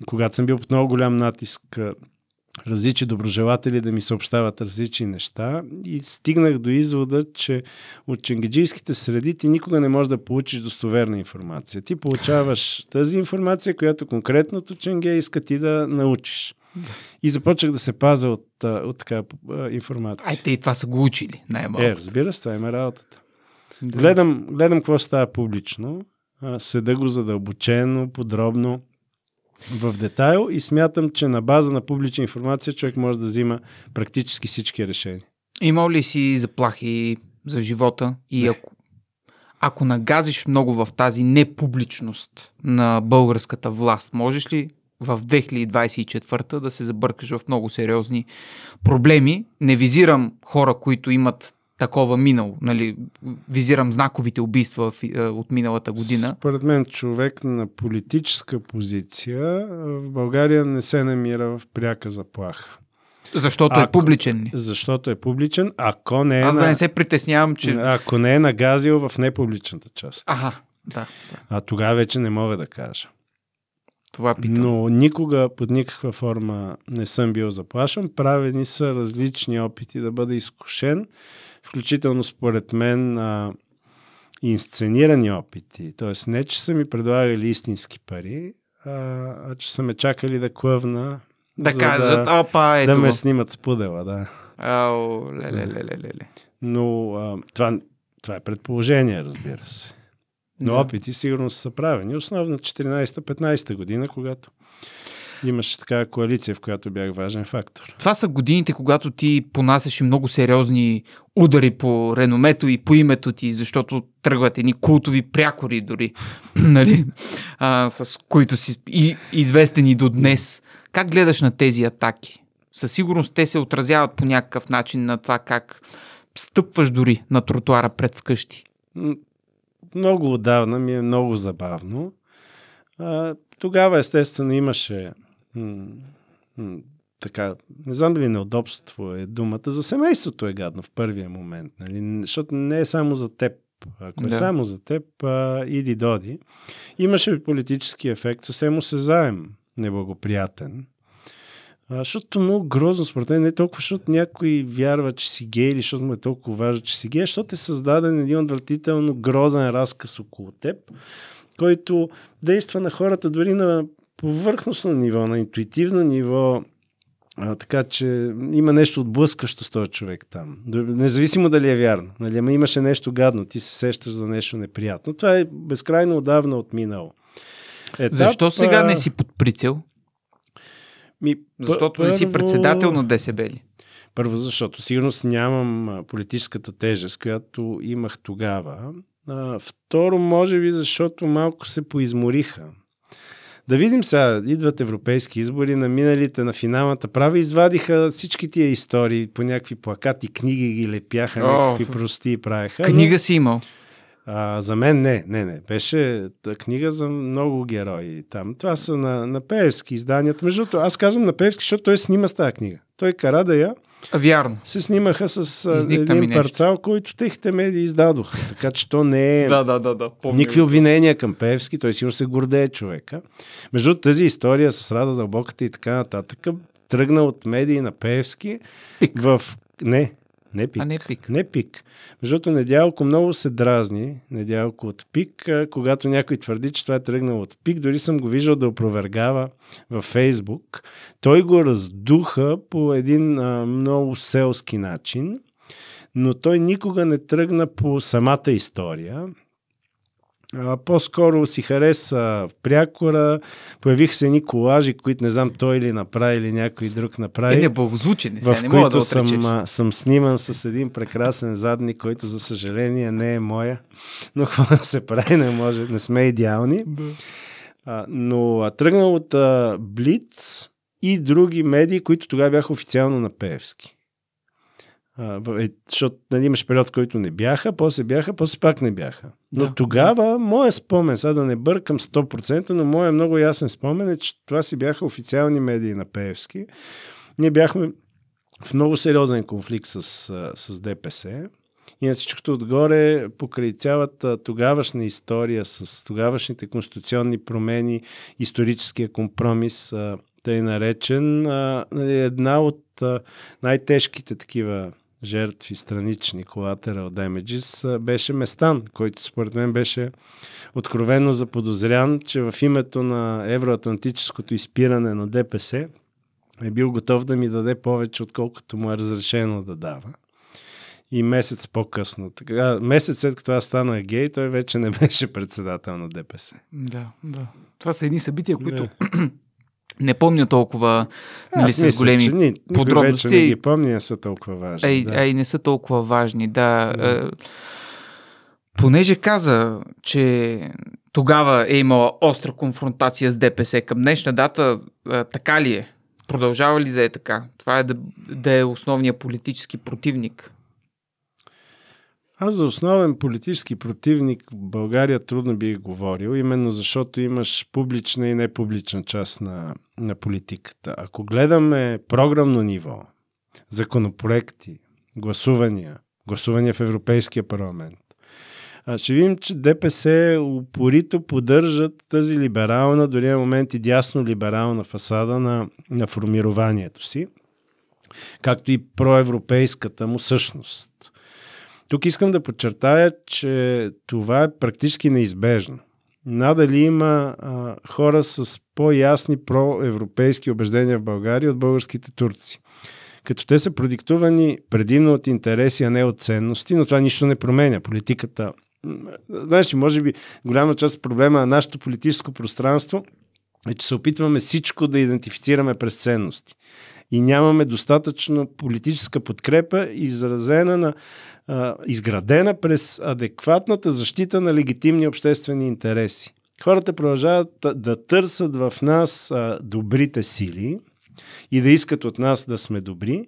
когато съм бил под много голям натиск различни доброжелатели да ми съобщават различни неща и стигнах до извода, че от ченгеджийските среди ти никога не можеш да получиш достоверна информация. Ти получаваш тази информация, която конкретното ченге иска ти да научиш. И започнах да се пазя от, от такава информация. Ай, те и това са го учили, най-малко. Е, разбира се, това има работата. Да. Гледам, гледам какво става публично, седа го задълбочено, подробно в детайл и смятам, че на база на публична информация човек може да взима практически всички решения. Имал ли си заплахи за живота и не. ако, ако нагазиш много в тази непубличност на българската власт, можеш ли в 2024 да се забъркаш в много сериозни проблеми? Не визирам хора, които имат такова минало. Нали, визирам знаковите убийства в, е, от миналата година. Според мен човек на политическа позиция е, в България не се намира в пряка заплаха. Защото е ако, е публичен. Защото е публичен, ако не е. Аз да на, не се притеснявам, че. Ако не е нагазил в непубличната част. Ага, да. да. А тогава вече не мога да кажа. Това питам. Но никога под никаква форма не съм бил заплашен. Правени са различни опити да бъда изкушен включително според мен а, инсценирани опити. Тоест не, че са ми предлагали истински пари, а, а че са ме чакали да клъвна, да за кажат, да, опа, ето. Да ме снимат с пудела, да. Ау, леле, леле, леле. Но а, това, това е предположение, разбира се. Но да. опити сигурно са правени. Основно 14-15 година, когато Имаше такава коалиция, в която бях важен фактор. Това са годините, когато ти понасяш и много сериозни удари по реномето и по името ти, защото тръгват едни култови прякори дори, нали, а, с които си и, известен и до днес. Как гледаш на тези атаки? Със сигурност те се отразяват по някакъв начин на това как стъпваш дори на тротуара пред вкъщи. Много отдавна ми е много забавно. А, тогава, естествено, имаше така, не знам дали неудобство е думата, за семейството е гадно в първия момент, нали? защото не е само за теб. Ако е да. е само за теб, а, иди доди. Имаше политически ефект, съвсем осезаем неблагоприятен. А, защото много грозно, според мен, не толкова, защото някой вярва, че си гей или защото му е толкова важно, че си гей, защото е създаден един отвратително грозен разказ около теб, който действа на хората дори на повърхностно ниво, на интуитивно ниво, а, така че има нещо отблъскащо с този човек там. Независимо дали е вярно. Нали, ама имаше нещо гадно, ти се сещаш за нещо неприятно. Това е безкрайно отдавна отминало. Етап, Защо сега не си под прицел? Ми, защото първо... не си председател на ДСБ ли? Първо, защото сигурност нямам политическата тежест, която имах тогава. А, второ, може би, защото малко се поизмориха. Да видим сега, идват европейски избори на миналите, на финалната прави, извадиха всички тия истории по някакви плакати, книги ги лепяха, О, някакви прости правеха. Книга но... си имал? А, за мен не, не, не. Беше книга за много герои там. Това са на, на Пеевски изданията. Между другото, аз казвам на Пеевски, защото той снима с тази книга. Той кара да я Вярно. Се снимаха с Изникна един парцал, който техните медии издадоха. Така че то не е да, да, да, да, никакви обвинения към Певски, той сигурно се гордее човека. Между тази история с Рада Дълбоката и така нататък тръгна от медии на Певски Пик. в... Не, не пик. А не пик. Не пик. Между другото, Недялко много се дразни, Недялко от пик, когато някой твърди, че това е тръгнал от пик. Дори съм го виждал да опровергава във Фейсбук. Той го раздуха по един а, много селски начин, но той никога не тръгна по самата история а, по-скоро си хареса прякора, появиха се едни колажи, които не знам той или направи или някой друг направи. Е, неблагозвучен, в не мога да съм, съм сниман с един прекрасен задник, който за съжаление не е моя, но какво да се прави, не може, не сме идеални. Да. А, но а, тръгна от Блиц и други медии, които тогава бяха официално на Пеевски. А, е, защото нали, имаш период, в който не бяха, после бяха, после пак не бяха. Но да. тогава, моят спомен, сега да не бъркам 100%, но моят много ясен спомен е, че това си бяха официални медии на Пеевски. Ние бяхме в много сериозен конфликт с, с ДПС. И на всичкото отгоре, покрай цялата тогавашна история с тогавашните конституционни промени, историческия компромис, тъй наречен, нали, една от най-тежките такива жертви странични collateral damages беше Местан, който според мен беше откровено заподозрян, че в името на евроатлантическото изпиране на ДПС е бил готов да ми даде повече, отколкото му е разрешено да дава. И месец по-късно. Така, месец след като аз стана гей, той вече не беше председател на ДПС. Да, да. Това са едни събития, които не помня толкова нали, Аз с мисля, големи че ни, подробности. Вече не ги помня, са толкова важни. Ай, да. ай, не са толкова важни, да. да. А, е, понеже каза, че тогава е имала остра конфронтация с ДПС към днешна дата, а, е, така ли е? Продължава ли да е така? Това е да, да е основният политически противник аз за основен политически противник в България трудно би говорил, именно защото имаш публична и непублична част на, на политиката. Ако гледаме програмно ниво, законопроекти, гласувания, гласувания в Европейския парламент, ще видим, че ДПС упорито поддържат тази либерална, дори на моменти дясно-либерална фасада на, на формированието си, както и проевропейската му същност – тук искам да подчертая, че това е практически неизбежно. Надали има а, хора с по-ясни проевропейски убеждения в България от българските турци. Като те са продиктувани предимно от интереси, а не от ценности, но това нищо не променя. Политиката. Знаеш, може би голяма част от проблема на нашето политическо пространство е, че се опитваме всичко да идентифицираме през ценности и нямаме достатъчно политическа подкрепа, изразена на, а, изградена през адекватната защита на легитимни обществени интереси. Хората продължават да търсят в нас а, добрите сили и да искат от нас да сме добри,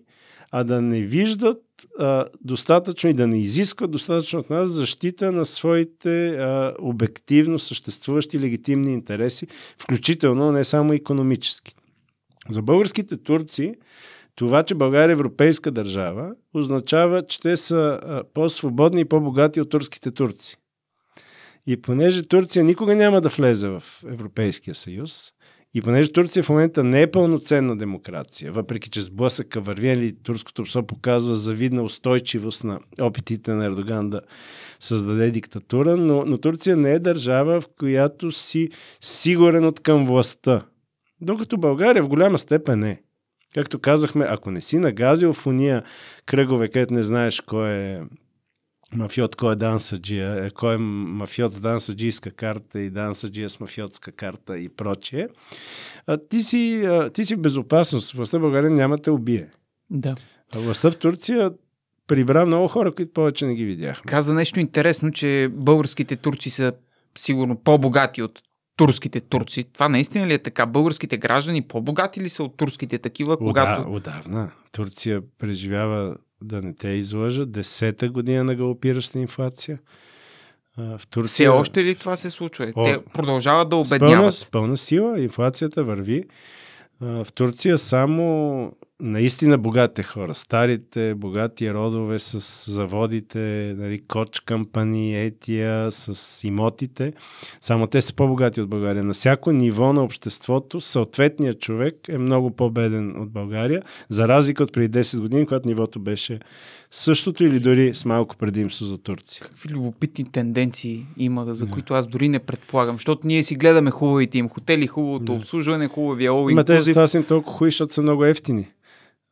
а да не виждат а, достатъчно и да не изискват достатъчно от нас защита на своите а, обективно съществуващи легитимни интереси, включително не само економически. За българските турци това, че България е европейска държава, означава, че те са по-свободни и по-богати от турските турци. И понеже Турция никога няма да влезе в Европейския съюз, и понеже Турция в момента не е пълноценна демокрация, въпреки че сблъсъка върви, или нали, турското общество показва завидна устойчивост на опитите на Ердоган да създаде диктатура, но, но Турция не е държава, в която си сигурен от към властта. Докато България в голяма степен е. Както казахме, ако не си нагазил в уния кръгове, където не знаеш кой е мафиот, кой е дансаджия, е, кой е мафиот с дансаджийска карта и дансаджия с мафиотска карта и прочие, ти си, ти си в безопасност. Властта България няма те убие. Да. А властта в Турция прибра много хора, които повече не ги видяха. Каза нещо интересно, че българските турци са сигурно по-богати от турските турци. Това наистина ли е така? Българските граждани по-богати ли са от турските такива? Когато... отдавна. Турция преживява, да не те излъжа, десета година на галопираща инфлация. В Турция... Все още ли това се случва? О, те продължават да обедняват. С пълна, с пълна сила инфлацията върви. В Турция само наистина богатите хора, старите, богати родове с заводите, нали, коч кампани, етия, с имотите, само те са по-богати от България. На всяко ниво на обществото съответният човек е много по-беден от България, за разлика от преди 10 години, когато нивото беше същото или дори с малко предимство за Турция. Какви любопитни тенденции има, за които аз дори не предполагам, защото ние си гледаме хубавите им хотели, хубавото обслужване, хубавия олинг. Ма тези това са им толкова хубави, защото са много ефтини.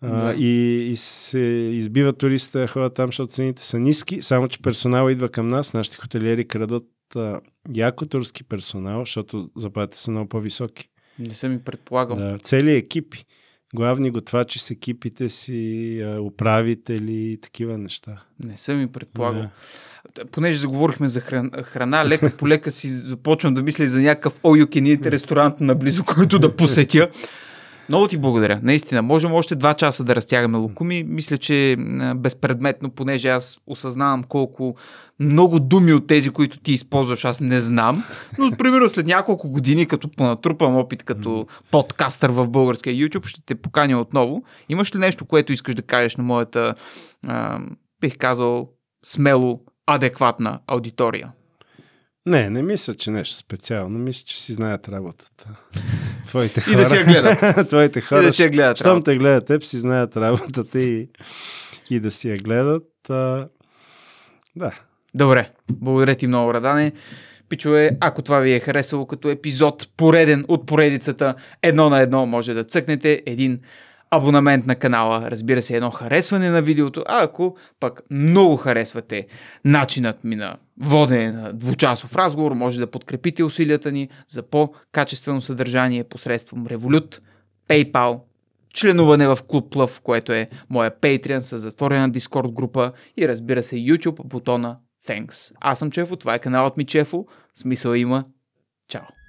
Да. И, и се избива туриста, хора там, защото цените са ниски, само че персонала идва към нас, нашите хотелиери крадат а, яко турски персонал, защото заплатите са много по-високи. Не съм ми предполагал. Да, цели екипи. Главни готвачи с екипите си, управители и такива неща. Не съм ми предполагал. Да. Понеже заговорихме за храна, храна лека по лека си започвам да мисля за някакъв all you can eat ресторант наблизо, който да посетя. Много ти благодаря. Наистина, можем още два часа да разтягаме лукуми. Мисля, че безпредметно, понеже аз осъзнавам колко много думи от тези, които ти използваш, аз не знам. Но, примерно, след няколко години, като понатрупам опит като подкастър в българския YouTube, ще те поканя отново. Имаш ли нещо, което искаш да кажеш на моята, а, бих казал, смело адекватна аудитория? Не, не мисля, че нещо специално. Мисля, че си знаят работата. Твоите хора. И да си я гледат. Твоите хора. И да си я гледат. Щом те гледат, теб си знаят работата и, и да си я гледат. А... Да. Добре. Благодаря ти много, Радане. Пичове, ако това ви е харесало като епизод, пореден от поредицата, едно на едно може да цъкнете един абонамент на канала, разбира се, едно харесване на видеото, а ако пък много харесвате начинът ми на водене на двучасов разговор, може да подкрепите усилията ни за по-качествено съдържание посредством Revolut, PayPal, членуване в Клуб Плъв, което е моя Patreon с затворена Discord група и разбира се YouTube бутона Thanks. Аз съм Чефо, това е каналът ми Чефо, смисъл има. Чао!